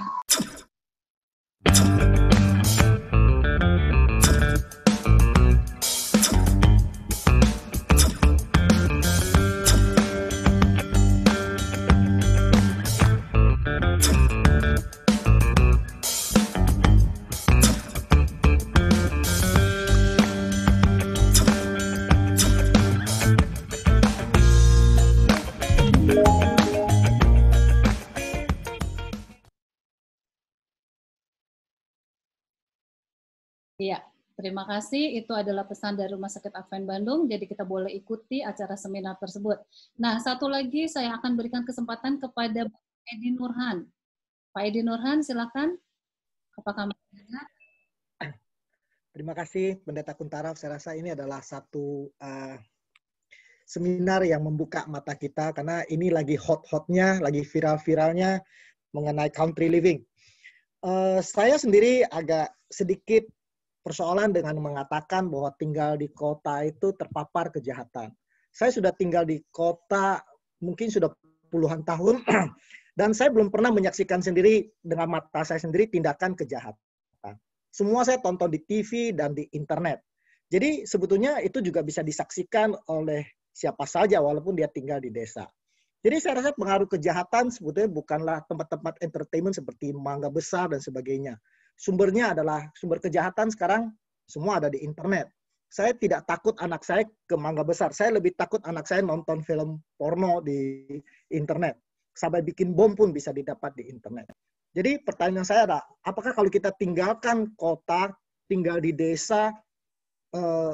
Iya, terima kasih. Itu adalah pesan dari Rumah Sakit Advent Bandung. Jadi kita boleh ikuti acara seminar tersebut. Nah, satu lagi saya akan berikan kesempatan kepada Pak Edi Nurhan. Pak Edi Nurhan, silakan. Apakah mendengar? Terima kasih Pendeta Kuntaraf. Saya rasa ini adalah satu uh, seminar yang membuka mata kita karena ini lagi hot-hotnya, lagi viral-viralnya mengenai country living. Uh, saya sendiri agak sedikit persoalan dengan mengatakan bahwa tinggal di kota itu terpapar kejahatan. Saya sudah tinggal di kota mungkin sudah puluhan tahun dan saya belum pernah menyaksikan sendiri dengan mata saya sendiri tindakan kejahatan. Semua saya tonton di TV dan di internet. Jadi sebetulnya itu juga bisa disaksikan oleh siapa saja walaupun dia tinggal di desa. Jadi saya rasa pengaruh kejahatan sebetulnya bukanlah tempat-tempat entertainment seperti mangga besar dan sebagainya sumbernya adalah sumber kejahatan sekarang semua ada di internet. Saya tidak takut anak saya ke mangga besar. Saya lebih takut anak saya nonton film porno di internet. Sampai bikin bom pun bisa didapat di internet. Jadi pertanyaan saya adalah, apakah kalau kita tinggalkan kota, tinggal di desa, eh,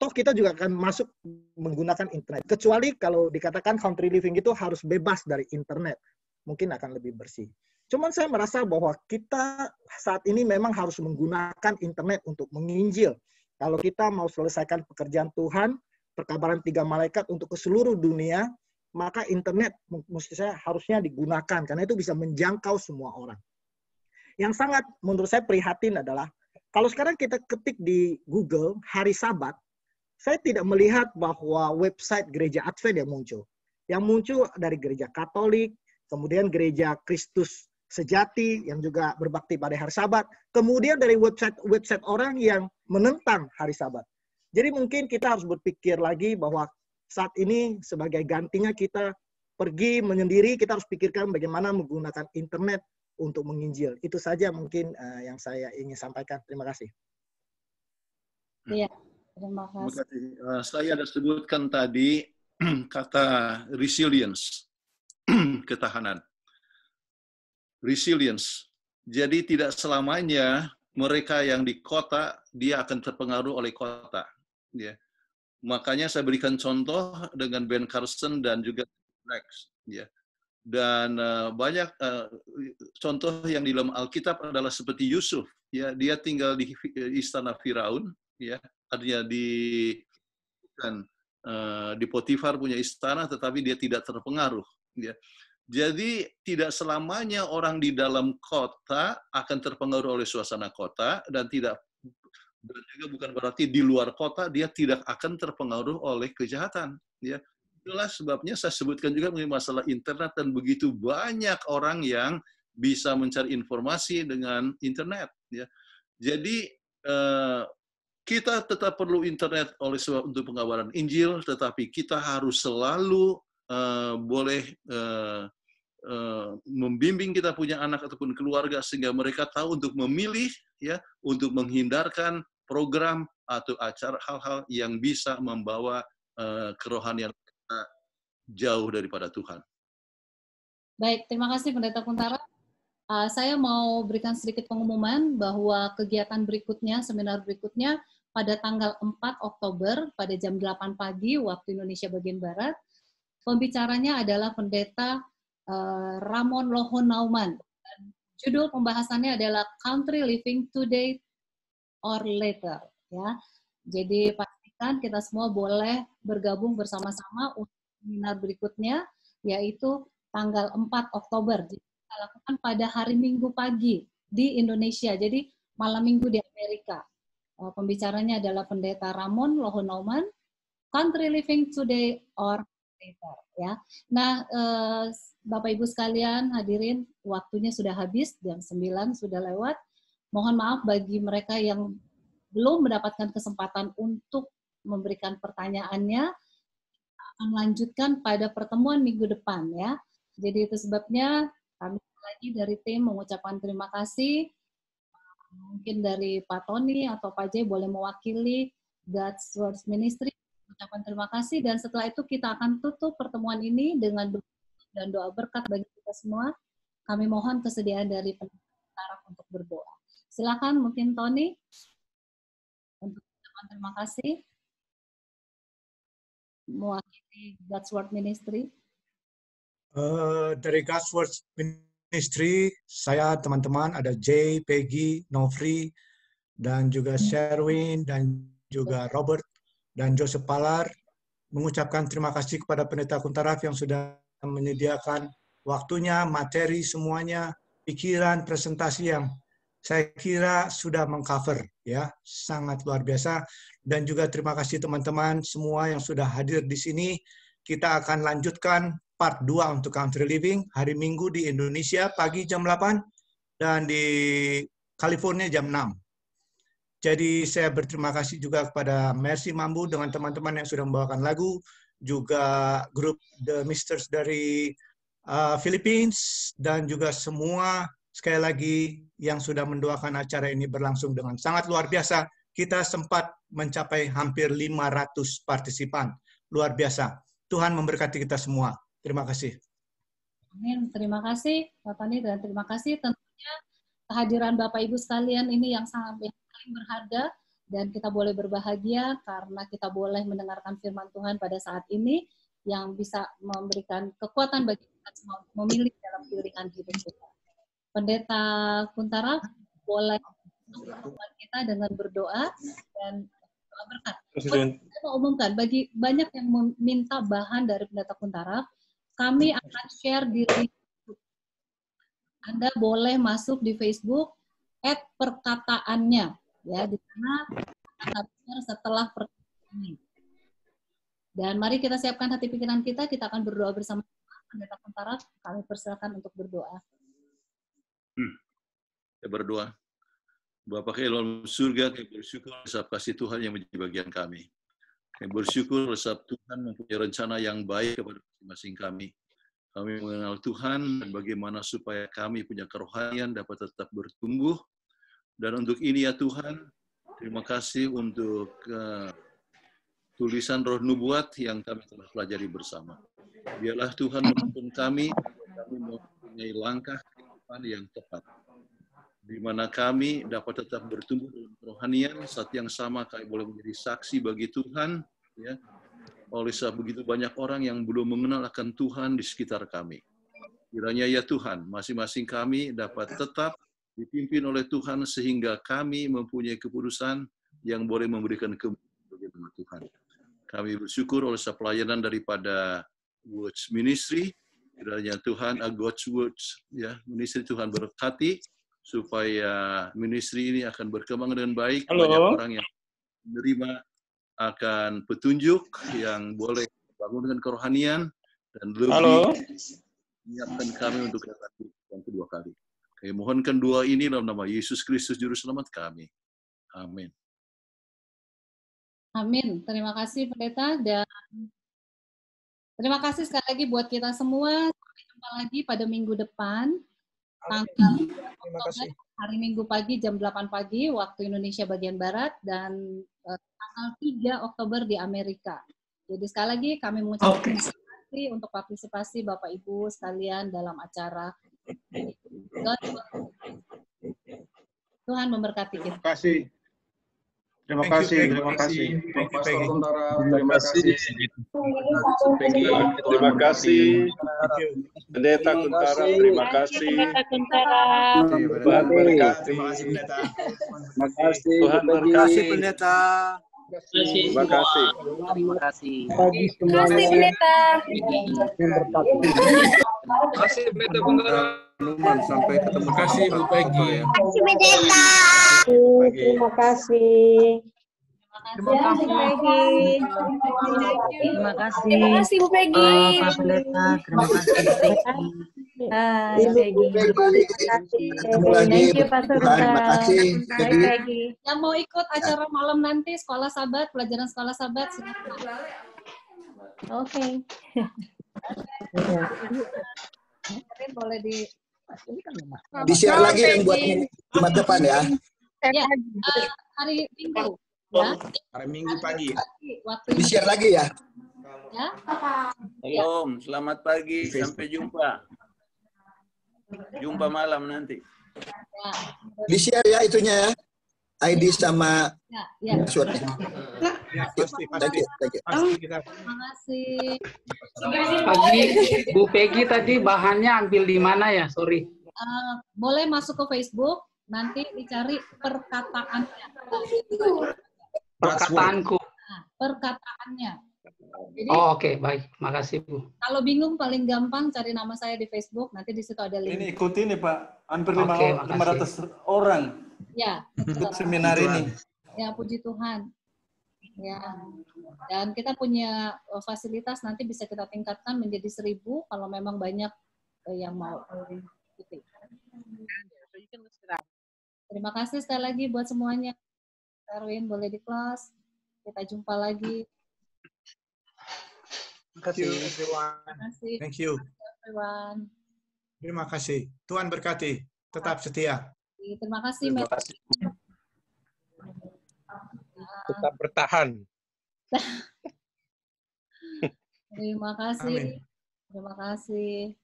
toh kita juga akan masuk menggunakan internet. Kecuali kalau dikatakan country living itu harus bebas dari internet, mungkin akan lebih bersih. Cuman saya merasa bahwa kita saat ini memang harus menggunakan internet untuk menginjil. Kalau kita mau selesaikan pekerjaan Tuhan, perkabaran tiga malaikat untuk ke seluruh dunia, maka internet mesti saya harusnya digunakan karena itu bisa menjangkau semua orang. Yang sangat menurut saya prihatin adalah kalau sekarang kita ketik di Google hari Sabat, saya tidak melihat bahwa website gereja Advent yang muncul. Yang muncul dari gereja Katolik, kemudian gereja Kristus sejati yang juga berbakti pada hari Sabat. Kemudian dari website website orang yang menentang hari Sabat. Jadi mungkin kita harus berpikir lagi bahwa saat ini sebagai gantinya kita pergi menyendiri kita harus pikirkan bagaimana menggunakan internet untuk menginjil. Itu saja mungkin eh, yang saya ingin sampaikan. Terima kasih. Hmm. Iya, terima kasih. Eh, saya ada sebutkan tadi kata resilience, ketahanan resilience. Jadi tidak selamanya mereka yang di kota dia akan terpengaruh oleh kota. Ya. Makanya saya berikan contoh dengan Ben Carson dan juga Rex. Ya. Dan uh, banyak uh, contoh yang di dalam Alkitab adalah seperti Yusuf. Ya, dia tinggal di eh, istana Firaun. Ya, artinya di kan, uh, di Potifar punya istana, tetapi dia tidak terpengaruh. Ya jadi tidak selamanya orang di dalam kota akan terpengaruh oleh suasana kota dan tidak dan juga bukan berarti di luar kota dia tidak akan terpengaruh oleh kejahatan. Ya, itulah sebabnya saya sebutkan juga mengenai masalah internet dan begitu banyak orang yang bisa mencari informasi dengan internet. Ya, jadi eh, kita tetap perlu internet oleh sebab untuk pengabaran Injil, tetapi kita harus selalu Eh, boleh eh, eh, membimbing kita punya anak ataupun keluarga sehingga mereka tahu untuk memilih ya untuk menghindarkan program atau acara hal-hal yang bisa membawa uh, kerohanian kita jauh daripada Tuhan. Baik, terima kasih Pendeta Kuntara. Uh, saya mau berikan sedikit pengumuman bahwa kegiatan berikutnya, seminar berikutnya pada tanggal 4 Oktober pada jam 8 pagi waktu Indonesia bagian Barat Pembicaranya adalah pendeta uh, Ramon Lohon Nauman. Judul pembahasannya adalah Country Living Today or Later. Ya. Jadi pastikan kita semua boleh bergabung bersama-sama untuk seminar berikutnya, yaitu tanggal 4 Oktober. Jadi kita lakukan pada hari Minggu pagi di Indonesia. Jadi malam Minggu di Amerika. Eh, pembicaranya adalah pendeta Ramon Lohonoman, Country Living Today or ya. Nah, eh, Bapak Ibu sekalian, hadirin, waktunya sudah habis, jam 9 sudah lewat. Mohon maaf bagi mereka yang belum mendapatkan kesempatan untuk memberikan pertanyaannya akan lanjutkan pada pertemuan minggu depan ya. Jadi itu sebabnya kami lagi dari tim mengucapkan terima kasih. Mungkin dari Pak Tony atau Pak J boleh mewakili God's Words Ministry mengucapkan terima kasih dan setelah itu kita akan tutup pertemuan ini dengan doa dan doa berkat bagi kita semua. Kami mohon kesediaan dari pentaraf untuk berdoa. Silakan mungkin Tony untuk ucapan terima kasih mewakili God's Word Ministry. Uh, dari God's Word Ministry, saya teman-teman ada Jay, Peggy, Novri, dan juga Sherwin, dan juga Robert dan Joseph Palar mengucapkan terima kasih kepada Pendeta Kuntaraf yang sudah menyediakan waktunya, materi semuanya, pikiran, presentasi yang saya kira sudah mengcover ya sangat luar biasa dan juga terima kasih teman-teman semua yang sudah hadir di sini kita akan lanjutkan part 2 untuk country living hari Minggu di Indonesia pagi jam 8 dan di California jam 6 jadi saya berterima kasih juga kepada Mercy Mambu dengan teman-teman yang sudah membawakan lagu, juga grup The Misters dari uh, Philippines, dan juga semua sekali lagi yang sudah mendoakan acara ini berlangsung dengan sangat luar biasa. Kita sempat mencapai hampir 500 partisipan. Luar biasa. Tuhan memberkati kita semua. Terima kasih. Amin. Terima kasih, Bapak Tani dan terima kasih tentunya kehadiran Bapak Ibu sekalian ini yang sangat paling berharga dan kita boleh berbahagia karena kita boleh mendengarkan firman Tuhan pada saat ini yang bisa memberikan kekuatan bagi kita semua untuk memilih dalam pilihan hidup kita. Pendeta Kuntara boleh kita dengan berdoa dan doa berkat. Saya mau umumkan bagi banyak yang meminta bahan dari pendeta Kuntara, kami akan share di Anda boleh masuk di Facebook at perkataannya ya di mana setelah pertemuan dan mari kita siapkan hati pikiran kita kita akan berdoa bersama pendeta Kuntara kami persilakan untuk berdoa hmm. saya berdoa Bapak ke surga, kami bersyukur resap kasih Tuhan yang menjadi bagian kami. Kami bersyukur resap Tuhan mempunyai rencana yang baik kepada masing-masing kami. Kami mengenal Tuhan dan bagaimana supaya kami punya kerohanian dapat tetap bertumbuh dan untuk ini ya Tuhan, terima kasih untuk uh, tulisan roh nubuat yang kami telah pelajari bersama. Biarlah Tuhan menuntun kami, kami mempunyai langkah kehidupan yang tepat. Di mana kami dapat tetap bertumbuh dalam kerohanian, saat yang sama kami boleh menjadi saksi bagi Tuhan. Ya. Oleh sebab begitu banyak orang yang belum mengenal akan Tuhan di sekitar kami. Kiranya ya Tuhan, masing-masing kami dapat tetap dipimpin oleh Tuhan sehingga kami mempunyai keputusan yang boleh memberikan kemuliaan bagi Tuhan. Kami bersyukur oleh pelayanan daripada Words Ministry, kiranya Tuhan, a uh, God's Words, ya, ministry Tuhan berkati, supaya ministry ini akan berkembang dengan baik, Halo. banyak orang yang menerima akan petunjuk yang boleh bangun dengan kerohanian, dan lebih Halo. menyiapkan kami untuk datang yang kedua kali. Kami eh, mohonkan doa ini dalam nama Yesus Kristus Juru Selamat kami. Amin. Amin. Terima kasih Pendeta dan terima kasih sekali lagi buat kita semua. Sampai jumpa lagi pada minggu depan. Tanggal terima kasih. hari Minggu pagi jam 8 pagi waktu Indonesia bagian Barat dan eh, tanggal 3 Oktober di Amerika. Jadi sekali lagi kami mengucapkan okay. terima kasih untuk partisipasi Bapak Ibu sekalian dalam acara Tuhan memberkati kita. Terima kasih. Terima kasih, terima kasih. terima kasih. Terima kasih. Pendeta Kuntara, terima kasih. Tuhan berkati. Terima kasih. Tuhan berkasi pendeta. Terima kasih. Terima kasih. Terima kasih kasih. Terima kasih masih Beta Penuman sampai ketemu. Terima kasih Bu Peggy. Terima kasih Terima kasih. Terima kasih Bu Peggy. Terima kasih. Terima kasih Bu Peggy. Oh, terima kasih. terima kasih Bu Peggy. Terima kasih. yang mau ikut acara malam nanti sekolah sahabat, pelajaran sekolah sahabat Oke. Okay. Iya. boleh di kan di share lagi yang buat jumat depan ya. Ya, hari Minggu. Oh. Ya. Hari Minggu pagi. di share lagi ya. Ya. Iya. Om, selamat pagi. Sampai jumpa. Jumpa malam nanti. Ya. Di share ya itunya ya. ID sama ya, ya. password. Ya, pasti, pasti, Bu Peggy tadi bahannya ambil di mana ya? Sorry. Uh, boleh masuk ke Facebook, nanti dicari perkataannya. Perkataanku. Nah, perkataannya. Jadi, oh, Oke, okay. baik. Makasih, Bu. Kalau bingung, paling gampang cari nama saya di Facebook. Nanti di situ ada link. Ini ikuti nih, Pak. Hampir okay, 500 makasih. orang. Ya. Untuk seminar ini. Ya, puji Tuhan. Ya. Dan kita punya eh, fasilitas nanti bisa kita tingkatkan menjadi seribu kalau memang banyak eh, yang mau Terima kasih sekali lagi buat semuanya. Erwin boleh di kelas. Kita jumpa lagi. Terima kasih, Terima kasih. Thank you. Terima kasih. Tuhan berkati. Tetap setia. Terima kasih. Terima kasih. Nah. Tetap bertahan. Terima kasih. Amin. Terima kasih.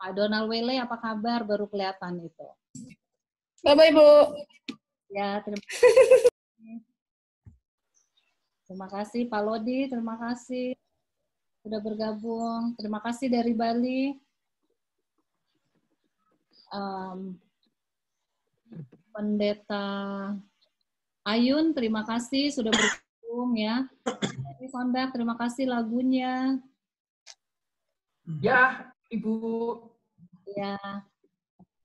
Pak Donald Wele, apa kabar? Baru kelihatan itu. Bapak Ibu. Ya, terima kasih. terima kasih Pak Lodi, terima kasih sudah bergabung. Terima kasih dari Bali. Um, Pendeta Ayun, terima kasih sudah bergabung ya. Sonda, terima kasih lagunya. Ya, Ibu. Ya.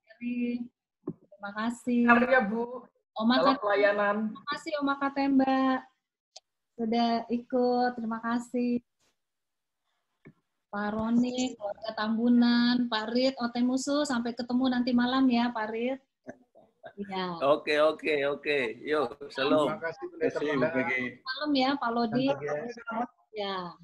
Jadi, terima kasih. ya, Bu. Oma kasih. pelayanan. Terima kasih Oma Katemba. Sudah ikut, terima kasih. Pak Roni, keluarga Tambunan, Pak Parit, Otemusu, sampai ketemu nanti malam ya, Pak Parit. Iya. Oke, oke, oke. Yuk, salam. Terima kasih, Salam ya, Pak Lodi. Ya.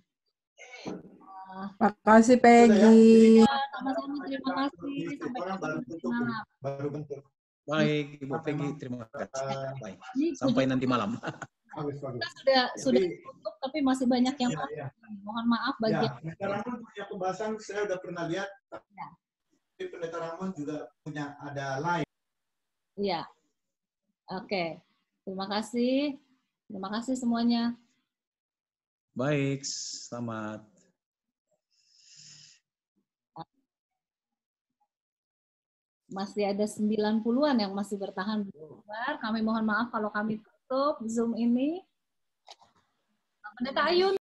Terima kasih Peggy. Iya, sama-sama terima kasih. Iya, Sampai jumpa. Baru bentuk. Baik, Ibu Peggy, terima kasih. Baik. Sampai nanti malam. Kita sudah sudah tutup tapi masih banyak yang ya, ya. mohon maaf bagi. Ya, Pendeta Ramon punya pembahasan saya sudah pernah lihat. Ya. Pendeta Ramon juga punya ada live. Iya. Oke. Terima kasih. Terima kasih semuanya. Baik, selamat. Masih ada 90-an yang masih bertahan. Kami mohon maaf kalau kami tutup Zoom ini. Pendeta Ayun.